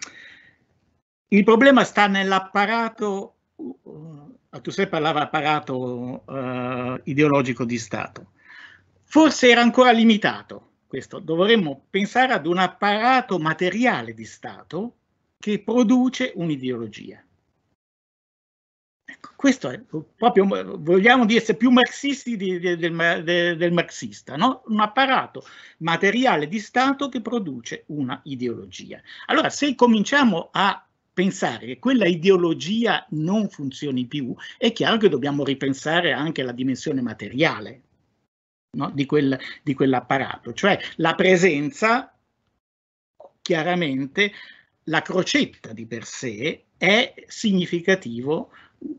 il problema sta nell'apparato, uh, eh, sei parlava apparato uh, ideologico di Stato, forse era ancora limitato questo, dovremmo pensare ad un apparato materiale di Stato che produce un'ideologia. Ecco, questo è proprio, vogliamo di essere più marxisti di, di, del, de, del, marxista, no? un apparato materiale di Stato che produce una ideologia. Allora, se cominciamo a pensare che quella ideologia non funzioni più, è chiaro che dobbiamo ripensare anche la dimensione materiale no? di, quel, di quell'apparato, cioè la presenza chiaramente la crocetta di per sé è significativo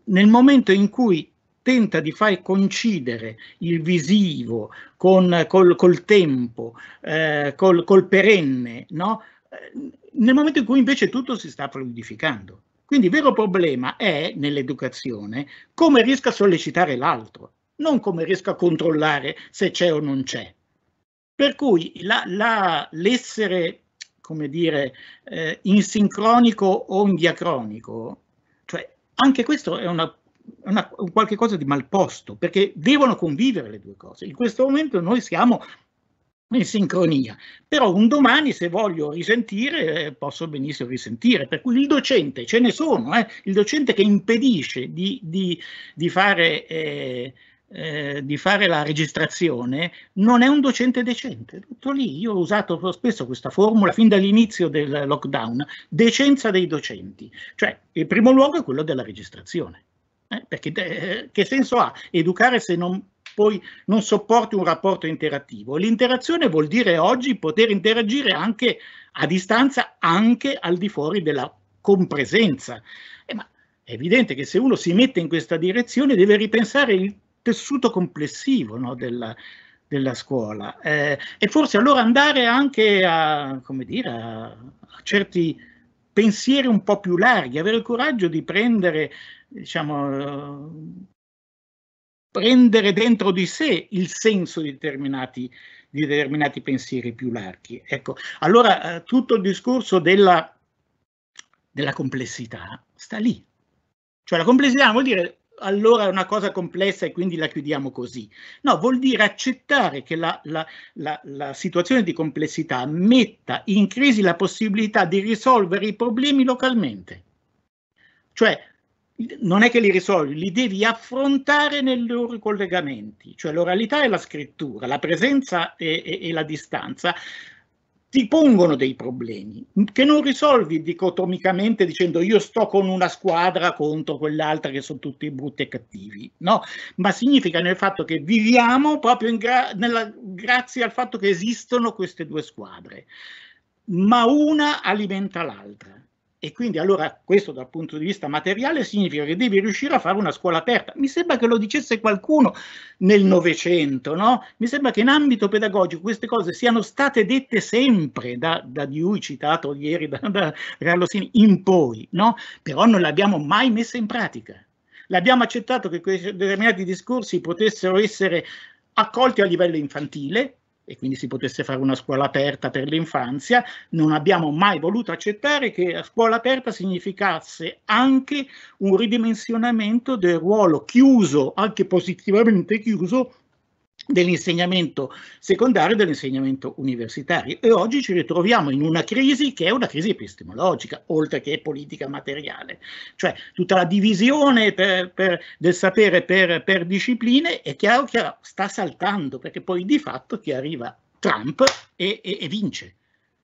nel momento in cui tenta di far coincidere il visivo con, col, col tempo, eh, col, col, perenne, no? Eh, nel momento in cui invece tutto si sta fluidificando. Quindi il vero problema è, nell'educazione, come riesca a sollecitare l'altro, non come riesca a controllare se c'è o non c'è. Per cui l'essere, come dire, eh, in sincronico o in diacronico anche questo è una, una, un qualche cosa di malposto, perché devono convivere le due cose. In questo momento noi siamo in sincronia, però un domani se voglio risentire eh, posso benissimo risentire, per cui il docente, ce ne sono, eh, il docente che impedisce di, di, di fare eh, eh, di fare la registrazione non è un docente decente. Tutto lì, io ho usato spesso questa formula fin dall'inizio del lockdown, decenza dei docenti, cioè il primo luogo è quello della registrazione. Eh? perché eh, che senso ha educare se non poi non sopporti un rapporto interattivo? L'interazione vuol dire oggi poter interagire anche a distanza, anche al di fuori della compresenza. Eh, ma è evidente che se uno si mette in questa direzione deve ripensare il tessuto complessivo no, della, della, scuola. Eh, e forse allora andare anche a, come dire, a, a certi pensieri un po' più larghi, avere il coraggio di prendere, diciamo, prendere dentro di sé il senso di determinati, di determinati pensieri più larghi. Ecco, allora eh, tutto il discorso della, della complessità sta lì. Cioè la complessità vuol dire allora è una cosa complessa e quindi la chiudiamo così. No, vuol dire accettare che la, la, la, la, situazione di complessità metta in crisi la possibilità di risolvere i problemi localmente. Cioè, non è che li risolvi, li devi affrontare nei loro collegamenti, cioè l'oralità e la scrittura, la presenza e, e, e la distanza ti pongono dei problemi che non risolvi dicotomicamente dicendo io sto con una squadra contro quell'altra che sono tutti brutti e cattivi, no? Ma significa nel fatto che viviamo proprio gra- nella, grazie al fatto che esistono queste due squadre, ma una alimenta l'altra. E quindi allora questo dal punto di vista materiale significa che devi riuscire a fare una scuola aperta. Mi sembra che lo dicesse qualcuno nel Novecento, no? Mi sembra che in ambito pedagogico queste cose siano state dette sempre da, da Dewey, citato ieri da, da Sini, in poi, no? Però non le abbiamo mai messe in pratica. L'abbiamo accettato che questi determinati discorsi potessero essere accolti a livello infantile, e quindi si potesse fare una scuola aperta per l'infanzia, non abbiamo mai voluto accettare che scuola aperta significasse anche un ridimensionamento del ruolo chiuso, anche positivamente chiuso, dell'insegnamento secondario e dell'insegnamento universitario e oggi ci ritroviamo in una crisi che è una crisi epistemologica oltre che politica materiale cioè tutta la divisione per, per, del sapere per, per, discipline è chiaro che sta saltando perché poi di fatto chi arriva Trump e, e, e vince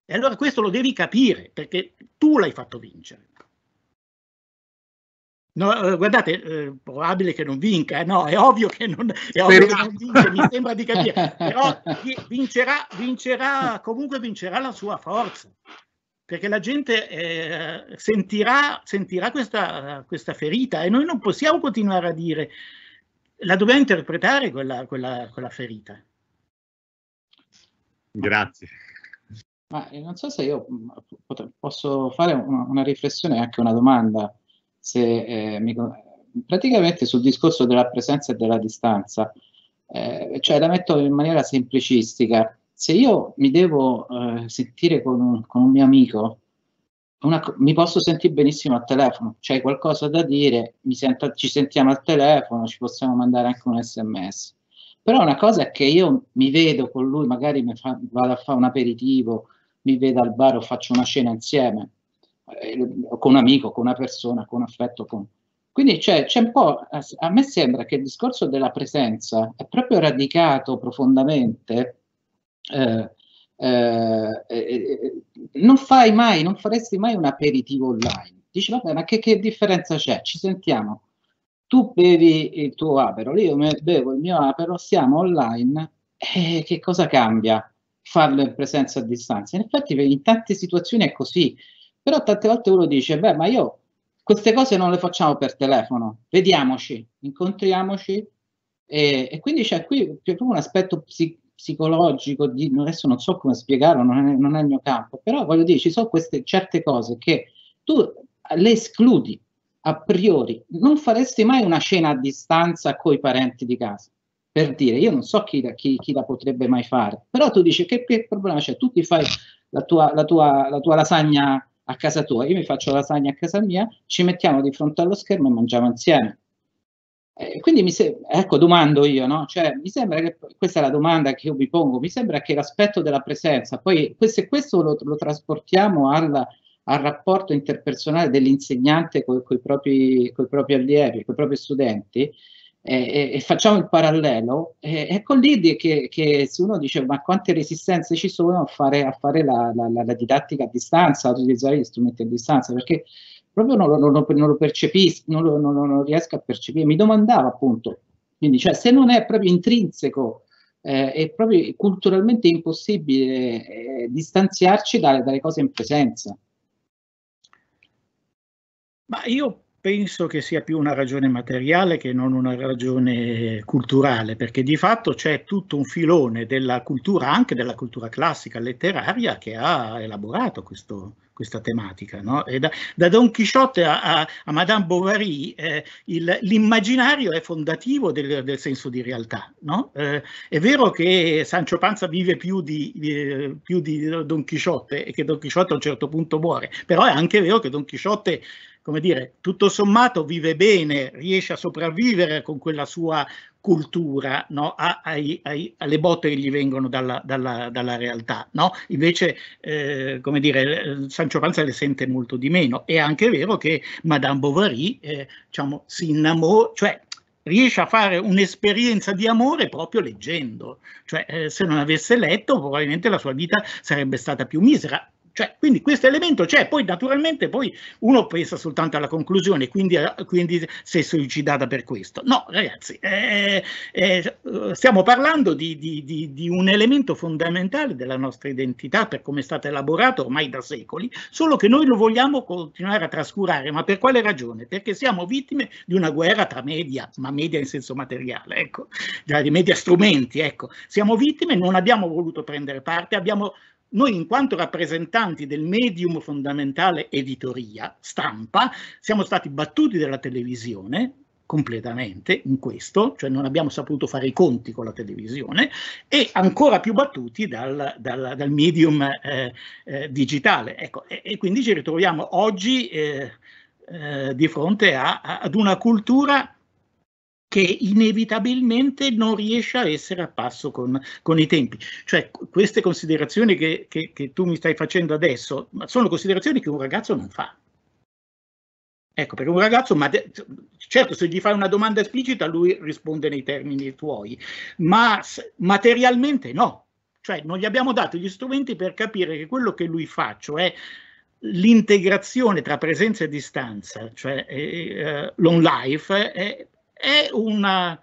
e allora questo lo devi capire perché tu l'hai fatto vincere No, eh, guardate, eh, probabile che non vinca, eh, no, è ovvio che non, è ovvio che non vince, mi sembra di capire, però vincerà, vincerà, comunque vincerà la sua forza, perché la gente eh, sentirà, sentirà questa, questa, ferita e noi non possiamo continuare a dire, la dobbiamo interpretare quella, quella, quella ferita. Grazie. Ma eh, non so se io mm, posso fare una, una riflessione e anche una domanda se, eh, mi, praticamente sul discorso della presenza e della distanza, eh, cioè la metto in maniera semplicistica. Se io mi devo eh, sentire con un, con un, mio amico, una, mi posso sentire benissimo al telefono, c'è qualcosa da dire, sento, ci sentiamo al telefono, ci possiamo mandare anche un sms. Però una cosa è che io mi vedo con lui, magari fa, vado a fare un aperitivo, mi vedo al bar o faccio una cena insieme, eh, con un amico, con una persona, con affetto. Con... Quindi c'è, c'è un po', a me sembra che il discorso della presenza è proprio radicato profondamente. Eh, eh, non fai mai, non faresti mai un aperitivo online. Dici, vabbè, ma che, che differenza c'è? Ci sentiamo. Tu bevi il tuo apero, io bevo il mio apero, siamo online. Eh, che cosa cambia farlo in presenza a distanza? In effetti, in tante situazioni è così. Però tante volte uno dice, beh, ma io queste cose non le facciamo per telefono, vediamoci, incontriamoci. E, e quindi c'è qui proprio un aspetto psi, psicologico, di, adesso non so come spiegarlo, non è, non è, il mio campo, però voglio dire, ci sono queste certe cose che tu le escludi a priori, non faresti mai una cena a distanza con i parenti di casa. Per dire, io non so chi, chi, chi la potrebbe mai fare, però tu dici che, che problema c'è? Tu ti fai la tua, la tua, la tua lasagna a casa tua, io mi faccio lasagna a casa mia, ci mettiamo di fronte allo schermo e mangiamo insieme. Eh, quindi mi se- ecco, domando io, no? Cioè, mi sembra che questa è la domanda che io mi pongo, mi sembra che l'aspetto della presenza, poi se questo lo, lo trasportiamo alla, al rapporto interpersonale dell'insegnante con i propri allievi, con i propri studenti, e, e, facciamo il parallelo, eh, ecco lì che, che, se uno dice ma quante resistenze ci sono a fare, a fare la, la, la, didattica a distanza, ad utilizzare gli strumenti a distanza, perché proprio non lo, non lo, non lo percepisco, non lo, non lo, riesco a percepire. Mi domandavo appunto, quindi cioè, se non è proprio intrinseco eh, è proprio culturalmente impossibile eh, distanziarci dalle, dalle cose in presenza. Ma io penso che sia più una ragione materiale che non una ragione culturale, perché di fatto c'è tutto un filone della cultura, anche della cultura classica letteraria, che ha elaborato questo, questa tematica. No? Da, da, Don Quixote a, a, a Madame Bovary eh, il, l'immaginario è fondativo del, del senso di realtà. No? Eh, è vero che Sancho Panza vive più di, eh, più di Don Quixote e che Don Quixote a un certo punto muore, però è anche vero che Don Quixote come dire, tutto sommato vive bene, riesce a sopravvivere con quella sua cultura no? a, ai, ai, alle botte che gli vengono dalla, dalla, dalla realtà. No? Invece, eh, come dire, Sancio Panza le sente molto di meno. È anche vero che Madame Bovary eh, diciamo, si innamora, cioè riesce a fare un'esperienza di amore proprio leggendo, cioè eh, se non avesse letto probabilmente la sua vita sarebbe stata più misera, cioè, quindi questo elemento c'è, poi naturalmente poi uno pensa soltanto alla conclusione, quindi, quindi si è suicidata per questo. No, ragazzi, eh, eh, eh, stiamo parlando di, di, di, di, un elemento fondamentale della nostra identità per come è stato elaborato ormai da secoli, solo che noi lo vogliamo continuare a trascurare, ma per quale ragione? Perché siamo vittime di una guerra tra media, ma media in senso materiale, ecco, di media strumenti, ecco. Siamo vittime, non abbiamo voluto prendere parte, abbiamo noi in quanto rappresentanti del medium fondamentale editoria, stampa, siamo stati battuti dalla televisione completamente in questo, cioè non abbiamo saputo fare i conti con la televisione e ancora più battuti dal, dal, dal medium eh, eh, digitale. Ecco, e, e, quindi ci ritroviamo oggi eh, eh di fronte a, a, ad una cultura che inevitabilmente non riesce a essere a passo con, con i tempi. Cioè queste considerazioni che, che, che tu mi stai facendo adesso sono considerazioni che un ragazzo non fa. Ecco, perché un ragazzo, ma certo se gli fai una domanda esplicita lui risponde nei termini tuoi, ma materialmente no. Cioè non gli abbiamo dato gli strumenti per capire che quello che lui fa, cioè l'integrazione tra presenza e distanza, cioè eh, l'on life, è è una,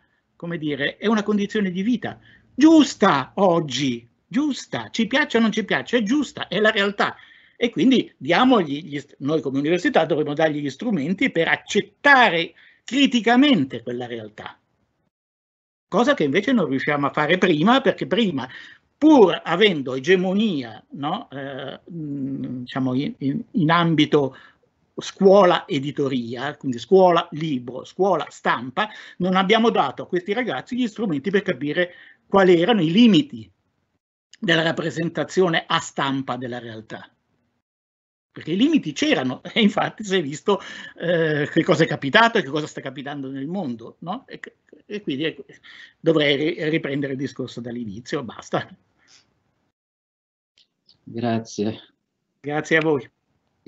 dire, è una condizione di vita giusta oggi, giusta, ci piaccia o non ci piaccia, è giusta, è la realtà. E quindi diamogli, gli, noi come università dovremmo dargli gli strumenti per accettare criticamente quella realtà. Cosa che invece non riusciamo a fare prima, perché prima, pur avendo egemonia no, eh, diciamo in, in, in, ambito scuola editoria, quindi scuola libro, scuola stampa, non abbiamo dato a questi ragazzi gli strumenti per capire quali erano i limiti della rappresentazione a stampa della realtà. Perché i limiti c'erano e infatti si è visto eh, che cosa è capitato e che cosa sta capitando nel mondo. No? E, e, quindi ecco, dovrei riprendere il discorso dall'inizio, basta. Grazie. Grazie a voi.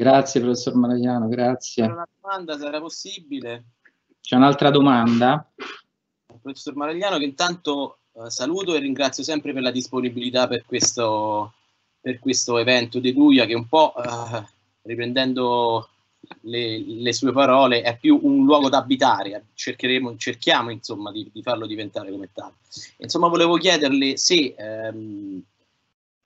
Grazie professor Maragliano, grazie. C'è una domanda, sarà possibile? C'è un'altra domanda? Professor Maragliano, che intanto eh, saluto e ringrazio sempre per la disponibilità per questo, per questo evento di Guia, che un po', eh, riprendendo le, le, sue parole, è più un luogo da abitare. Cercheremo, cerchiamo insomma di, di farlo diventare come tale. Insomma, volevo chiederle se... Ehm,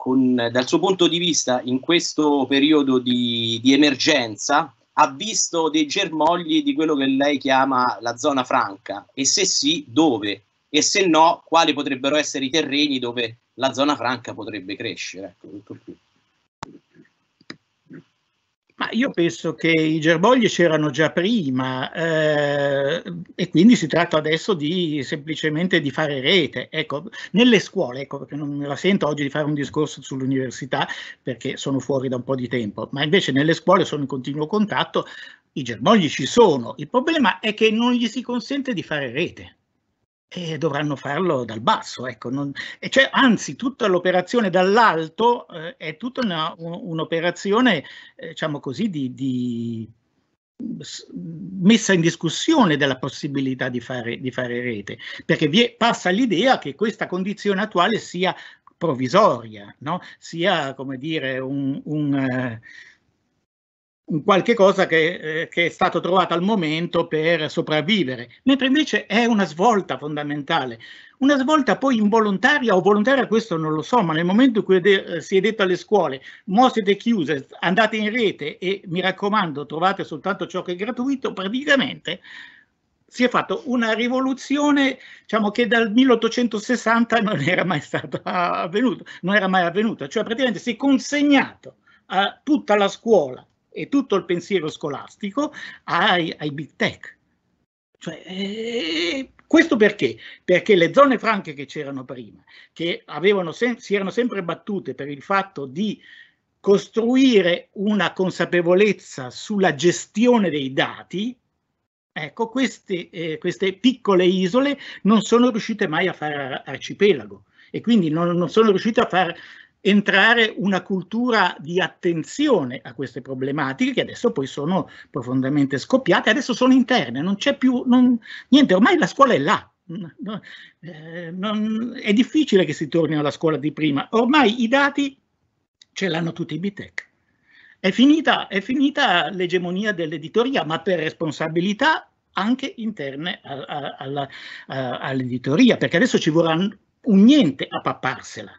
con, dal suo punto di vista in questo periodo di, di emergenza ha visto dei germogli di quello che lei chiama la zona franca e se sì dove e se no quali potrebbero essere i terreni dove la zona franca potrebbe crescere. Ecco, tutto qui. Ma io penso che i germogli c'erano già prima eh, e quindi si tratta adesso di semplicemente di fare rete. Ecco, nelle scuole, ecco perché non me la sento oggi di fare un discorso sull'università perché sono fuori da un po' di tempo, ma invece nelle scuole sono in continuo contatto, i germogli ci sono, il problema è che non gli si consente di fare rete e dovranno farlo dal basso. Ecco. Non, cioè, anzi, tutta l'operazione dall'alto eh, è tutta una, un'operazione, eh, diciamo così, di, di, messa in discussione della possibilità di fare, di fare rete, perché è, passa l'idea che questa condizione attuale sia provvisoria, no? sia, come dire, un... un eh, un qualche cosa che, eh, che, è stato trovato al momento per sopravvivere, mentre invece è una svolta fondamentale, una svolta poi involontaria o volontaria, questo non lo so, ma nel momento in cui de- eh, si è detto alle scuole mo siete chiuse, andate in rete e mi raccomando trovate soltanto ciò che è gratuito, praticamente si è fatta una rivoluzione diciamo, che dal 1860 non era mai stata avvenuta, non era mai avvenuta, cioè praticamente si è consegnato a tutta la scuola e tutto il pensiero scolastico ai, ai big tech. Cioè, eh, questo perché? Perché le zone franche che c'erano prima, che avevano sem- si erano sempre battute per il fatto di costruire una consapevolezza sulla gestione dei dati, ecco, queste, eh, queste piccole isole non sono riuscite mai a fare arcipelago e quindi non, non sono riuscite a fare entrare una cultura di attenzione a queste problematiche che adesso poi sono profondamente scoppiate, adesso sono interne, non c'è più non, niente, ormai la scuola è là. Mm, eh, non, è difficile che si torni alla scuola di prima, ormai i dati ce l'hanno tutti i BTEC. È finita, è finita l'egemonia dell'editoria, ma per responsabilità anche interne all'editoria, perché adesso ci vorrà un niente a papparsela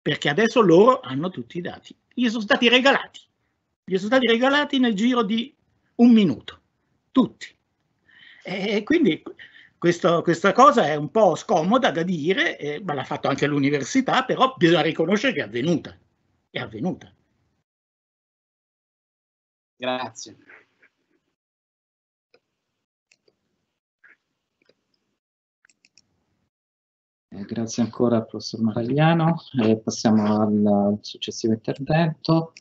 perché adesso loro hanno tutti i dati. Gli sono stati regalati, gli sono stati regalati nel giro di un minuto, tutti. E quindi questo, questa cosa è un po' scomoda da dire, eh, ma l'ha fatto anche l'università, però bisogna riconoscere che è avvenuta, è avvenuta. Grazie. Eh, grazie ancora al professor Maragliano. Eh, passiamo al, successivo intervento.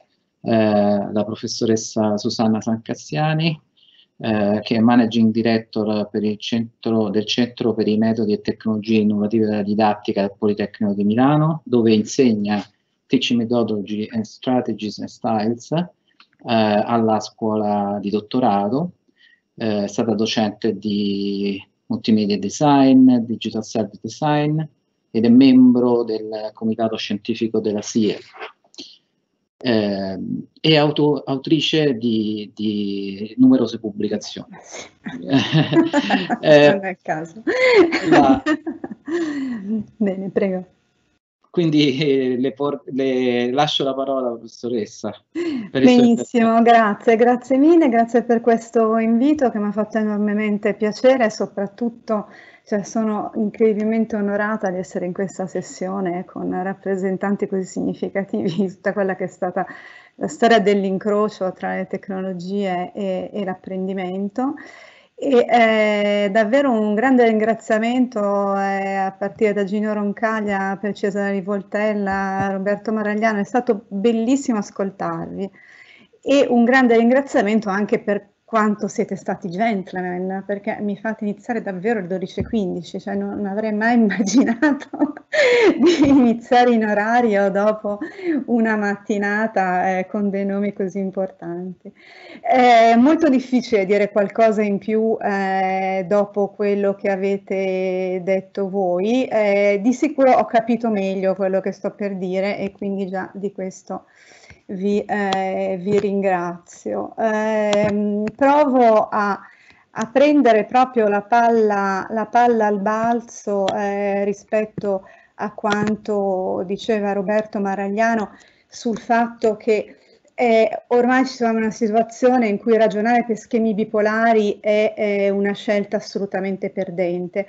Eh, la professoressa Susanna Sancassiani, eh, che è Managing Director centro, del Centro per i Metodi e Tecnologie Innovative della Didattica del Politecnico di Milano, dove insegna Teaching Methodology and Strategies and Styles eh, alla scuola di dottorato. è stata docente di multimedia design, digital service design ed è membro del comitato scientifico della CIE. Eh, è auto, autrice di, di, numerose pubblicazioni. eh, non è caso. La... Bene, prego. Quindi eh, le, por- le, lascio la parola alla professoressa. Benissimo, grazie, grazie mille, grazie per questo invito che mi ha fatto enormemente piacere e soprattutto cioè, sono incredibilmente onorata di essere in questa sessione con rappresentanti così significativi di tutta quella che è stata la storia dell'incrocio tra le tecnologie e, e l'apprendimento. E eh, davvero un grande ringraziamento eh, a partire da Gino Roncaglia per Cesare Rivoltella, Roberto Maragliano, è stato bellissimo ascoltarvi e un grande ringraziamento anche per quanto siete stati gentleman, perché mi fate iniziare davvero alle 12.15, cioè non, non avrei mai immaginato di iniziare in orario dopo una mattinata eh, con dei nomi così importanti. È molto difficile dire qualcosa in più eh, dopo quello che avete detto voi, eh, di sicuro ho capito meglio quello che sto per dire e quindi già di questo vi, eh, vi ringrazio. Eh, provo a, a, prendere proprio la palla, la palla al balzo eh, rispetto a quanto diceva Roberto Maragliano sul fatto che eh, ormai ci troviamo in una situazione in cui ragionare per schemi bipolari è, è una scelta assolutamente perdente.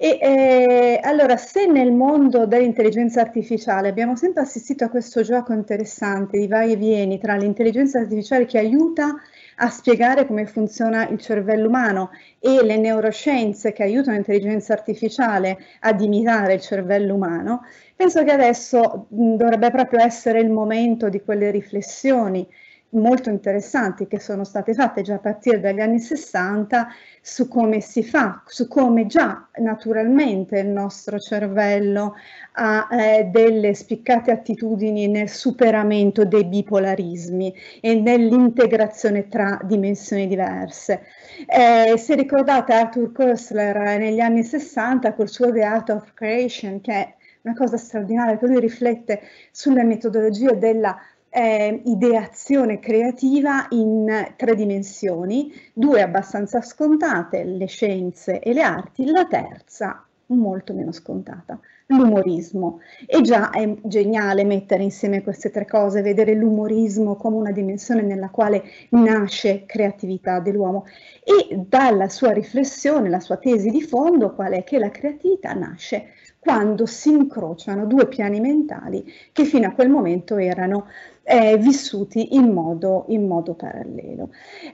E eh, allora, se nel mondo dell'intelligenza artificiale abbiamo sempre assistito a questo gioco interessante di vai e vieni tra l'intelligenza artificiale che aiuta a spiegare come funziona il cervello umano e le neuroscienze che aiutano l'intelligenza artificiale ad imitare il cervello umano, penso che adesso dovrebbe proprio essere il momento di quelle riflessioni molto interessanti che sono state fatte già a partire dagli anni 60 su come si fa, su come già naturalmente il nostro cervello ha eh, delle spiccate attitudini nel superamento dei bipolarismi e nell'integrazione tra dimensioni diverse. Eh, se ricordate Arthur Koestler eh, negli anni 60 col suo The Art of Creation che è una cosa straordinaria, che lui riflette sulle metodologie della eh, ideazione creativa in tre dimensioni, due abbastanza scontate, le scienze e le arti, la terza molto meno scontata, l'umorismo. E già è geniale mettere insieme queste tre cose, vedere l'umorismo come una dimensione nella quale nasce creatività dell'uomo. E dalla sua riflessione, la sua tesi di fondo, qual è che la creatività nasce quando si incrociano due piani mentali che fino a quel momento erano eh, vissuti in modo, in modo parallelo.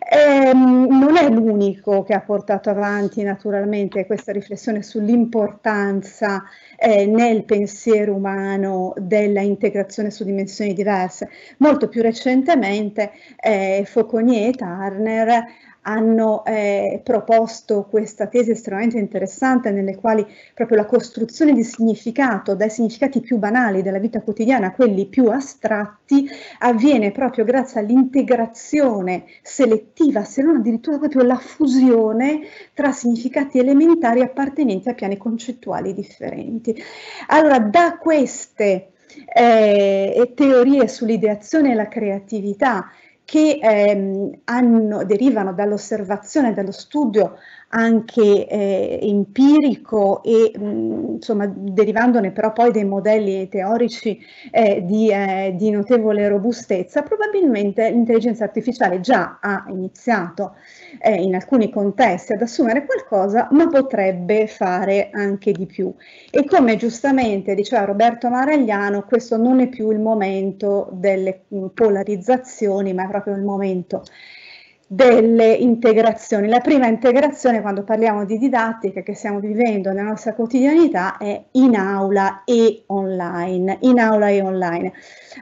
Ehm, non è l'unico che ha portato avanti naturalmente questa riflessione sull'importanza eh, nel pensiero umano della integrazione su dimensioni diverse. Molto più recentemente eh, Fauconnier e Turner hanno eh, proposto questa tesi estremamente interessante nelle quali proprio la costruzione di significato dai significati più banali della vita quotidiana a quelli più astratti avviene proprio grazie all'integrazione selettiva, se non addirittura proprio la fusione tra significati elementari appartenenti a piani concettuali differenti. Allora, da queste eh, teorie sull'ideazione e la creatività che ehm, hanno, derivano dall'osservazione, dallo studio anche eh, empirico e mh, mm, insomma derivandone però poi dei modelli teorici eh, di, eh, di, notevole robustezza, probabilmente l'intelligenza artificiale già ha iniziato eh, in alcuni contesti ad assumere qualcosa, ma potrebbe fare anche di più. E come giustamente diceva Roberto Maragliano, questo non è più il momento delle mh, mm, polarizzazioni, ma è proprio il momento delle integrazioni. La prima integrazione quando parliamo di didattica che stiamo vivendo nella nostra quotidianità è in aula e online. In aula e online.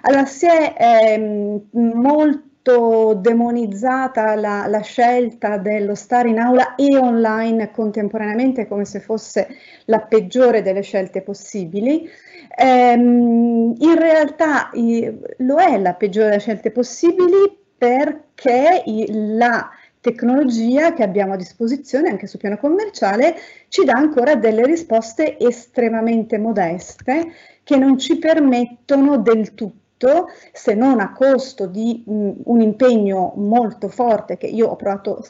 Allora si è ehm, molto demonizzata la, la, scelta dello stare in aula e online contemporaneamente come se fosse la peggiore delle scelte possibili. Ehm, in realtà eh, lo è la peggiore delle scelte possibili perché che la tecnologia che abbiamo a disposizione anche sul piano commerciale ci dà ancora delle risposte estremamente modeste che non ci permettono del tutto se non a costo di un impegno molto forte che io ho provato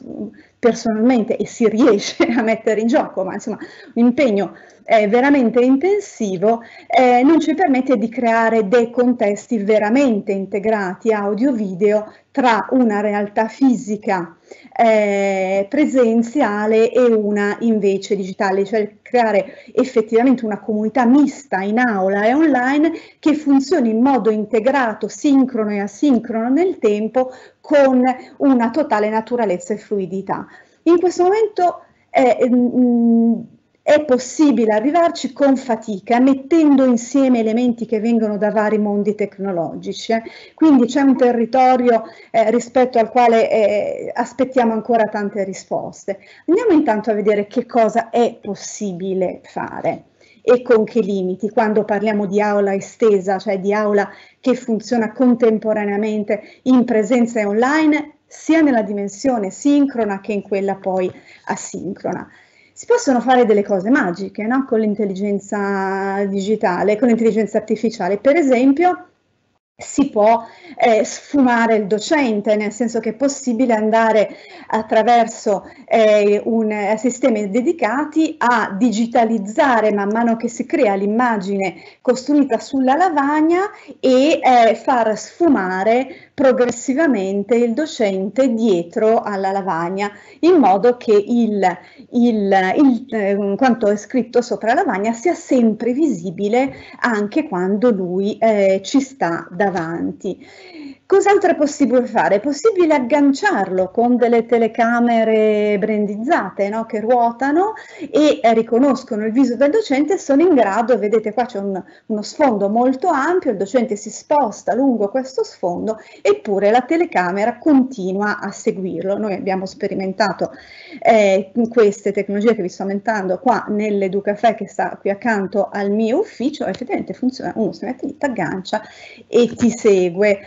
personalmente e si riesce a mettere in gioco, ma insomma un impegno è veramente intensivo eh, non ci permette di creare dei contesti veramente integrati audio-video tra una realtà fisica eh, presenziale e una invece digitale, cioè creare effettivamente una comunità mista in aula e online che funzioni in modo integrato, sincrono e asincrono nel tempo con una totale naturalezza e fluidità. In questo momento eh, mh, mm, mm, è possibile arrivarci con fatica, mettendo insieme elementi che vengono da vari mondi tecnologici. Eh. Quindi c'è un territorio eh, rispetto al quale eh, aspettiamo ancora tante risposte. Andiamo intanto a vedere che cosa è possibile fare e con che limiti quando parliamo di aula estesa, cioè di aula che funziona contemporaneamente in presenza e online sia nella dimensione sincrona che in quella poi asincrona si possono fare delle cose magiche no? con l'intelligenza digitale, con l'intelligenza artificiale. Per esempio, si può eh, sfumare il docente, nel senso che è possibile andare attraverso eh, un, eh, sistemi dedicati a digitalizzare man mano che si crea l'immagine costruita sulla lavagna e eh, far sfumare progressivamente il docente dietro alla lavagna, in modo che il, il, il, eh, quanto è scritto sopra la lavagna sia sempre visibile anche quando lui eh, ci sta davanti. Cos'altro è possibile fare? È possibile agganciarlo con delle telecamere brandizzate no? che ruotano e eh, riconoscono il viso del docente e sono in grado, vedete qua c'è un, uno sfondo molto ampio, il docente si sposta lungo questo sfondo eppure la telecamera continua a seguirlo. Noi abbiamo sperimentato eh, queste tecnologie che vi sto mentando qua nell'Educafè che sta qui accanto al mio ufficio, effettivamente funziona, uno si mette lì, ti aggancia e ti segue.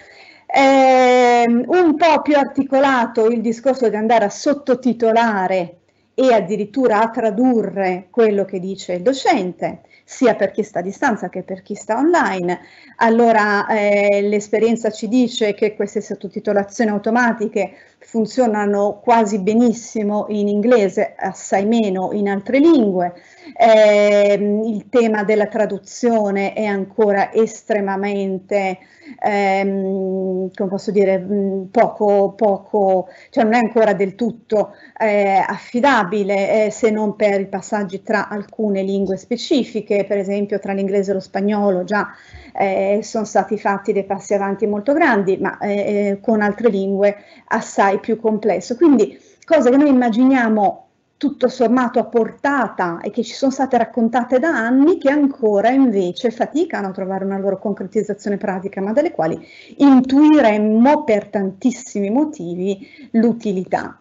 Eh, un po' più articolato il discorso di andare a sottotitolare e addirittura a tradurre quello che dice il docente, sia per chi sta a distanza che per chi sta online. Allora eh, l'esperienza ci dice che queste sottotitolazioni automatiche funzionano quasi benissimo in inglese, assai meno in altre lingue. Eh, il tema della traduzione è ancora estremamente, ehm, come posso dire, mm, poco, poco, cioè non è ancora del tutto eh, affidabile eh, se non per i passaggi tra alcune lingue specifiche, per esempio tra l'inglese e lo spagnolo già eh, sono stati fatti dei passi avanti molto grandi, ma eh, eh, con altre lingue assai più complesso. Quindi cose che noi immaginiamo tutto sommato a portata e che ci sono state raccontate da anni che ancora invece faticano a trovare una loro concretizzazione pratica, ma delle quali intuiremmo per tantissimi motivi l'utilità.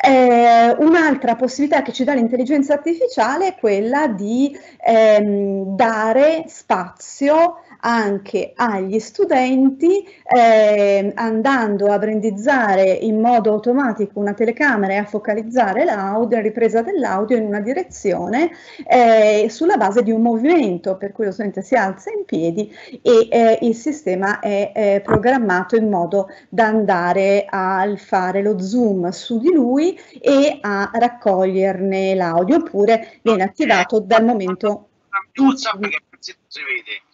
Eh, un'altra possibilità che ci dà l'intelligenza artificiale è quella di ehm, dare spazio anche agli studenti eh, andando a brandizzare in modo automatico una telecamera e a focalizzare l'audio, la ripresa dell'audio in una direzione eh, sulla base di un movimento per cui lo studente si alza in piedi e eh, il sistema è, è programmato in modo da andare a fare lo zoom su di lui e a raccoglierne l'audio oppure viene attivato dal momento in cui si vede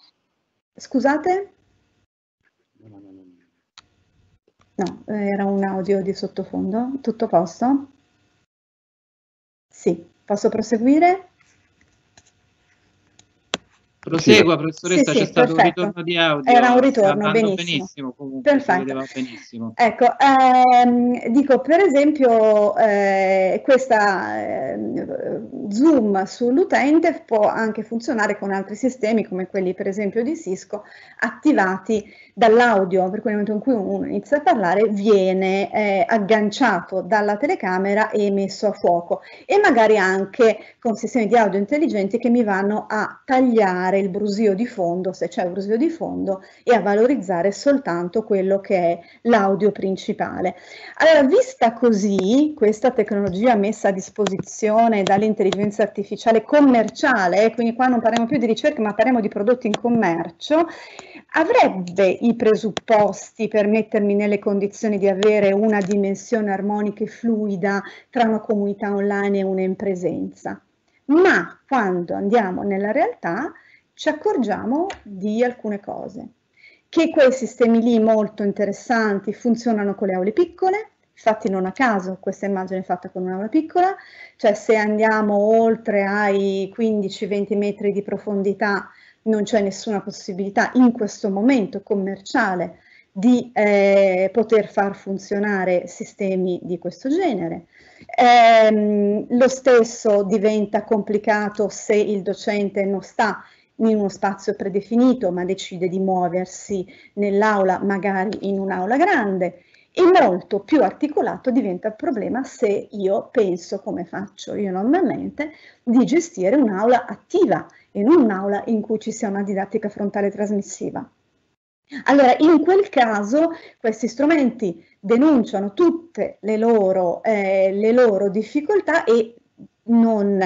Scusate? No, eh, era un audio di sottofondo. Tutto a posto? Sì, posso proseguire? Prosegua, sì. professoressa, sì, c'è sì, stato perfetto. un ritorno di audio. Era un ritorno, benissimo. benissimo comunque, perfetto. benissimo. Ecco, ehm, dico per esempio eh, questa eh, zoom sull'utente può anche funzionare con altri sistemi come quelli per esempio di Cisco attivati dall'audio, per cui nel momento in cui uno inizia a parlare viene eh, agganciato dalla telecamera e messo a fuoco e magari anche con sistemi di audio intelligenti che mi vanno a tagliare il brusio di fondo, se c'è un brusio di fondo, e a valorizzare soltanto quello che è l'audio principale. Allora, vista così, questa tecnologia messa a disposizione dall'intelligenza artificiale commerciale, eh, quindi qua non parliamo più di ricerca ma parliamo di prodotti in commercio, avrebbe i presupposti per mettermi nelle condizioni di avere una dimensione armonica e fluida tra una comunità online e una in presenza. Ma quando andiamo nella realtà ci accorgiamo di alcune cose, che quei sistemi lì molto interessanti funzionano con le aule piccole, infatti non a caso questa immagine è fatta con un'aula piccola, cioè se andiamo oltre ai 15-20 metri di profondità non c'è nessuna possibilità in questo momento commerciale di eh, poter far funzionare sistemi di questo genere. Ehm, lo stesso diventa complicato se il docente non sta in uno spazio predefinito ma decide di muoversi nell'aula, magari in un'aula grande e molto più articolato diventa il problema se io penso, come faccio io normalmente, di gestire un'aula attiva in un'aula in cui ci sia una didattica frontale trasmissiva. Allora, in quel caso questi strumenti denunciano tutte le loro, eh, le loro difficoltà e non,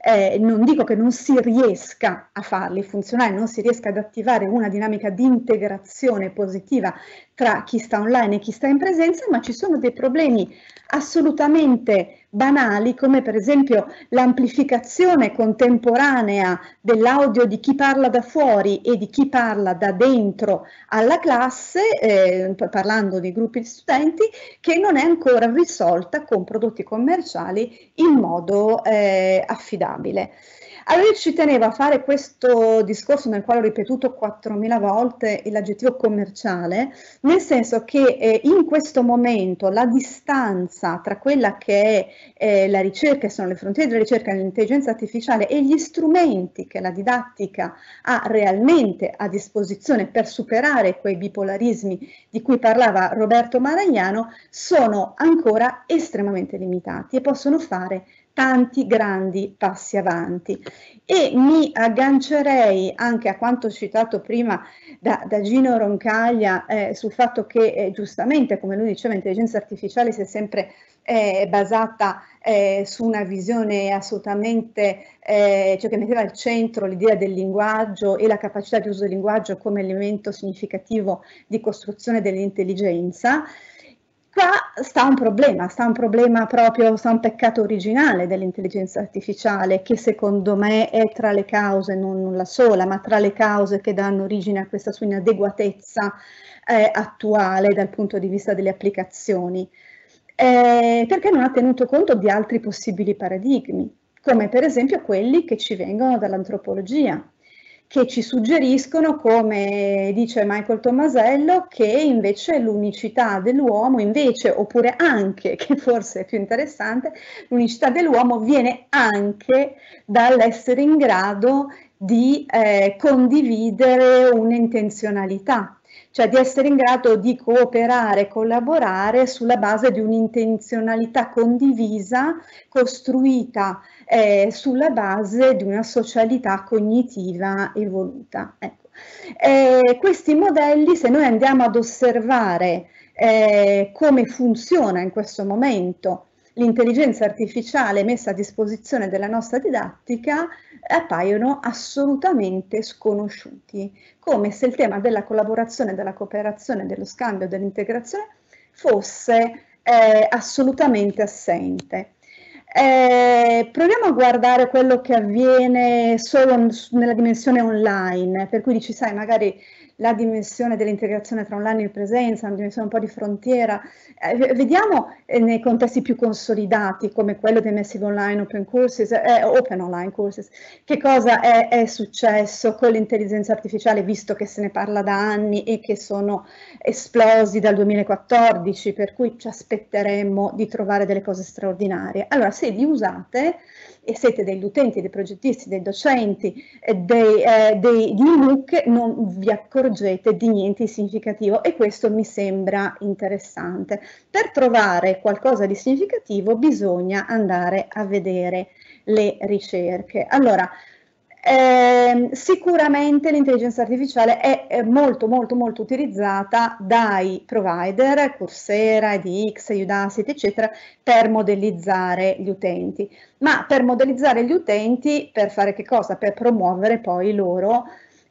eh, non, dico che non si riesca a farli funzionare, non si riesca ad attivare una dinamica di integrazione positiva tra chi sta online e chi sta in presenza, ma ci sono dei problemi assolutamente banali come per esempio l'amplificazione contemporanea dell'audio di chi parla da fuori e di chi parla da dentro alla classe, eh, parlando di gruppi di studenti, che non è ancora risolta con prodotti commerciali in modo eh, affidabile. Allora io ci tenevo a fare questo discorso nel quale ho ripetuto 4.000 volte l'aggettivo commerciale, nel senso che eh, in questo momento la distanza tra quella che è eh, la ricerca, sono le frontiere della ricerca dell'intelligenza artificiale e gli strumenti che la didattica ha realmente a disposizione per superare quei bipolarismi di cui parlava Roberto Maragnano sono ancora estremamente limitati e possono fare tanti grandi passi avanti. E mi aggancerei anche a quanto citato prima da, da Gino Roncaglia eh, sul fatto che eh, giustamente, come lui diceva, l'intelligenza artificiale si è sempre eh, basata eh, su una visione assolutamente, eh, cioè che metteva al centro l'idea del linguaggio e la capacità di uso del linguaggio come elemento significativo di costruzione dell'intelligenza. Qua sta un problema, sta un problema proprio, sta un peccato originale dell'intelligenza artificiale che secondo me è tra le cause, non, non la sola, ma tra le cause che danno origine a questa sua inadeguatezza eh, attuale dal punto di vista delle applicazioni, eh, perché non ha tenuto conto di altri possibili paradigmi, come per esempio quelli che ci vengono dall'antropologia, che ci suggeriscono, come dice Michael Tomasello, che invece l'unicità dell'uomo, invece, oppure anche, che forse è più interessante, l'unicità dell'uomo viene anche dall'essere in grado di eh, condividere un'intenzionalità, cioè di essere in grado di cooperare, collaborare sulla base di un'intenzionalità condivisa, costruita eh, sulla base di una socialità cognitiva evoluta. Ecco. Eh, questi modelli, se noi andiamo ad osservare eh, come funziona in questo momento l'intelligenza artificiale messa a disposizione della nostra didattica, appaiono assolutamente sconosciuti, come se il tema della collaborazione, della cooperazione, dello scambio, dell'integrazione fosse eh, assolutamente assente. Eh, proviamo a guardare quello che avviene solo nella dimensione online, per cui dici, sai, magari la dimensione dell'integrazione tra online e presenza, una dimensione un po' di frontiera. Eh, vediamo eh, nei contesti più consolidati, come quello dei Massive Online Open Courses, eh, Open Online Courses, che cosa è, è successo con l'intelligenza artificiale, visto che se ne parla da anni e che sono esplosi dal 2014, per cui ci aspetteremmo di trovare delle cose straordinarie. Allora, se li usate, e siete degli utenti, dei progettisti, dei docenti, eh, dei, eh, dei, di MOOC, non vi accorgete di niente di significativo e questo mi sembra interessante. Per trovare qualcosa di significativo bisogna andare a vedere le ricerche. Allora, Ehm, sicuramente l'intelligenza artificiale è, è, molto molto molto utilizzata dai provider, Coursera, EDX, Udacity eccetera per modellizzare gli utenti, ma per modellizzare gli utenti per fare che cosa? Per promuovere poi loro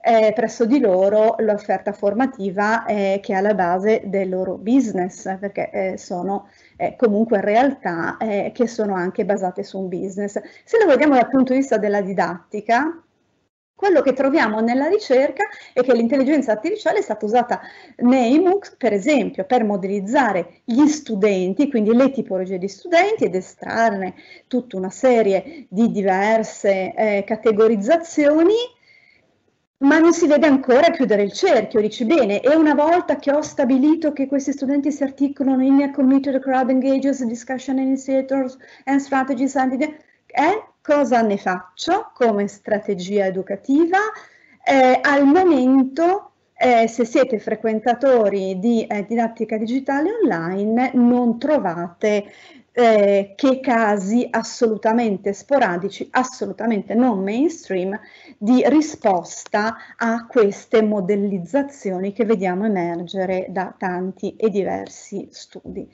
eh, presso di loro l'offerta formativa eh, che è alla base del loro business, perché eh, sono eh, comunque realtà eh, che sono anche basate su un business. Se lo vediamo dal punto di vista della didattica, quello che troviamo nella ricerca è che l'intelligenza artificiale è stata usata nei MOOC, per esempio, per modellizzare gli studenti, quindi le tipologie di studenti ed estrarne tutta una serie di diverse eh, categorizzazioni ma non si vede ancora chiudere il cerchio, dici bene, e una volta che ho stabilito che questi studenti si articolano in a committed crowd engages, discussion initiators and strategies, and è cosa ne faccio come strategia educativa. Eh, al momento, eh, se siete frequentatori di eh, didattica digitale online, non trovate eh, che casi assolutamente sporadici, assolutamente non mainstream, di risposta a queste modellizzazioni che vediamo emergere da tanti e diversi studi.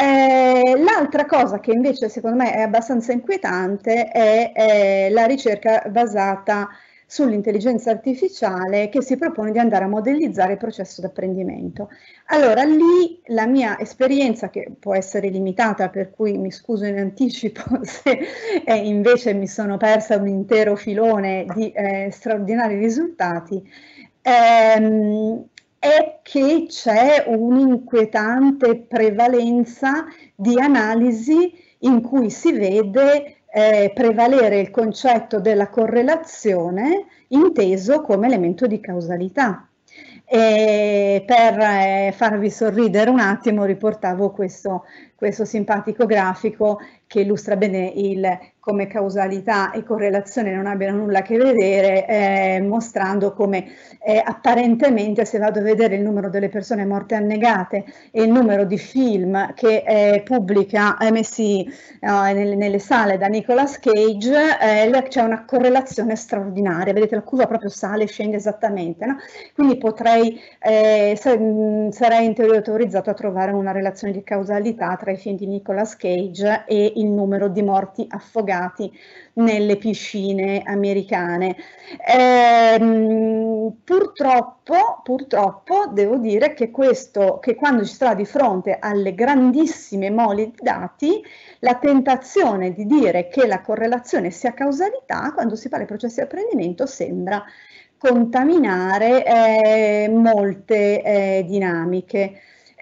Eh, l'altra cosa che invece secondo me è abbastanza inquietante è, è la ricerca basata sull'intelligenza artificiale che si propone di andare a modellizzare il processo d'apprendimento. Allora lì la mia esperienza, che può essere limitata, per cui mi scuso in anticipo se eh, invece mi sono persa un intero filone di eh, straordinari risultati, ehm, è che c'è un'inquietante prevalenza di analisi in cui si vede eh, prevalere il concetto della correlazione inteso come elemento di causalità. E per eh, farvi sorridere un attimo riportavo questo questo simpatico grafico che illustra bene il, come causalità e correlazione non abbiano nulla a che vedere, eh, mostrando come eh, apparentemente se vado a vedere il numero delle persone morte annegate e il numero di film che eh, pubblica messi eh, nelle, nelle, sale da Nicolas Cage, eh, c'è una correlazione straordinaria, vedete la curva proprio sale e scende esattamente, no? quindi potrei, eh, sarei in teoria autorizzato a trovare una relazione di causalità tra tra i film di Nicolas Cage e il numero di morti affogati nelle piscine americane. Ehm, purtroppo, purtroppo devo dire che, questo, che quando ci sarà di fronte alle grandissime mole di dati, la tentazione di dire che la correlazione sia causalità, quando si parla di processi di apprendimento, sembra contaminare eh, molte eh, dinamiche.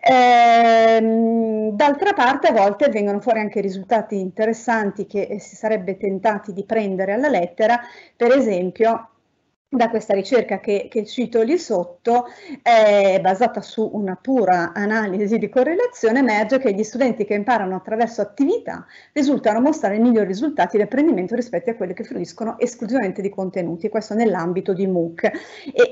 Ehm, d'altra parte a volte vengono fuori anche risultati interessanti che si sarebbe tentati di prendere alla lettera, per esempio da questa ricerca che, che, cito lì sotto, è basata su una pura analisi di correlazione, emerge che gli studenti che imparano attraverso attività risultano mostrare migliori risultati di apprendimento rispetto a quelli che fruiscono esclusivamente di contenuti, questo nell'ambito di MOOC. E,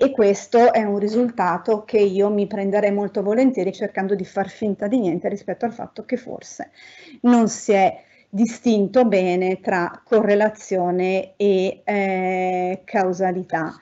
e questo è un risultato che io mi prenderei molto volentieri cercando di far finta di niente rispetto al fatto che forse non si è distinto bene tra correlazione e eh, causalità.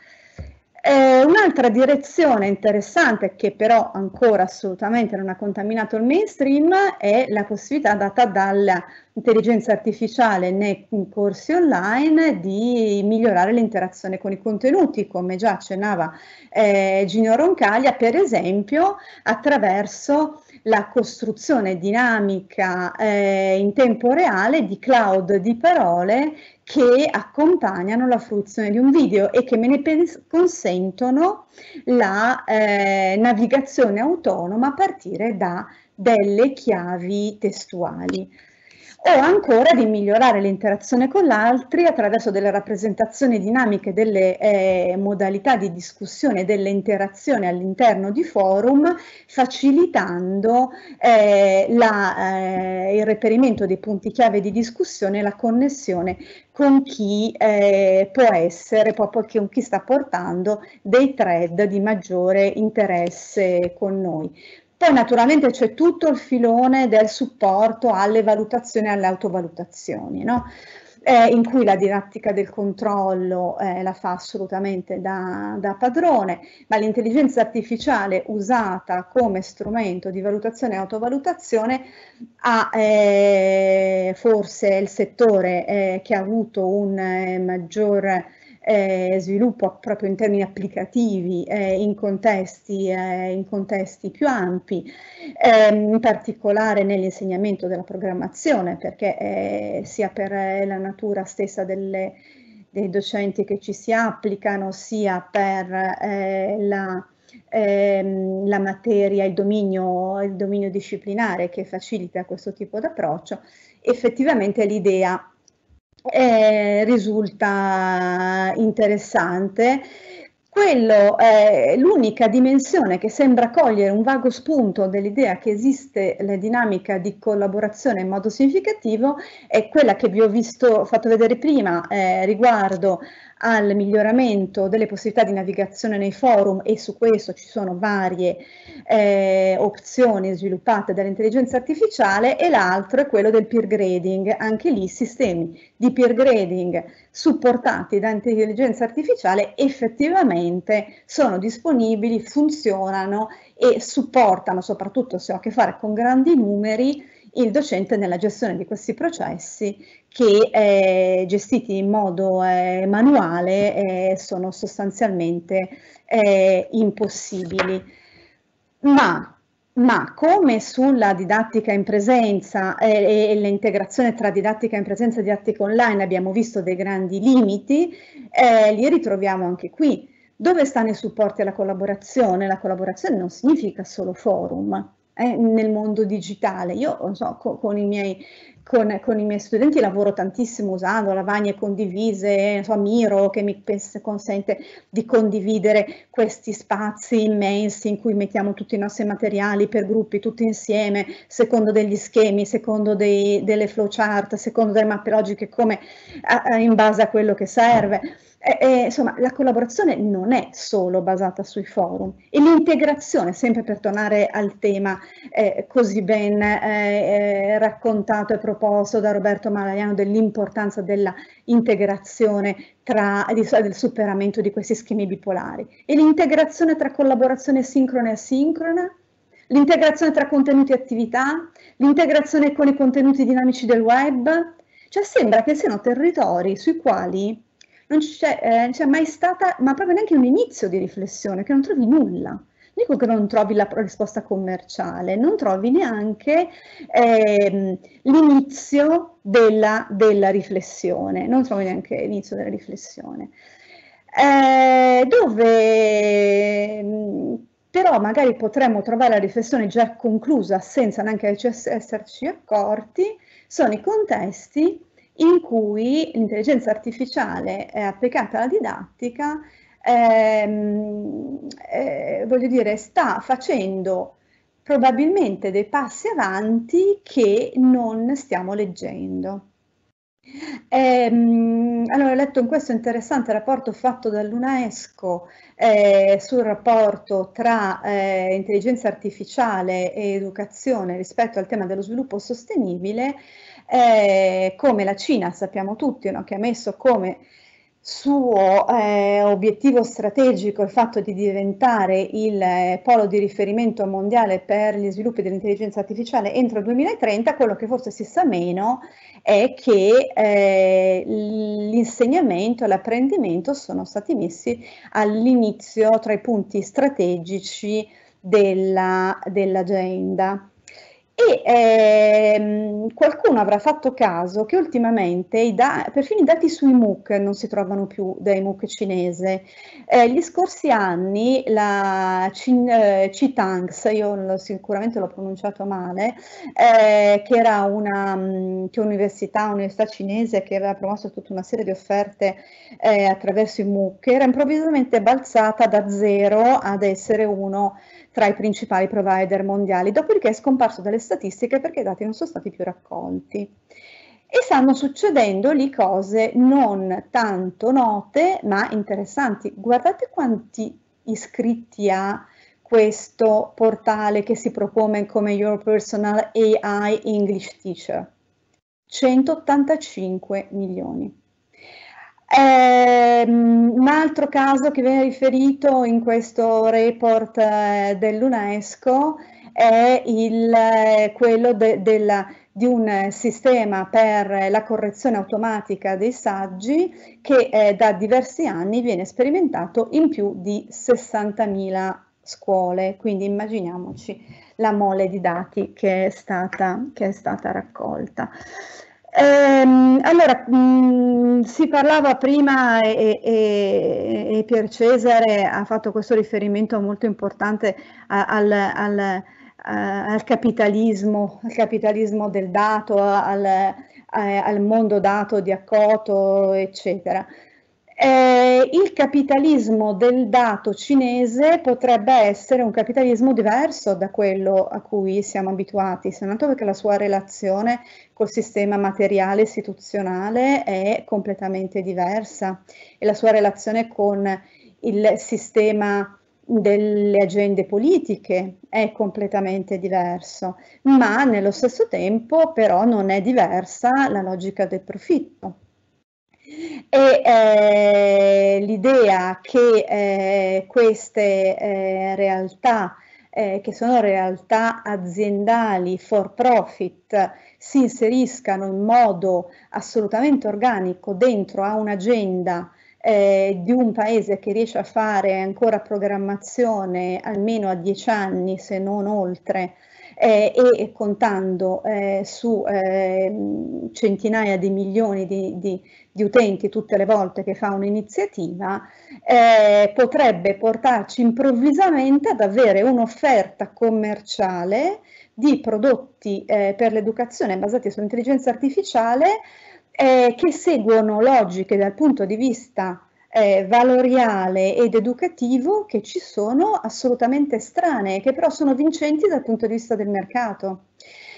Eh, un'altra direzione interessante che però ancora assolutamente non ha contaminato il mainstream è la possibilità data dall'intelligenza artificiale nei corsi online di migliorare l'interazione con i contenuti, come già accennava eh, Gino Roncaglia, per esempio attraverso la costruzione dinamica eh, in tempo reale di cloud di parole che accompagnano la fruizione di un video e che me ne consentono la eh, navigazione autonoma a partire da delle chiavi testuali o ancora di migliorare l'interazione con l'altri attraverso delle rappresentazioni dinamiche delle eh, modalità di discussione e delle interazioni all'interno di forum, facilitando eh, la, eh, il reperimento dei punti chiave di discussione e la connessione con chi eh, può essere, proprio con chi sta portando dei thread di maggiore interesse con noi. Poi naturalmente c'è tutto il filone del supporto alle valutazioni e alle autovalutazioni, no? eh, in cui la didattica del controllo eh, la fa assolutamente da, da padrone, ma l'intelligenza artificiale usata come strumento di valutazione e autovalutazione ha eh, forse il settore eh, che ha avuto un eh, maggior eh, sviluppo proprio in termini applicativi eh, in, contesti, eh, in, contesti, più ampi, ehm, in particolare nell'insegnamento della programmazione, perché eh, sia per eh, la natura stessa delle, dei docenti che ci si applicano, sia per eh, la ehm, la materia, il dominio, il dominio disciplinare che facilita questo tipo di approccio, effettivamente l'idea eh, risulta interessante. Quello è l'unica dimensione che sembra cogliere un vago spunto dell'idea che esiste la dinamica di collaborazione in modo significativo è quella che vi ho visto, fatto vedere prima eh, riguardo al miglioramento delle possibilità di navigazione nei forum e su questo ci sono varie eh, opzioni sviluppate dall'intelligenza artificiale e l'altro è quello del peer grading, anche lì sistemi di peer grading supportati da intelligenza artificiale effettivamente sono disponibili, funzionano e supportano soprattutto se ho a che fare con grandi numeri il docente nella gestione di questi processi che eh, gestiti in modo eh, manuale eh, sono sostanzialmente eh, impossibili. Ma, ma, come sulla didattica in presenza eh, e, e l'integrazione tra didattica in presenza e didattica online abbiamo visto dei grandi limiti, eh, li ritroviamo anche qui. Dove stanno i supporti alla collaborazione? La collaborazione non significa solo forum, eh, nel mondo digitale. Io so, co con i miei con, con, i miei studenti lavoro tantissimo usando lavagne condivise, insomma, Miro che mi consente di condividere questi spazi immensi in cui mettiamo tutti i nostri materiali per gruppi, tutti insieme, secondo degli schemi, secondo dei, delle flowchart, secondo delle mappe logiche, come in base a quello che serve. E, e, insomma, la collaborazione non è solo basata sui forum e l'integrazione, sempre per tornare al tema eh, così ben eh, eh raccontato e provato, proposto da Roberto Malaiano dell'importanza della integrazione tra, di, del superamento di questi schemi bipolari e l'integrazione tra collaborazione sincrona e asincrona, l'integrazione tra contenuti e attività, l'integrazione con i contenuti dinamici del web, cioè sembra che siano territori sui quali non c'è eh, mai stata, ma proprio neanche un inizio di riflessione, che non trovi nulla dico che non trovi la risposta commerciale, non trovi neanche eh, l'inizio della, della, riflessione, non trovi neanche l'inizio della riflessione. Eh, dove mm, però magari potremmo trovare la riflessione già conclusa senza neanche esserci accorti, sono i contesti in cui l'intelligenza artificiale è applicata alla didattica ehm, eh, voglio dire, sta facendo probabilmente dei passi avanti che non stiamo leggendo. Ehm, allora, ho letto in questo interessante rapporto fatto dall'UNESCO eh, sul rapporto tra eh, intelligenza artificiale e educazione rispetto al tema dello sviluppo sostenibile, eh, come la Cina, sappiamo tutti, no? che ha messo come suo eh, obiettivo strategico, il fatto di diventare il eh, polo di riferimento mondiale per gli sviluppi dell'intelligenza artificiale entro il 2030, quello che forse si sa meno è che eh, l'insegnamento e l'apprendimento sono stati messi all'inizio tra i punti strategici della, dell'agenda. E ehm, qualcuno avrà fatto caso che ultimamente i da- perfino i dati sui MOOC non si trovano più dai MOOC cinese. Eh, gli scorsi anni la Cin- eh, io lo, sicuramente l'ho pronunciato male, eh, che era una che università, un'università cinese che aveva promosso tutta una serie di offerte eh, attraverso i MOOC, era improvvisamente balzata da zero ad essere uno tra i principali provider mondiali, dopodiché è scomparso dalle statistiche perché i dati non sono stati più raccolti. E stanno succedendo lì cose non tanto note ma interessanti. Guardate quanti iscritti ha questo portale che si propone come Your Personal AI English Teacher. 185 milioni. Eh, un altro caso che viene riferito in questo report eh, dell'UNESCO è il, eh, quello de, della, di un sistema per la correzione automatica dei saggi che eh, da diversi anni viene sperimentato in più di 60.000 scuole, quindi immaginiamoci la mole di dati che è stata, che è stata raccolta. Ehm, allora, mh, mm, si parlava prima e, e, e, Pier Cesare ha fatto questo riferimento molto importante al, al, eh, al capitalismo, al capitalismo del dato, al, eh, al mondo dato di Accoto, eccetera. Eh, il capitalismo del dato cinese potrebbe essere un capitalismo diverso da quello a cui siamo abituati, se non altro perché la sua relazione col sistema materiale istituzionale è completamente diversa e la sua relazione con il sistema delle agende politiche è completamente diverso, ma nello stesso tempo però non è diversa la logica del profitto e eh, l'idea che eh, queste eh, realtà eh, che sono realtà aziendali for profit si inseriscano in modo assolutamente organico dentro a un'agenda eh, di un paese che riesce a fare ancora programmazione almeno a dieci anni se non oltre eh, e contando eh, su eh, centinaia di milioni di, di, di utenti tutte le volte che fa un'iniziativa, eh, potrebbe portarci improvvisamente ad avere un'offerta commerciale di prodotti eh, per l'educazione basati sull'intelligenza artificiale eh, che seguono logiche dal punto di vista eh, valoriale ed educativo che ci sono assolutamente strane, che però sono vincenti dal punto di vista del mercato.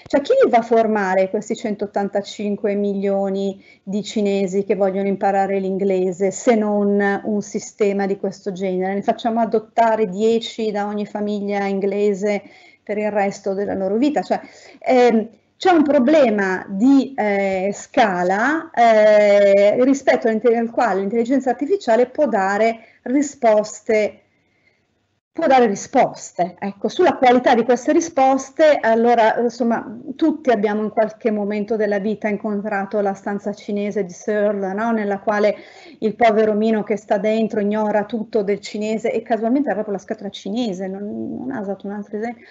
Cioè chi li va a formare questi 185 milioni di cinesi che vogliono imparare l'inglese se non un sistema di questo genere? Ne facciamo adottare 10 da ogni famiglia inglese per il resto della loro vita? Cioè, ehm, c'è un problema di eh, scala eh, rispetto al quale l'intelligenza artificiale può dare risposte può dare risposte. Ecco, sulla qualità di queste risposte, allora, insomma, tutti abbiamo in qualche momento della vita incontrato la stanza cinese di Searle, no? nella quale il povero Mino che sta dentro ignora tutto del cinese e casualmente era proprio la scatola cinese, non, non ha usato un altro esempio.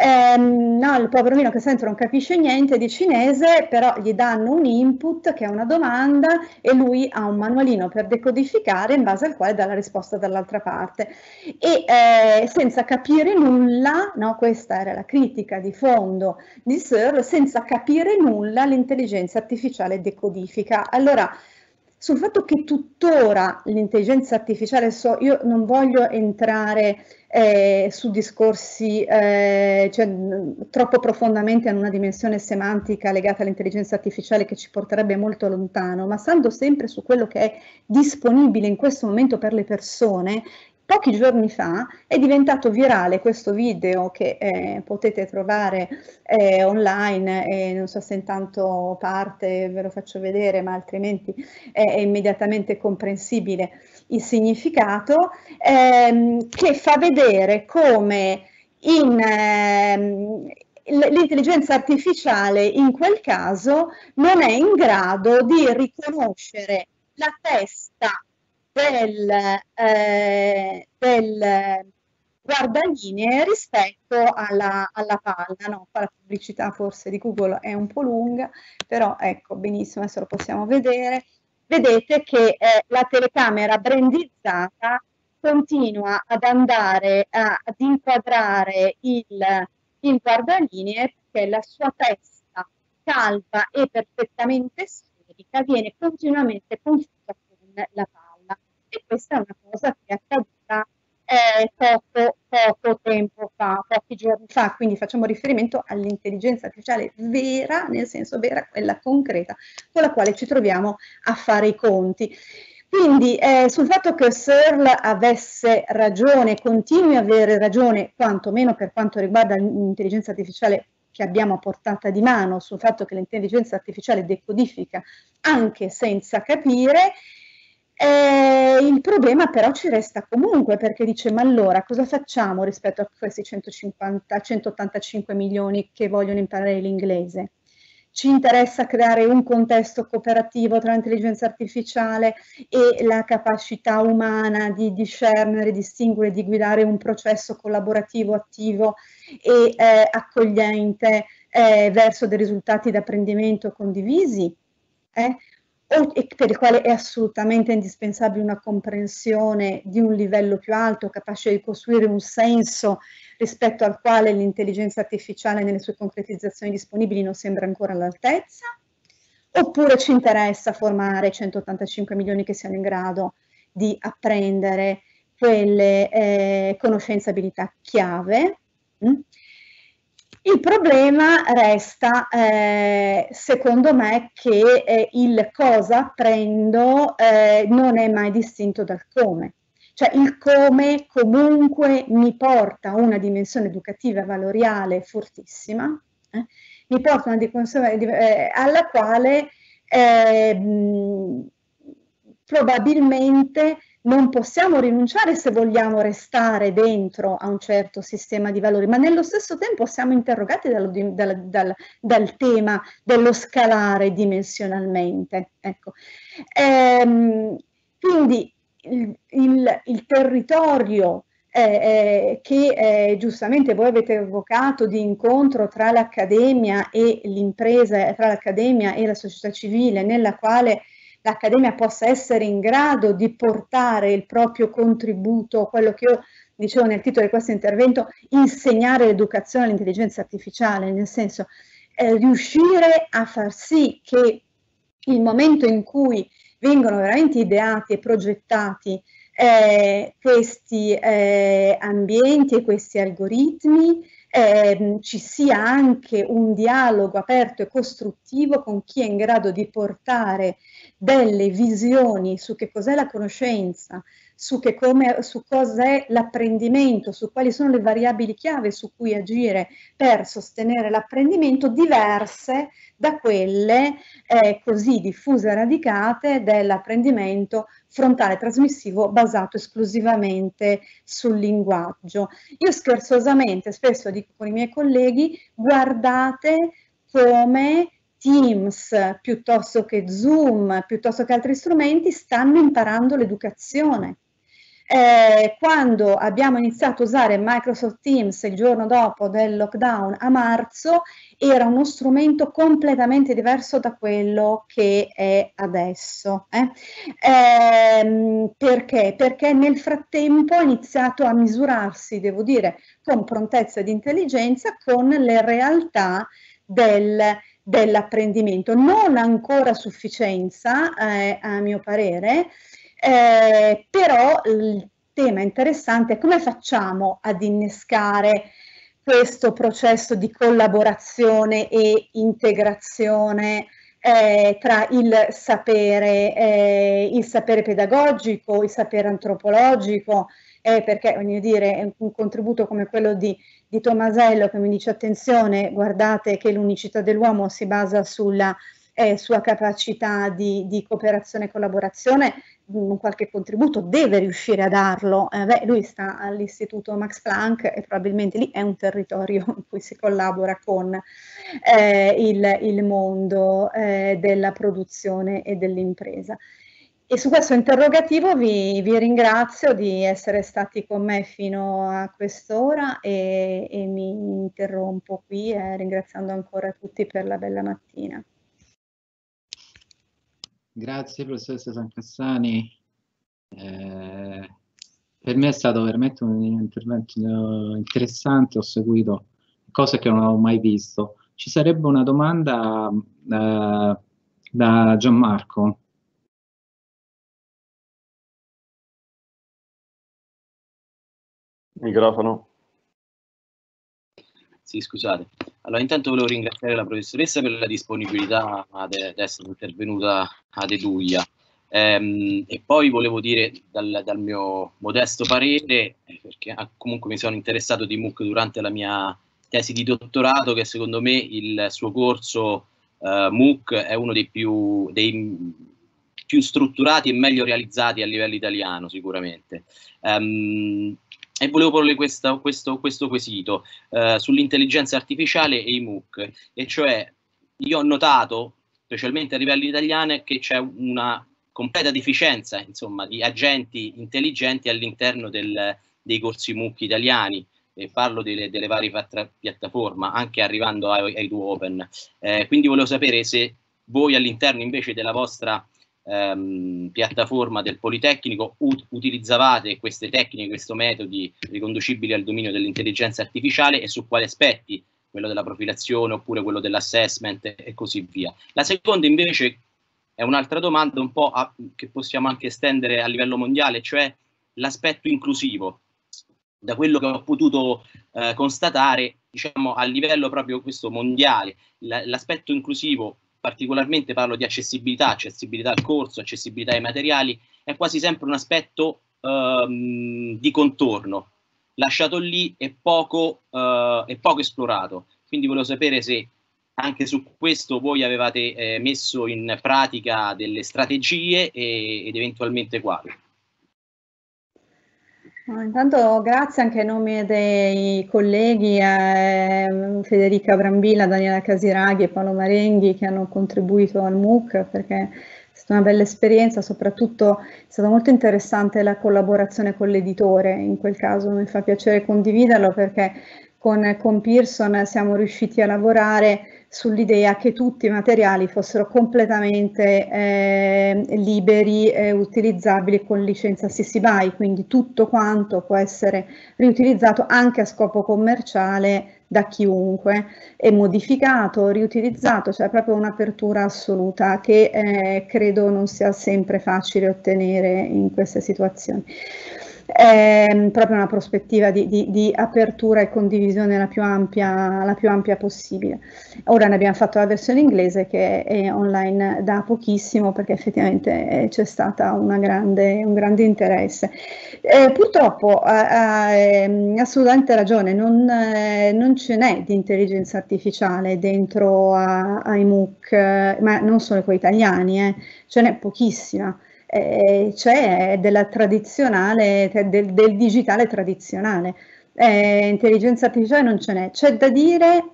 Ehm, no, il povero Mino che sta dentro non capisce niente di cinese, però gli danno un input che è una domanda e lui ha un manualino per decodificare in base al quale dà la risposta dall'altra parte. E, eh, eh, senza capire nulla, no? questa era la critica di fondo di Searle, senza capire nulla l'intelligenza artificiale decodifica. Allora, sul fatto che tuttora l'intelligenza artificiale, so, io non voglio entrare eh, su discorsi eh, cioè, troppo profondamente in una dimensione semantica legata all'intelligenza artificiale che ci porterebbe molto lontano, ma stando sempre su quello che è disponibile in questo momento per le persone, Pochi giorni fa è diventato virale questo video che eh, potete trovare eh, online, eh, non so se intanto parte ve lo faccio vedere, ma altrimenti è, eh, è immediatamente comprensibile il significato, ehm, che fa vedere come in, ehm, l'intelligenza artificiale in quel caso non è in grado di riconoscere la testa del, eh, del guardalinee rispetto alla, alla palla, no? la pubblicità forse di Google è un po' lunga, però ecco benissimo, adesso lo possiamo vedere, vedete che eh, la telecamera brandizzata continua ad andare a, ad inquadrare il, il guardalinee perché la sua testa calva e perfettamente sferica viene continuamente confusa con la palla e questa è una cosa che è accaduta eh, poco, poco tempo fa, pochi giorni fa, quindi facciamo riferimento all'intelligenza artificiale vera, nel senso vera, quella concreta, con la quale ci troviamo a fare i conti. Quindi eh, sul fatto che Searle avesse ragione, continui a avere ragione, quantomeno per quanto riguarda l'intelligenza artificiale che abbiamo a portata di mano, sul fatto che l'intelligenza artificiale decodifica anche senza capire, eh, il problema però ci resta comunque perché dice ma allora cosa facciamo rispetto a questi 150, 185 milioni che vogliono imparare l'inglese? Ci interessa creare un contesto cooperativo tra l'intelligenza artificiale e la capacità umana di discernere, distinguere, di guidare un processo collaborativo, attivo e eh, accogliente eh, verso dei risultati d'apprendimento condivisi? Eh? o per il quale è assolutamente indispensabile una comprensione di un livello più alto, capace di costruire un senso rispetto al quale l'intelligenza artificiale nelle sue concretizzazioni disponibili non sembra ancora all'altezza, oppure ci interessa formare 185 milioni che siano in grado di apprendere quelle eh, conoscenze e abilità chiave, mh? Mm? Il problema resta, eh, secondo me, che eh, il cosa prendo eh, non è mai distinto dal come. Cioè il come comunque mi porta a una dimensione educativa valoriale fortissima, eh, mi porta a una dimensione eh, alla quale ehm, probabilmente non possiamo rinunciare se vogliamo restare dentro a un certo sistema di valori, ma nello stesso tempo siamo interrogati dal, dal, dal, dal tema dello scalare dimensionalmente. Ecco. Ehm, quindi il, il, il territorio eh, eh che eh, giustamente voi avete evocato di incontro tra l'accademia e l'impresa, tra l'accademia e la società civile, nella quale l'Accademia possa essere in grado di portare il proprio contributo, quello che io dicevo nel titolo di questo intervento, insegnare l'educazione all'intelligenza artificiale, nel senso eh, riuscire a far sì che il momento in cui vengono veramente ideati e progettati eh, questi eh, ambienti e questi algoritmi ehm, ci sia anche un dialogo aperto e costruttivo con chi è in grado di portare delle visioni su che cos'è la conoscenza, su, come, su cos'è l'apprendimento, su quali sono le variabili chiave su cui agire per sostenere l'apprendimento diverse da quelle eh, così diffuse e radicate dell'apprendimento frontale trasmissivo basato esclusivamente sul linguaggio. Io scherzosamente spesso dico con i miei colleghi guardate come Teams piuttosto che Zoom, piuttosto che altri strumenti stanno imparando l'educazione eh, quando abbiamo iniziato a usare Microsoft Teams il giorno dopo del lockdown a marzo, era uno strumento completamente diverso da quello che è adesso. Eh? Eh, perché? Perché nel frattempo ha iniziato a misurarsi, devo dire, con prontezza ed intelligenza con le realtà del, dell'apprendimento. Non ancora a sufficienza, eh, a mio parere, eh, però il tema interessante è come facciamo ad innescare questo processo di collaborazione e integrazione eh, tra il sapere, eh, il sapere, pedagogico, il sapere antropologico, eh, perché voglio dire, un contributo come quello di, di, Tomasello che mi dice attenzione, guardate che l'unicità dell'uomo si basa sulla eh, sua capacità di, di cooperazione e collaborazione, un qualche contributo deve riuscire a darlo. Eh, beh, lui sta all'istituto Max Planck e probabilmente lì è un territorio in cui si collabora con eh, il, il, mondo eh, della produzione e dell'impresa. E su questo interrogativo vi, vi, ringrazio di essere stati con me fino a quest'ora e, e mi interrompo qui eh, ringraziando ancora tutti per la bella mattina. Grazie professoressa Sancassani. Eh, per me è stato veramente un intervento interessante, ho seguito cose che non avevo mai visto. Ci sarebbe una domanda eh, da Gianmarco. Microfono. Sì, scusate. Allora, intanto volevo ringraziare la professoressa per la disponibilità ad, ad essere intervenuta ad Eduia. Ehm, e poi volevo dire dal, dal, mio modesto parere, perché ah, comunque mi sono interessato di MOOC durante la mia tesi di dottorato, che secondo me il suo corso eh, MOOC è uno dei più, dei più, strutturati e meglio realizzati a livello italiano sicuramente. Ehm, e volevo porle questa, questo, questo, quesito eh, sull'intelligenza artificiale e i MOOC, e cioè io ho notato, specialmente a livello italiano, che c'è una completa deficienza insomma, di agenti intelligenti all'interno del, dei corsi MOOC italiani. E parlo delle, delle varie piattaforme, anche arrivando ai, ai due open. Eh, quindi volevo sapere se voi all'interno invece della vostra ehm, piattaforma del Politecnico ut- utilizzavate queste tecniche, questi metodi riconducibili al dominio dell'intelligenza artificiale e su quali aspetti, quello della profilazione oppure quello dell'assessment e così via. La seconda invece è un'altra domanda un po' a, che possiamo anche estendere a livello mondiale, cioè l'aspetto inclusivo. Da quello che ho potuto eh, constatare, diciamo a livello proprio questo mondiale, la, l'aspetto inclusivo particolarmente parlo di accessibilità, accessibilità al corso, accessibilità ai materiali, è quasi sempre un aspetto ehm, di contorno, lasciato lì e poco, eh, poco esplorato. Quindi volevo sapere se anche su questo voi avevate eh, messo in pratica delle strategie e, ed eventualmente quali. Intanto grazie anche a nome dei colleghi eh, Federica Brambilla, Daniela Casiraghi e Paolo Marenghi che hanno contribuito al MOOC perché è stata una bella esperienza, soprattutto è stata molto interessante la collaborazione con l'editore, in quel caso mi fa piacere condividerlo perché con, con Pearson siamo riusciti a lavorare sull'idea che tutti i materiali fossero completamente eh, liberi e utilizzabili con licenza CC BY, quindi tutto quanto può essere riutilizzato anche a scopo commerciale da chiunque, è modificato, riutilizzato, cioè proprio un'apertura assoluta che eh, credo non sia sempre facile ottenere in queste situazioni è ehm, proprio una prospettiva di, di, di apertura e condivisione la più, ampia, la più, ampia, possibile. Ora ne abbiamo fatto la versione inglese che è online da pochissimo perché effettivamente eh, c'è stato un grande interesse. Eh, purtroppo eh, ehm, hai assolutamente ragione, non, eh, non ce n'è di intelligenza artificiale dentro ai MOOC, ma non solo con italiani, ce n'è pochissima eh, cioè della tradizionale, cioè, del, del digitale tradizionale. Eh, intelligenza artificiale non ce n'è. C'è da dire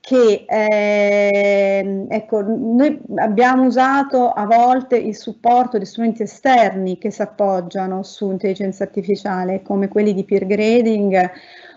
che eh, ecco, noi abbiamo usato a volte il supporto di strumenti esterni che si appoggiano su intelligenza artificiale, come quelli di peer grading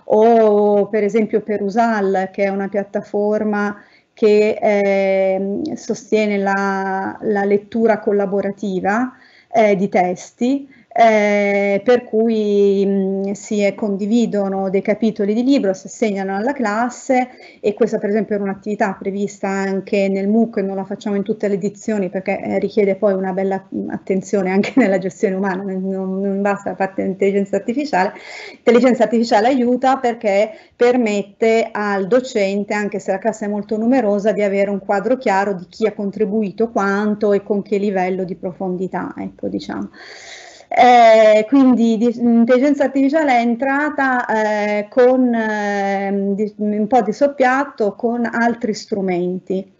o per esempio Perusal, che è una piattaforma che eh, sostiene la, la lettura collaborativa eh, di testi eh, per cui mh, mm, si eh, condividono dei capitoli di libro, si assegnano alla classe e questa per esempio era un'attività prevista anche nel MOOC, non la facciamo in tutte le edizioni perché eh, richiede poi una bella mm, attenzione anche nella gestione umana, non, non basta la parte dell'intelligenza artificiale. L'intelligenza artificiale aiuta perché permette al docente, anche se la classe è molto numerosa, di avere un quadro chiaro di chi ha contribuito quanto e con che livello di profondità, ecco diciamo. Eh, quindi l'intelligenza artificiale è entrata eh, con, eh, di, un po' di soppiatto con altri strumenti.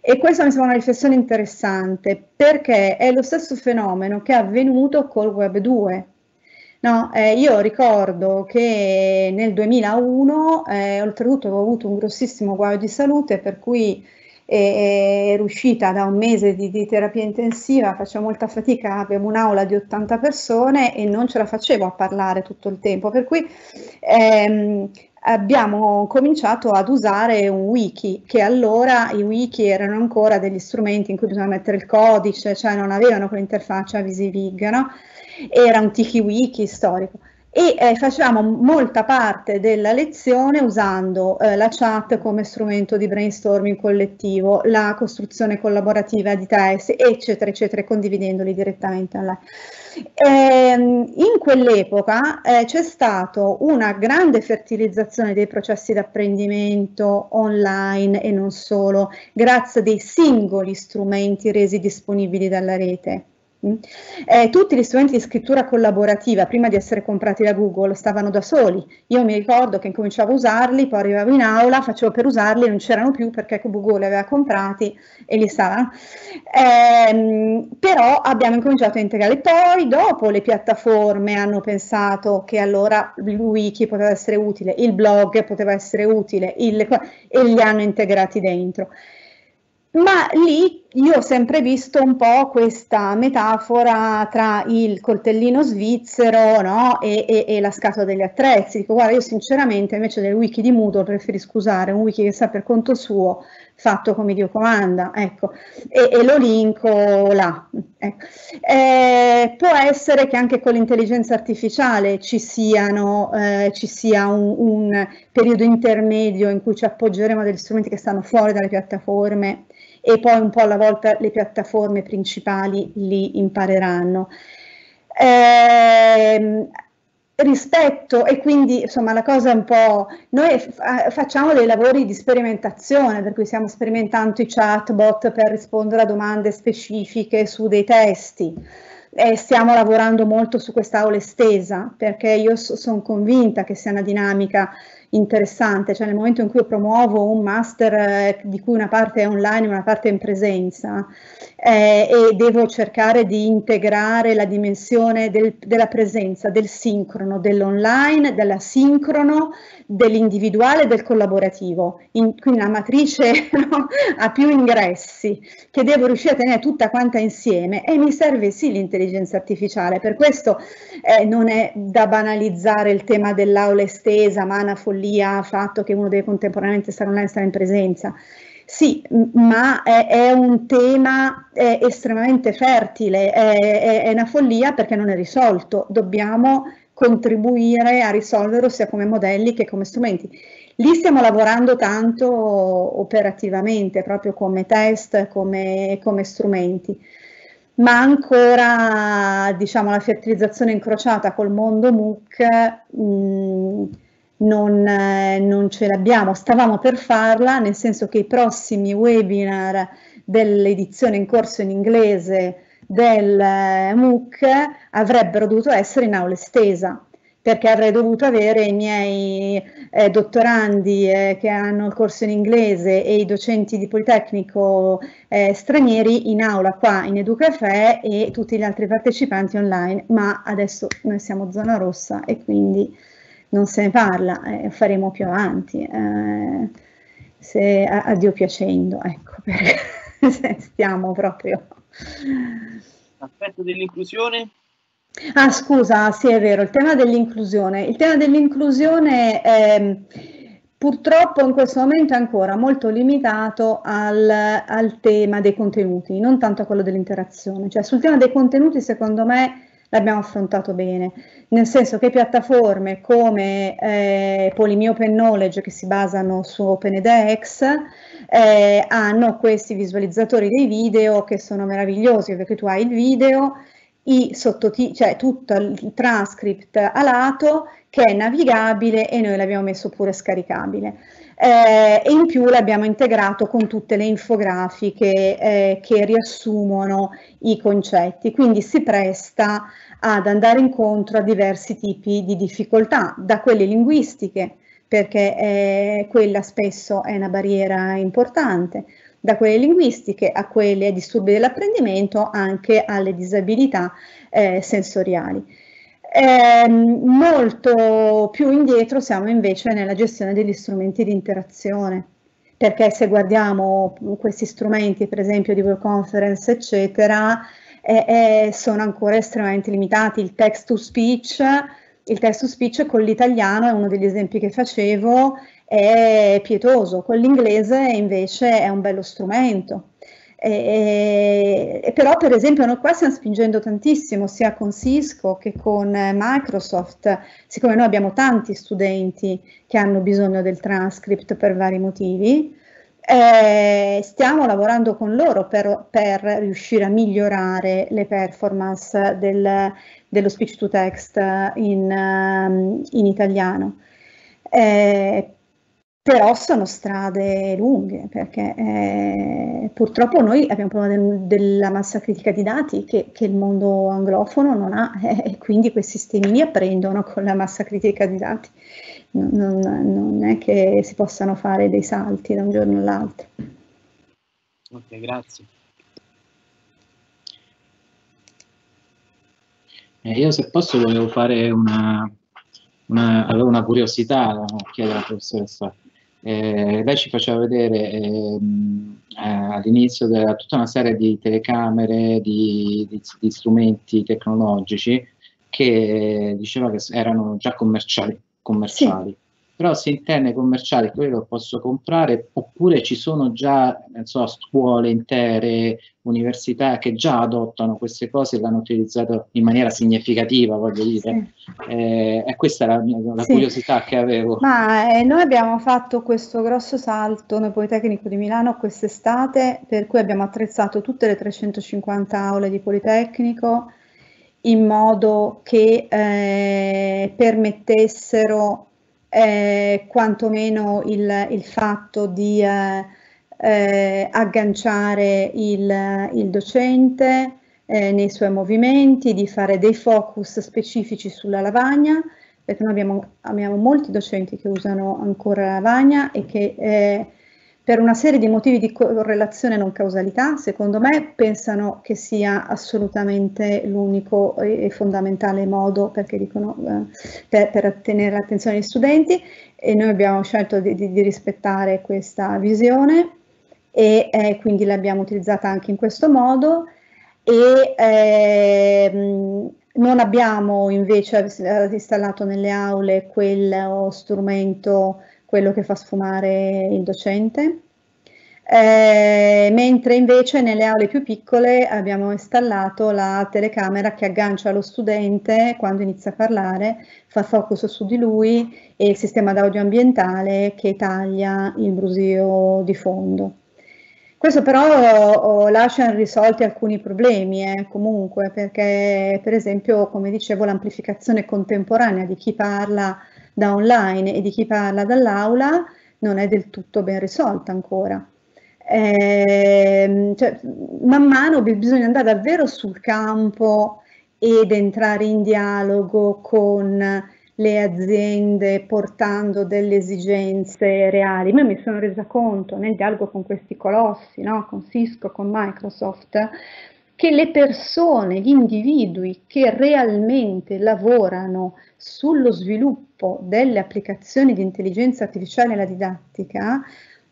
E questa mi sembra una riflessione interessante perché è lo stesso fenomeno che è avvenuto col Web 2. No, eh, io ricordo che nel 2001 eh, oltretutto avevo avuto un grossissimo guaio di salute per cui è riuscita da un mese di, di, terapia intensiva, facevo molta fatica, abbiamo un'aula di 80 persone e non ce la facevo a parlare tutto il tempo, per cui ehm, abbiamo cominciato ad usare un wiki, che allora i wiki erano ancora degli strumenti in cui bisogna mettere il codice, cioè non avevano quell'interfaccia visivig, no? era un tiki wiki storico e eh, facevamo molta parte della lezione usando eh, la chat come strumento di brainstorming collettivo, la costruzione collaborativa di testi, eccetera, eccetera, condividendoli direttamente online. Ehm, in quell'epoca eh, c'è stata una grande fertilizzazione dei processi di apprendimento online e non solo, grazie a dei singoli strumenti resi disponibili dalla rete Mm. Eh, tutti gli strumenti di scrittura collaborativa, prima di essere comprati da Google, stavano da soli. Io mi ricordo che incominciavo a usarli, poi arrivavo in aula, facevo per usarli, non c'erano più perché Google li aveva comprati e li stavano, Eh, però abbiamo incominciato a integrare. Poi, dopo, le piattaforme hanno pensato che allora il wiki poteva essere utile, il blog poteva essere utile il, e li hanno integrati dentro ma lì io ho sempre visto un po' questa metafora tra il coltellino svizzero no? e, e, e, la scatola degli attrezzi. Dico, guarda, io sinceramente invece del wiki di Moodle preferisco usare un wiki che sta per conto suo, fatto come Dio comanda, ecco, e, e lo linko là. Ecco. Eh, può essere che anche con l'intelligenza artificiale ci, siano, eh, ci sia un, un periodo intermedio in cui ci appoggeremo a degli strumenti che stanno fuori dalle piattaforme e poi un po' alla volta le piattaforme principali li impareranno. Eh, rispetto e quindi insomma la cosa è un po' noi facciamo dei lavori di sperimentazione per cui stiamo sperimentando i chatbot per rispondere a domande specifiche su dei testi e stiamo lavorando molto su quest'aula estesa perché io so, sono convinta che sia una dinamica interessante, cioè nel momento in cui promuovo un master eh, di cui una parte è online e una parte è in presenza eh, e devo cercare di integrare la dimensione del, della presenza, del sincrono, dell'online, dell'asincrono, dell'individuale, e del collaborativo. In, quindi una matrice no, a più ingressi che devo riuscire a tenere tutta quanta insieme e mi serve sì l'intelligenza artificiale. Per questo eh, non è da banalizzare il tema dell'aula estesa, ma una follia, fatto che uno deve contemporaneamente stare online e stare in presenza. Sì, ma è, è un tema è eh, estremamente fertile, è, è una follia perché non è risolto. Dobbiamo contribuire a risolverlo sia come modelli che come strumenti. Lì stiamo lavorando tanto operativamente, proprio come test, come, come strumenti, ma ancora diciamo, la fertilizzazione incrociata col mondo MOOC mh, mm, non, eh, non ce l'abbiamo, stavamo per farla, nel senso che i prossimi webinar dell'edizione in corso in inglese del eh, MOOC avrebbero dovuto essere in aula estesa perché avrei dovuto avere i miei eh, dottorandi eh, che hanno il corso in inglese e i docenti di Politecnico eh, stranieri in aula qua in Educafè e tutti gli altri partecipanti online, ma adesso noi siamo zona rossa e quindi non se ne parla, eh, faremo più avanti, eh, se, a, a, Dio piacendo, ecco, perché stiamo proprio... Aspetto dell'inclusione? Ah scusa, sì è vero, il tema dell'inclusione. Il tema dell'inclusione è purtroppo in questo momento è ancora molto limitato al, al, tema dei contenuti, non tanto a quello dell'interazione. Cioè sul tema dei contenuti secondo me l'abbiamo affrontato bene, nel senso che piattaforme come eh, Polymio Open Knowledge che si basano su OpenEDX eh, hanno questi visualizzatori dei video che sono meravigliosi perché tu hai il video, i sottotitoli, cioè tutto il transcript a lato che è navigabile e noi l'abbiamo messo pure scaricabile. Eh, e in più l'abbiamo integrato con tutte le infografiche eh, che riassumono i concetti, quindi si presta ad andare incontro a diversi tipi di difficoltà, da quelle linguistiche, perché eh, quella spesso è una barriera importante, da quelle linguistiche a quelle ai disturbi dell'apprendimento, anche alle disabilità eh, sensoriali. Eh, molto più indietro siamo invece nella gestione degli strumenti di interazione, perché se guardiamo questi strumenti, per esempio di videoconference, eccetera, eh, eh, sono ancora estremamente limitati. Il text to speech, il text to speech con l'italiano è uno degli esempi che facevo, è pietoso, con l'inglese invece è un bello strumento. E, eh, e eh, però per esempio noi qua stiamo spingendo tantissimo sia con Cisco che con eh, Microsoft, siccome noi abbiamo tanti studenti che hanno bisogno del transcript per vari motivi, eh, stiamo lavorando con loro per, per, riuscire a migliorare le performance del, dello speech to text in, ehm, in italiano. Eh, però sono strade lunghe perché eh, purtroppo noi abbiamo un problema de- della massa critica di dati che, che il mondo anglofono non ha eh, e quindi quei sistemi li apprendono con la massa critica di dati. Non, non, è che si possano fare dei salti da un giorno all'altro. Ok, grazie. Eh, io se posso volevo fare una, una, avevo una curiosità chiedo chiedere alla professoressa eh, lei ci faceva vedere ehm, eh, all'inizio della, tutta una serie di telecamere, di, di, di strumenti tecnologici che eh, diceva che erano già commerciali. commerciali. Sì però se in termini commerciali quello posso comprare oppure ci sono già non so, scuole intere, università che già adottano queste cose e l'hanno utilizzato in maniera significativa, voglio dire. Sì. Eh, e questa è la, la sì. curiosità che avevo. Ma eh, noi abbiamo fatto questo grosso salto, nel Politecnico di Milano, quest'estate, per cui abbiamo attrezzato tutte le 350 aule di Politecnico in modo che eh, permettessero eh, quantomeno il, il, fatto di eh, eh, agganciare il, il docente eh, nei suoi movimenti, di fare dei focus specifici sulla lavagna, perché noi abbiamo, abbiamo molti docenti che usano ancora la lavagna e che eh, per una serie di motivi di correlazione e non causalità, secondo me, pensano che sia assolutamente l'unico e fondamentale modo perché dicono, eh, per, per attenere l'attenzione degli studenti e noi abbiamo scelto di, di, di rispettare questa visione e eh, quindi l'abbiamo utilizzata anche in questo modo e eh, non abbiamo invece installato nelle aule quel oh, strumento quello che fa sfumare il docente. Eh, mentre invece nelle aule più piccole abbiamo installato la telecamera che aggancia lo studente quando inizia a parlare, fa focus su di lui e il sistema d'audio ambientale che taglia il brusio di fondo. Questo però oh, lascia irrisolti alcuni problemi eh, comunque perché per esempio come dicevo l'amplificazione contemporanea di chi parla da online e di chi parla dall'aula non è del tutto ben risolta ancora. Eh, cioè, man mano bisogna andare davvero sul campo ed entrare in dialogo con le aziende portando delle esigenze reali. Ma mi sono resa conto nel dialogo con questi colossi, no? con Cisco, con Microsoft, che le persone, gli individui che realmente lavorano sullo sviluppo delle applicazioni di intelligenza artificiale nella didattica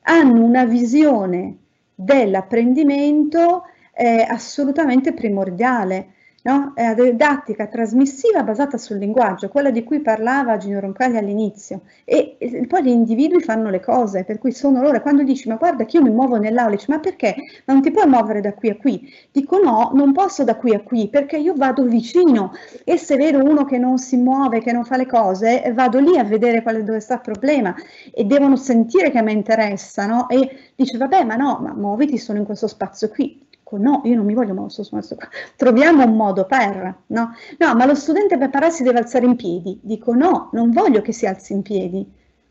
hanno una visione dell'apprendimento eh, assolutamente primordiale no? è una didattica trasmissiva basata sul linguaggio, quella di cui parlava Gino Roncalli all'inizio, e, e, poi gli individui fanno le cose, per cui sono loro, quando dici ma guarda che io mi muovo nell'aula, dici ma perché? Ma non ti puoi muovere da qui a qui? Dico no, non posso da qui a qui, perché io vado vicino e se vedo uno che non si muove, che non fa le cose, vado lì a vedere quale, dove sta il problema e devono sentire che a me interessano e dice vabbè ma no, ma muoviti, sono in questo spazio qui, Ecco, no, io non mi voglio mosso su questo qua, troviamo un modo per, no? No, ma lo studente per parare si deve alzare in piedi, dico no, non voglio che si alzi in piedi,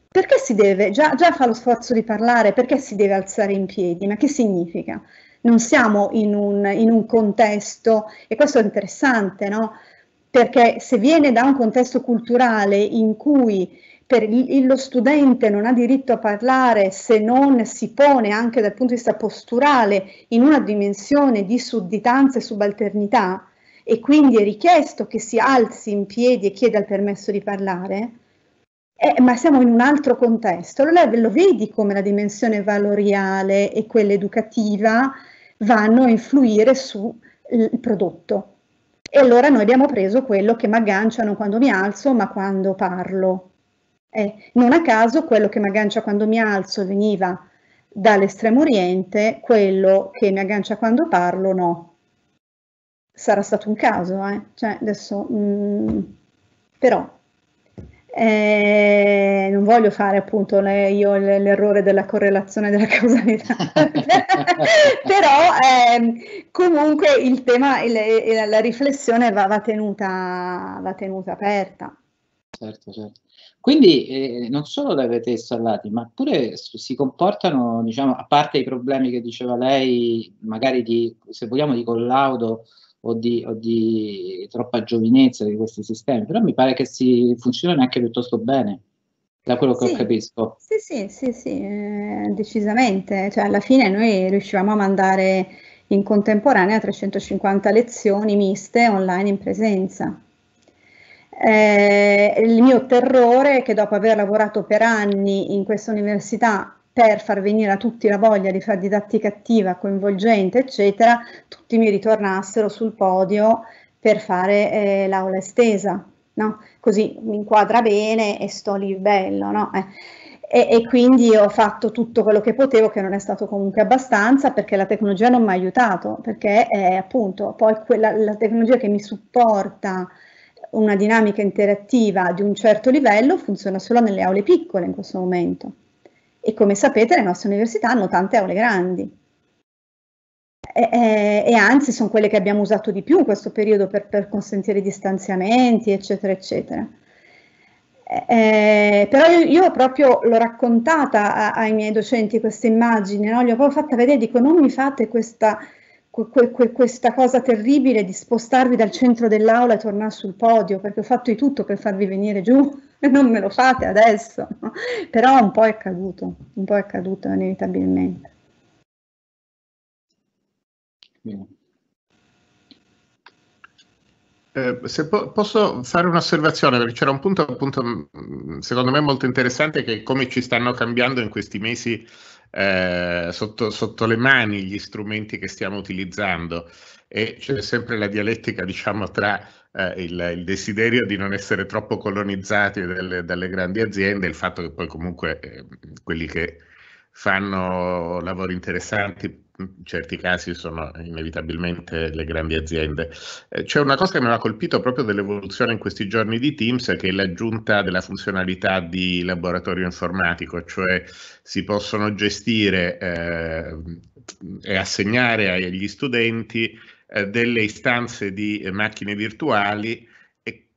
perché si deve, già, già fa lo sforzo di parlare, perché si deve alzare in piedi, ma che significa? Non siamo in un, in un contesto, e questo è interessante, no? Perché se viene da un contesto culturale in cui per lo studente non ha diritto a parlare se non si pone anche dal punto di vista posturale in una dimensione di sudditanza e subalternità e quindi è richiesto che si alzi in piedi e chieda il permesso di parlare, eh, ma siamo in un altro contesto. Allora lo vedi come la dimensione valoriale e quella educativa vanno a influire sul prodotto. E allora noi abbiamo preso quello che mi agganciano quando mi alzo, ma quando parlo. Eh, non a caso quello che mi aggancia quando mi alzo veniva dall'estremo oriente, quello che mi aggancia quando parlo no. Sarà stato un caso, eh? cioè, adesso, mh, mm, però eh, non voglio fare appunto le, io l'errore della correlazione della causalità, però ehm, comunque il tema, il, la riflessione va, va, tenuta, va tenuta aperta. Certo, certo. Quindi eh, non solo da avete installati, ma pure si comportano, diciamo, a parte i problemi che diceva lei, magari di, se vogliamo, di collaudo o di, o di troppa giovinezza di questi sistemi, però mi pare che si funzionano anche piuttosto bene da quello che sì, capisco. Sì, sì, sì, sì eh, decisamente. Cioè, alla fine noi riuscivamo a mandare in contemporanea 350 lezioni miste online in presenza. Eh, il mio terrore è che dopo aver lavorato per anni in questa università per far venire a tutti la voglia di fare didattica attiva, coinvolgente, eccetera, tutti mi ritornassero sul podio per fare eh, l'aula estesa, no? Così mi inquadra bene e sto lì bello, no? eh. e, e, quindi ho fatto tutto quello che potevo, che non è stato comunque abbastanza, perché la tecnologia non mi ha aiutato, perché è appunto poi quella, la tecnologia che mi supporta una dinamica interattiva di un certo livello funziona solo nelle aule piccole in questo momento. E come sapete le nostre università hanno tante aule grandi. E, e, e anzi sono quelle che abbiamo usato di più in questo periodo per, per consentire distanziamenti, eccetera, eccetera. Eh, però io, io, proprio l'ho raccontata a, ai miei docenti questa immagine, no? gli ho proprio fatta vedere, dico non mi fate questa, que, que, questa cosa terribile di spostarvi dal centro dell'aula e tornare sul podio, perché ho fatto di tutto per farvi venire giù e non me lo fate adesso, però un po' è accaduto, un po' è accaduto inevitabilmente. Eh, se po posso fare un'osservazione, perché c'era un punto, appunto, mm, secondo me molto interessante, che è come ci stanno cambiando in questi mesi eh, sotto, sotto, le mani gli strumenti che stiamo utilizzando e c'è sempre la dialettica diciamo tra eh, il, il, desiderio di non essere troppo colonizzati delle, dalle grandi aziende e il fatto che poi comunque eh, quelli che fanno lavori interessanti in certi casi sono inevitabilmente le grandi aziende. Eh, c'è una cosa che mi ha colpito proprio dell'evoluzione in questi giorni di Teams, che è l'aggiunta della funzionalità di laboratorio informatico, cioè si possono gestire eh, e assegnare agli studenti eh, delle istanze di macchine virtuali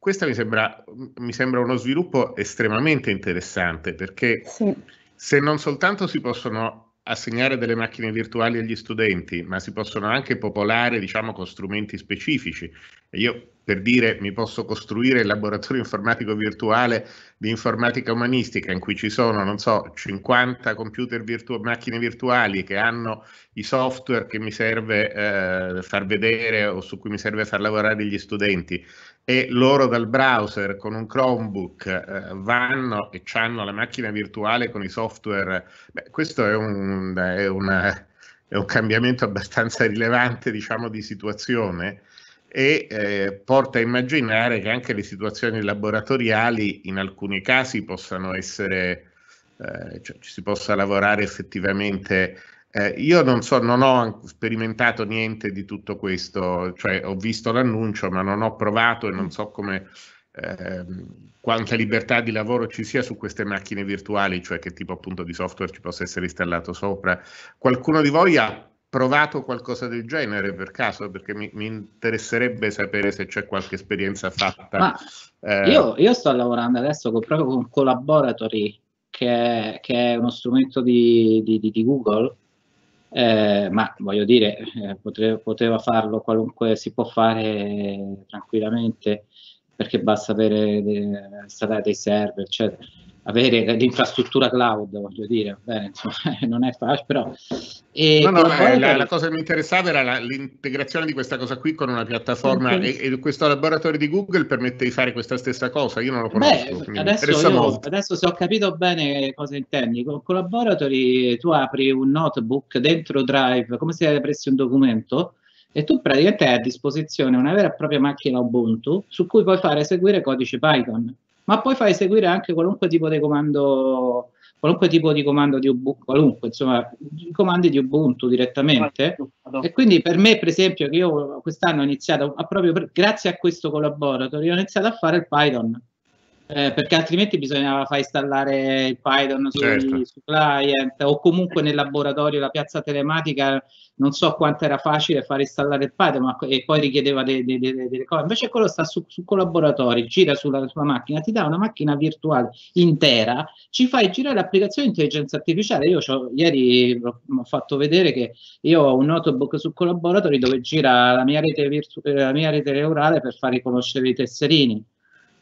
questo mi sembra, mi sembra uno sviluppo estremamente interessante perché... Sì. Se non soltanto si possono assegnare delle macchine virtuali agli studenti, ma si possono anche popolare, diciamo, con strumenti specifici. Io per dire mi posso costruire il laboratorio informatico virtuale di informatica umanistica in cui ci sono, non so, 50 computer virtu- macchine virtuali che hanno i software che mi serve eh, far vedere o su cui mi serve far lavorare gli studenti e loro dal browser con un Chromebook eh, vanno e hanno la macchina virtuale con i software, beh, questo è un, è, una, è un, cambiamento abbastanza rilevante diciamo, di situazione e eh, porta a immaginare che anche le situazioni laboratoriali in alcuni casi possano essere, eh, cioè, ci si possa lavorare effettivamente eh, io non, so, non ho sperimentato niente di tutto questo, cioè ho visto l'annuncio ma non ho provato e non mm. so come, eh, quanta libertà di lavoro ci sia su queste macchine virtuali, cioè che tipo appunto di software ci possa essere installato sopra. Qualcuno di voi ha provato qualcosa del genere per caso? Perché mi, mi interesserebbe sapere se c'è qualche esperienza fatta. Eh... Io, io, sto lavorando adesso con, proprio con Collaboratory, che è, che è uno strumento di, di, di Google eh, ma voglio dire, eh, potre, poteva farlo qualunque, si può fare eh, tranquillamente perché basta avere eh, de, dei server, eccetera avere l'infrastruttura cloud, voglio dire, Bene, insomma, non è facile, però... E no, no, eh, la, la, cosa che mi interessava era la, l'integrazione di questa cosa qui con una piattaforma okay. e, e, questo laboratorio di Google permette di fare questa stessa cosa, io non lo conosco. Beh, adesso, io, adesso, se ho capito bene cosa intendi, con Collaboratory tu apri un notebook dentro Drive, come se avresti un documento, e tu praticamente hai a disposizione una vera e propria macchina Ubuntu su cui puoi fare eseguire codice Python ma poi fa eseguire anche qualunque tipo di comando qualunque tipo di comando di Ubuntu, qualunque, insomma, i comandi di Ubuntu direttamente. E quindi per me, per esempio, che io quest'anno ho iniziato, a proprio per, grazie a questo collaboratore, ho iniziato a fare il Python. Eh, perché altrimenti bisognava far installare il Python certo. su client o comunque nel laboratorio la piazza telematica non so quanto era facile far installare il Python ma, e poi richiedeva delle de, de, de, cose invece quello sta su, su collaboratori gira sulla, sulla macchina ti dà una macchina virtuale intera ci fai girare l'applicazione di intelligenza artificiale io ieri ho fatto vedere che io ho un notebook su collaboratori dove gira la mia rete, virtu- eh, la mia rete neurale per far riconoscere i tesserini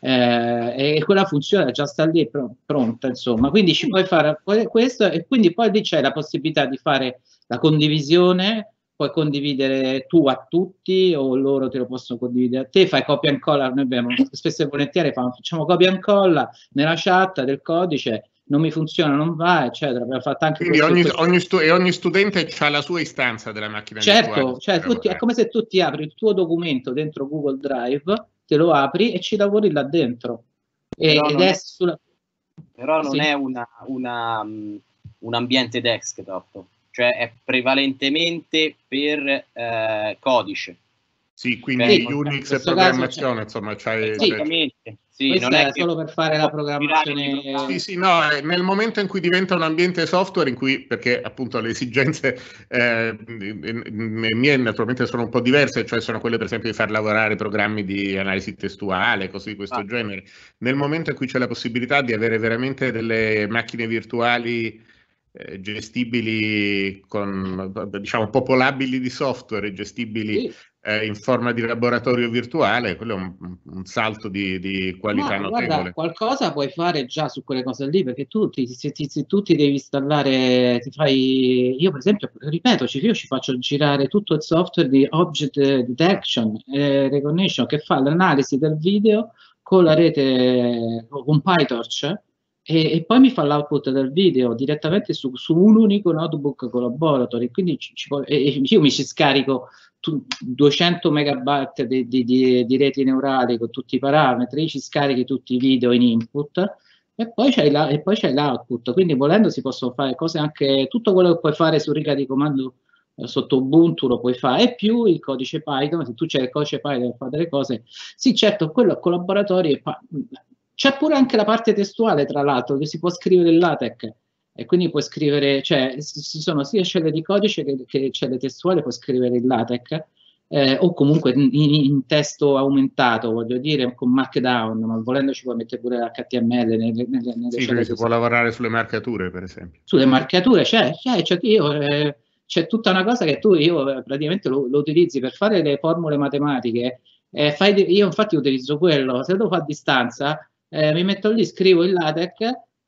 eh, e quella funzione già sta lì pr- pronta, insomma. Quindi ci puoi fare questo e quindi poi lì c'è la possibilità di fare la condivisione, puoi condividere tu a tutti o loro te lo possono condividere a te, fai copia e incolla, noi abbiamo spesso e volentieri facciamo copia e incolla nella chat del codice non mi funziona, non va, eccetera. Abbiamo fatto anche Quindi ogni, ogni, stu- e ogni studente ha la sua istanza della macchina certo, virtuale. Certo, è come se tu ti apri il tuo documento dentro Google Drive te lo apri e ci lavori là dentro. E, ed è, è sulla... Però non sì. è una, una, um, un ambiente desktop, cioè è prevalentemente per eh, codice. Sì, quindi per cioè, Unix e programmazione, c'è... insomma, c'hai... Sì, sì, Questo non è, è solo per fare la programmazione. Sì, sì, no, nel momento in cui diventa un ambiente software in cui, perché appunto le esigenze eh, mie naturalmente sono un po' diverse, cioè sono quelle per esempio di far lavorare programmi di analisi testuale, cose di questo ah. genere. Nel momento in cui c'è la possibilità di avere veramente delle macchine virtuali eh, gestibili con diciamo popolabili di software gestibili sì eh, in forma di laboratorio virtuale, quello è un, un salto di, di qualità Ma, notevole. Guarda, qualcosa puoi fare già su quelle cose lì, perché tu ti, se, ti, se tu ti devi installare, ti fai, io per esempio, ripeto, io ci faccio girare tutto il software di Object Detection e Recognition che fa l'analisi del video con la rete, con PyTorch, e, e, poi mi fa l'output del video direttamente su, su un unico notebook collaboratory. Quindi ci, ci, io mi ci scarico 200 megabyte di, di, di, di, reti neurali con tutti i parametri, ci scarichi tutti i video in input e poi, c'è l'output. Quindi volendo si possono fare cose anche, tutto quello che puoi fare su riga di comando eh, sotto Ubuntu lo puoi fare, e più il codice Python, se tu c'è il codice Python per fare delle cose, sì certo, quello collaboratori, c'è pure anche la parte testuale tra l'altro, che si può scrivere in LaTeX, e quindi puoi scrivere, cioè ci sono sia celle di codice che, che celle testuali, puoi scrivere in LaTeX eh, o comunque in, in, testo aumentato, voglio dire, con Markdown, ma volendoci puoi mettere pure l'HTML nelle, nelle, nelle sì, si può lavorare sulle marcature, per esempio. Sulle marcature, c'è, cioè, cioè, cioè, eh, c'è tutta una cosa che tu, io eh, praticamente lo, lo utilizzi per fare le formule matematiche, eh, fai, io infatti utilizzo quello, se lo fa a distanza, eh, mi metto lì, scrivo il LaTeX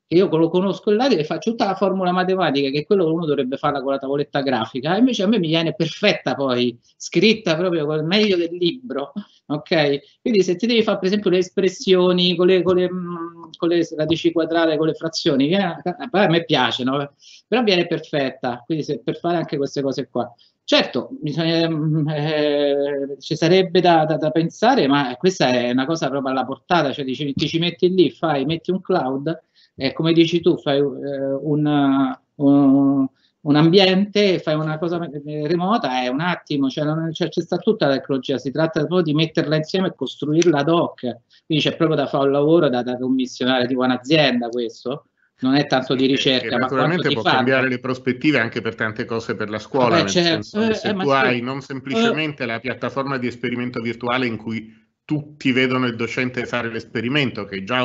che io lo conosco là e faccio tutta la formula matematica che è quello che uno dovrebbe fare con la tavoletta grafica, invece a me mi viene perfetta poi, scritta proprio col meglio del libro, ok? Quindi se ti devi fare per esempio le espressioni con le, con le, mm, con le radici quadrate, con le frazioni, viene, a me piace, no? però viene perfetta, quindi se, per fare anche queste cose qua. Certo, bisogna, eh, eh, ci sarebbe da, da, da, pensare, ma questa è una cosa proprio alla portata, cioè dici, ti ci metti lì, fai, metti un cloud eh, come dici tu, fai eh, un, eh, un, un, ambiente, fai una cosa eh, remota, è un attimo, cioè, non, cioè, c'è sta tutta la tecnologia, si tratta proprio di metterla insieme e costruirla ad hoc, quindi c'è proprio da fare un lavoro da, da commissionare tipo un'azienda questo non è tanto di ricerca. E, naturalmente può cambiare le prospettive anche per tante cose per la scuola, Vabbè, certo, senso, eh, se eh, tu certo. hai sì. non semplicemente eh. la piattaforma di esperimento virtuale in cui tutti vedono il docente fare l'esperimento, che già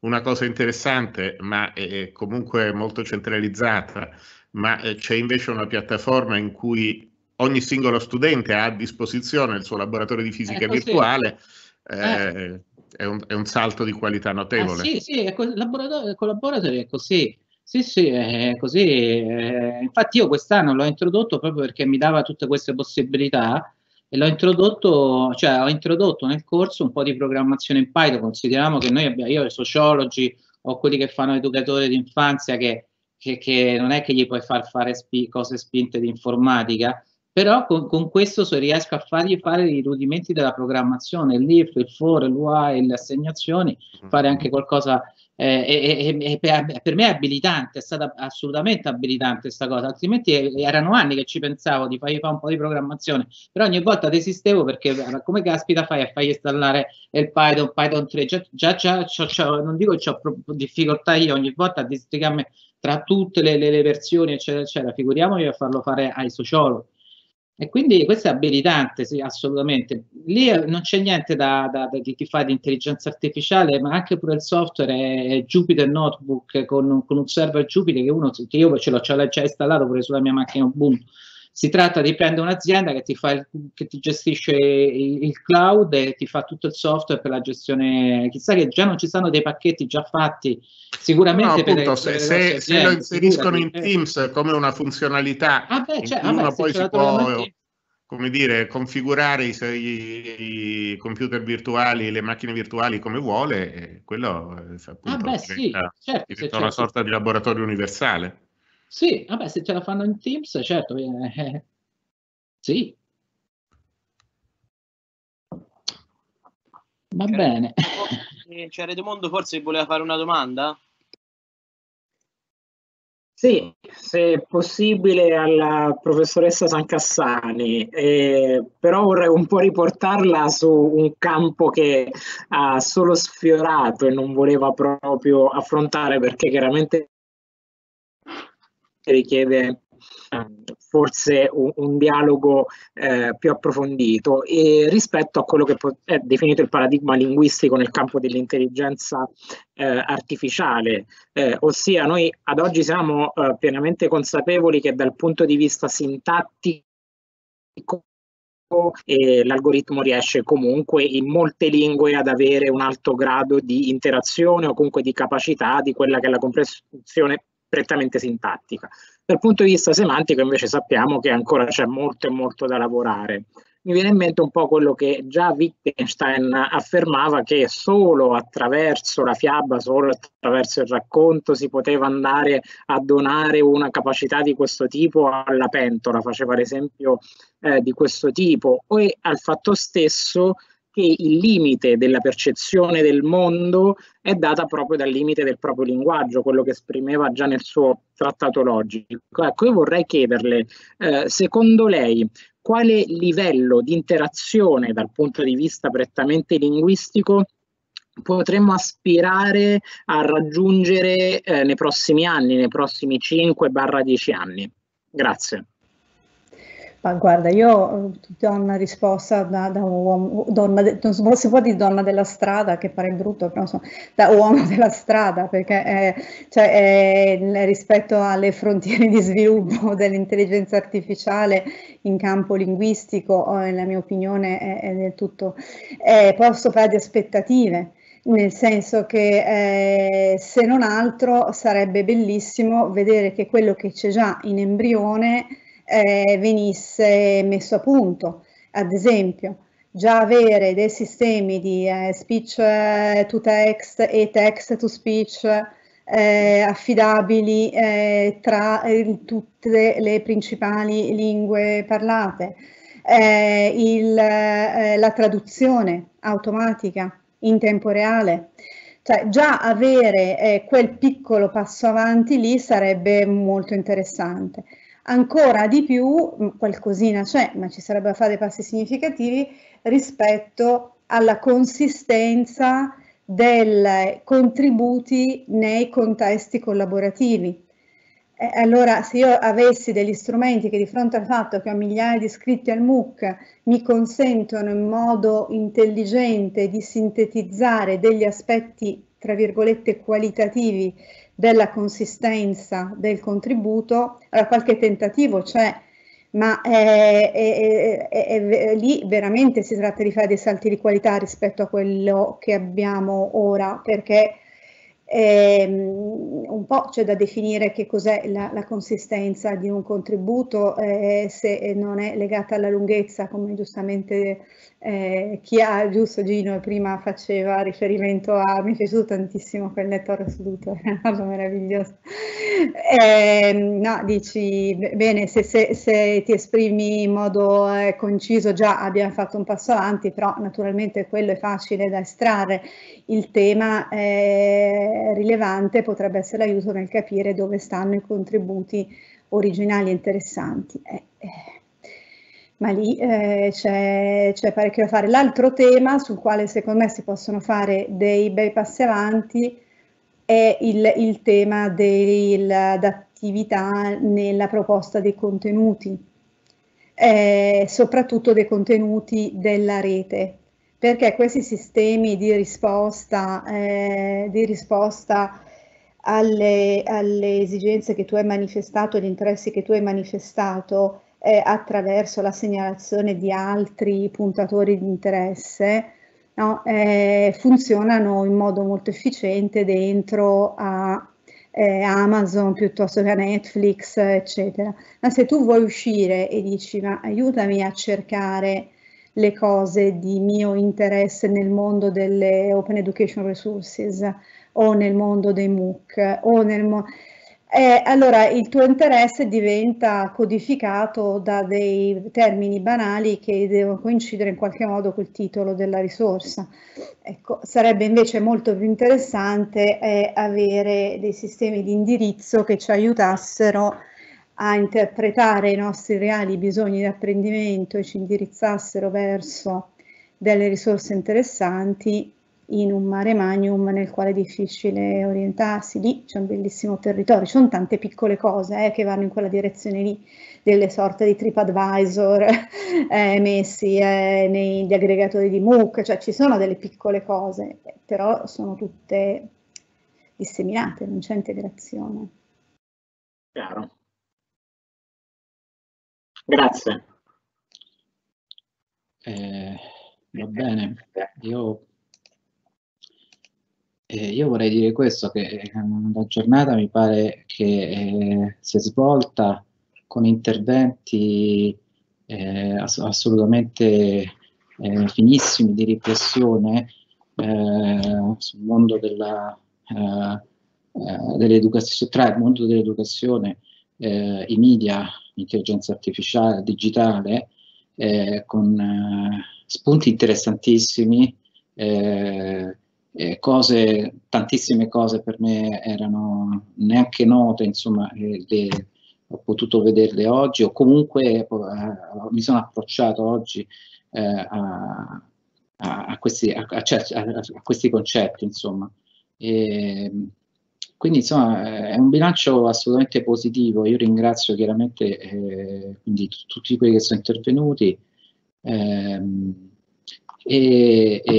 una cosa interessante, ma eh, comunque molto centralizzata, ma eh, c'è invece una piattaforma in cui ogni singolo studente ha a disposizione il suo laboratorio di fisica ecco virtuale. Sì. Eh. eh, è, un, è, un, salto di qualità notevole. Ah, sì, sì, è co- laboratorio, è così. Sì, sì, è così. Infatti io quest'anno l'ho introdotto proprio perché mi dava tutte queste possibilità e l'ho introdotto, cioè ho introdotto nel corso un po' di programmazione in Python, consideriamo che noi abbiamo, io ho sociologi, o quelli che fanno educatori di infanzia che, che, che, non è che gli puoi far fare spi, cose spinte di informatica, però con, con questo so, riesco a fargli fare i rudimenti della programmazione, l'if, il for, l'UI, le assegnazioni, mm. fare anche qualcosa eh, e, e per, per, me è abilitante, è stata assolutamente abilitante questa cosa, altrimenti eh, erano anni che ci pensavo di fargli fare un po' di programmazione, però ogni volta desistevo perché come caspita fai a fargli installare il Python, Python 3, già, già, già c'ho, c'ho, non dico che ho difficoltà io ogni volta a districarmi tra tutte le, le, le versioni eccetera eccetera, figuriamoci a farlo fare ai sociologi e quindi questo è abilitante, sì, assolutamente. Lì non c'è niente da, da, da, chi fa di intelligenza artificiale, ma anche pure il software è Jupyter Notebook con, con un server Jupyter che uno, che io ce l'ho già installato pure sulla mia macchina Ubuntu si tratta di prendere un'azienda che ti, fa il, che ti gestisce il, cloud e ti fa tutto il software per la gestione. Chissà che già non ci sono dei pacchetti già fatti, sicuramente no, appunto, per, se, per se, aziende, se, lo inseriscono in Teams come una funzionalità, ah beh, cioè, ah beh, poi si può come dire, configurare i, i, i, computer virtuali, le macchine virtuali come vuole, quello eh, ah, appunto, ah beh, diventa, sì, certo, diventa una certo. sorta di laboratorio universale. Sì, vabbè, se ce la fanno in Teams, certo. Eh, eh sì. Va c'è bene. C'è cioè, Redomondo forse voleva fare una domanda? Sì, se è possibile alla professoressa Sancassani, eh, però vorrei un po' riportarla su un campo che ha solo sfiorato e non voleva proprio affrontare perché chiaramente richiede ehm, forse un, un dialogo eh, più approfondito e rispetto a quello che è definito il paradigma linguistico nel campo dell'intelligenza eh, artificiale, eh, ossia noi ad oggi siamo eh, pienamente consapevoli che dal punto di vista sintattico e eh, l'algoritmo riesce comunque in molte lingue ad avere un alto grado di interazione o comunque di capacità di quella che è la comprensione prettamente sintattica. Dal punto di vista semantico invece sappiamo che ancora c'è molto e molto da lavorare. Mi viene in mente un po' quello che già Wittgenstein affermava che solo attraverso la fiaba, solo attraverso il racconto si poteva andare a donare una capacità di questo tipo alla pentola, faceva l'esempio eh, di questo tipo, e al fatto stesso che il limite della percezione del mondo è data proprio dal limite del proprio linguaggio, quello che esprimeva già nel suo trattato logico. Ecco, io vorrei chiederle, eh, secondo lei, quale livello di interazione dal punto di vista prettamente linguistico potremmo aspirare a raggiungere eh, nei prossimi anni, nei prossimi 5-10 anni? Grazie. Ma guarda, io ho mm, una risposta da, da uomo, donna de, non si può dire donna della strada, che pare brutto, però so, da uomo della strada, perché è, cioè, è, rispetto alle frontiere di sviluppo dell'intelligenza artificiale in campo linguistico, nella mia opinione, è, è del tutto, è, posso fare di aspettative nel senso che eh, se non altro sarebbe bellissimo vedere che quello che c'è già in embrione eh, venisse messo a punto. Ad esempio, già avere dei sistemi di eh, speech eh, to text e text to speech eh, affidabili eh, tra eh, tutte le principali lingue parlate, eh, il, eh, la traduzione automatica in tempo reale. Cioè già avere quel piccolo passo avanti lì sarebbe molto interessante ancora di più, mm, qualcosina c'è, ma ci sarebbe a fare dei passi significativi rispetto alla consistenza dei contributi nei contesti collaborativi. allora, se io avessi degli strumenti che di fronte al fatto che ho migliaia di iscritti al MOOC mi consentono in modo intelligente di sintetizzare degli aspetti, tra virgolette, qualitativi della consistenza del contributo, allora, qualche tentativo c'è, ma è, è, è, lì veramente si tratta di fare dei salti di qualità rispetto a quello che abbiamo ora, perché ehm, un po' c'è da definire che cos'è la, la consistenza di un contributo eh, se non è legata alla lunghezza, come giustamente eh, chi ha, giusto Gino prima faceva riferimento a, mi è piaciuto tantissimo quel lettore seduto, è una cosa meravigliosa. Eh, no, dici, bene, se, se, se, ti esprimi in modo eh, conciso già abbiamo fatto un passo avanti, però naturalmente quello è facile da estrarre. Il tema eh, rilevante potrebbe essere l'aiuto nel capire dove stanno i contributi originali e interessanti. Eh, eh ma lì eh, c'è, c'è parecchio da fare. L'altro tema sul quale secondo me si possono fare dei bei passi avanti è il, il tema dell'adattività nella proposta dei contenuti, eh, soprattutto dei contenuti della rete, perché questi sistemi di risposta, eh, di risposta alle, alle esigenze che tu hai manifestato, agli interessi che tu hai manifestato, eh, attraverso la segnalazione di altri puntatori di interesse, no, eh, funzionano in modo molto efficiente dentro a eh, Amazon piuttosto che a Netflix, eccetera. Ma se tu vuoi uscire e dici ma aiutami a cercare le cose di mio interesse nel mondo delle Open Education Resources o nel mondo dei MOOC o nel mondo eh, allora il tuo interesse diventa codificato da dei termini banali che devono coincidere in qualche modo col titolo della risorsa. Ecco, sarebbe invece molto più interessante eh, avere dei sistemi di indirizzo che ci aiutassero a interpretare i nostri reali bisogni di apprendimento e ci indirizzassero verso delle risorse interessanti in un mare magnum nel quale è difficile orientarsi, lì c'è un bellissimo territorio, ci sono tante piccole cose eh, che vanno in quella direzione lì, delle sorte di TripAdvisor eh, messi eh, negli aggregatori di MOOC, cioè ci sono delle piccole cose, però sono tutte disseminate, non c'è integrazione. Chiaro. Grazie. Eh, va bene, io eh, io vorrei dire questo, che ehm, la giornata mi pare che eh, si è svolta con interventi eh, ass- assolutamente eh, finissimi di riflessione eh, sul mondo della, dell'educazione, tra il mondo dell'educazione, i media, l'intelligenza artificiale, digitale, con spunti interessantissimi eh, cose, tantissime cose per me erano neanche note, insomma, eh, le, ho potuto vederle oggi o comunque eh, eh, mi sono approcciato oggi eh, a, a, questi, a, a, questi, concetti, insomma. E, quindi insomma è un bilancio assolutamente positivo, io ringrazio chiaramente eh, tutti quelli che sono intervenuti. Ehm, e, e,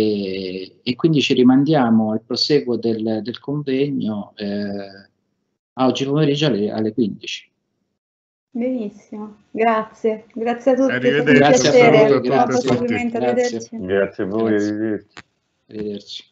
e, quindi ci rimandiamo al proseguo del, del convegno eh, oggi pomeriggio alle, alle, 15. Benissimo, grazie, grazie a tutti. Arrivederci, grazie a, voi, grazie, a tutti. Grazie. grazie a voi, arrivederci. arrivederci.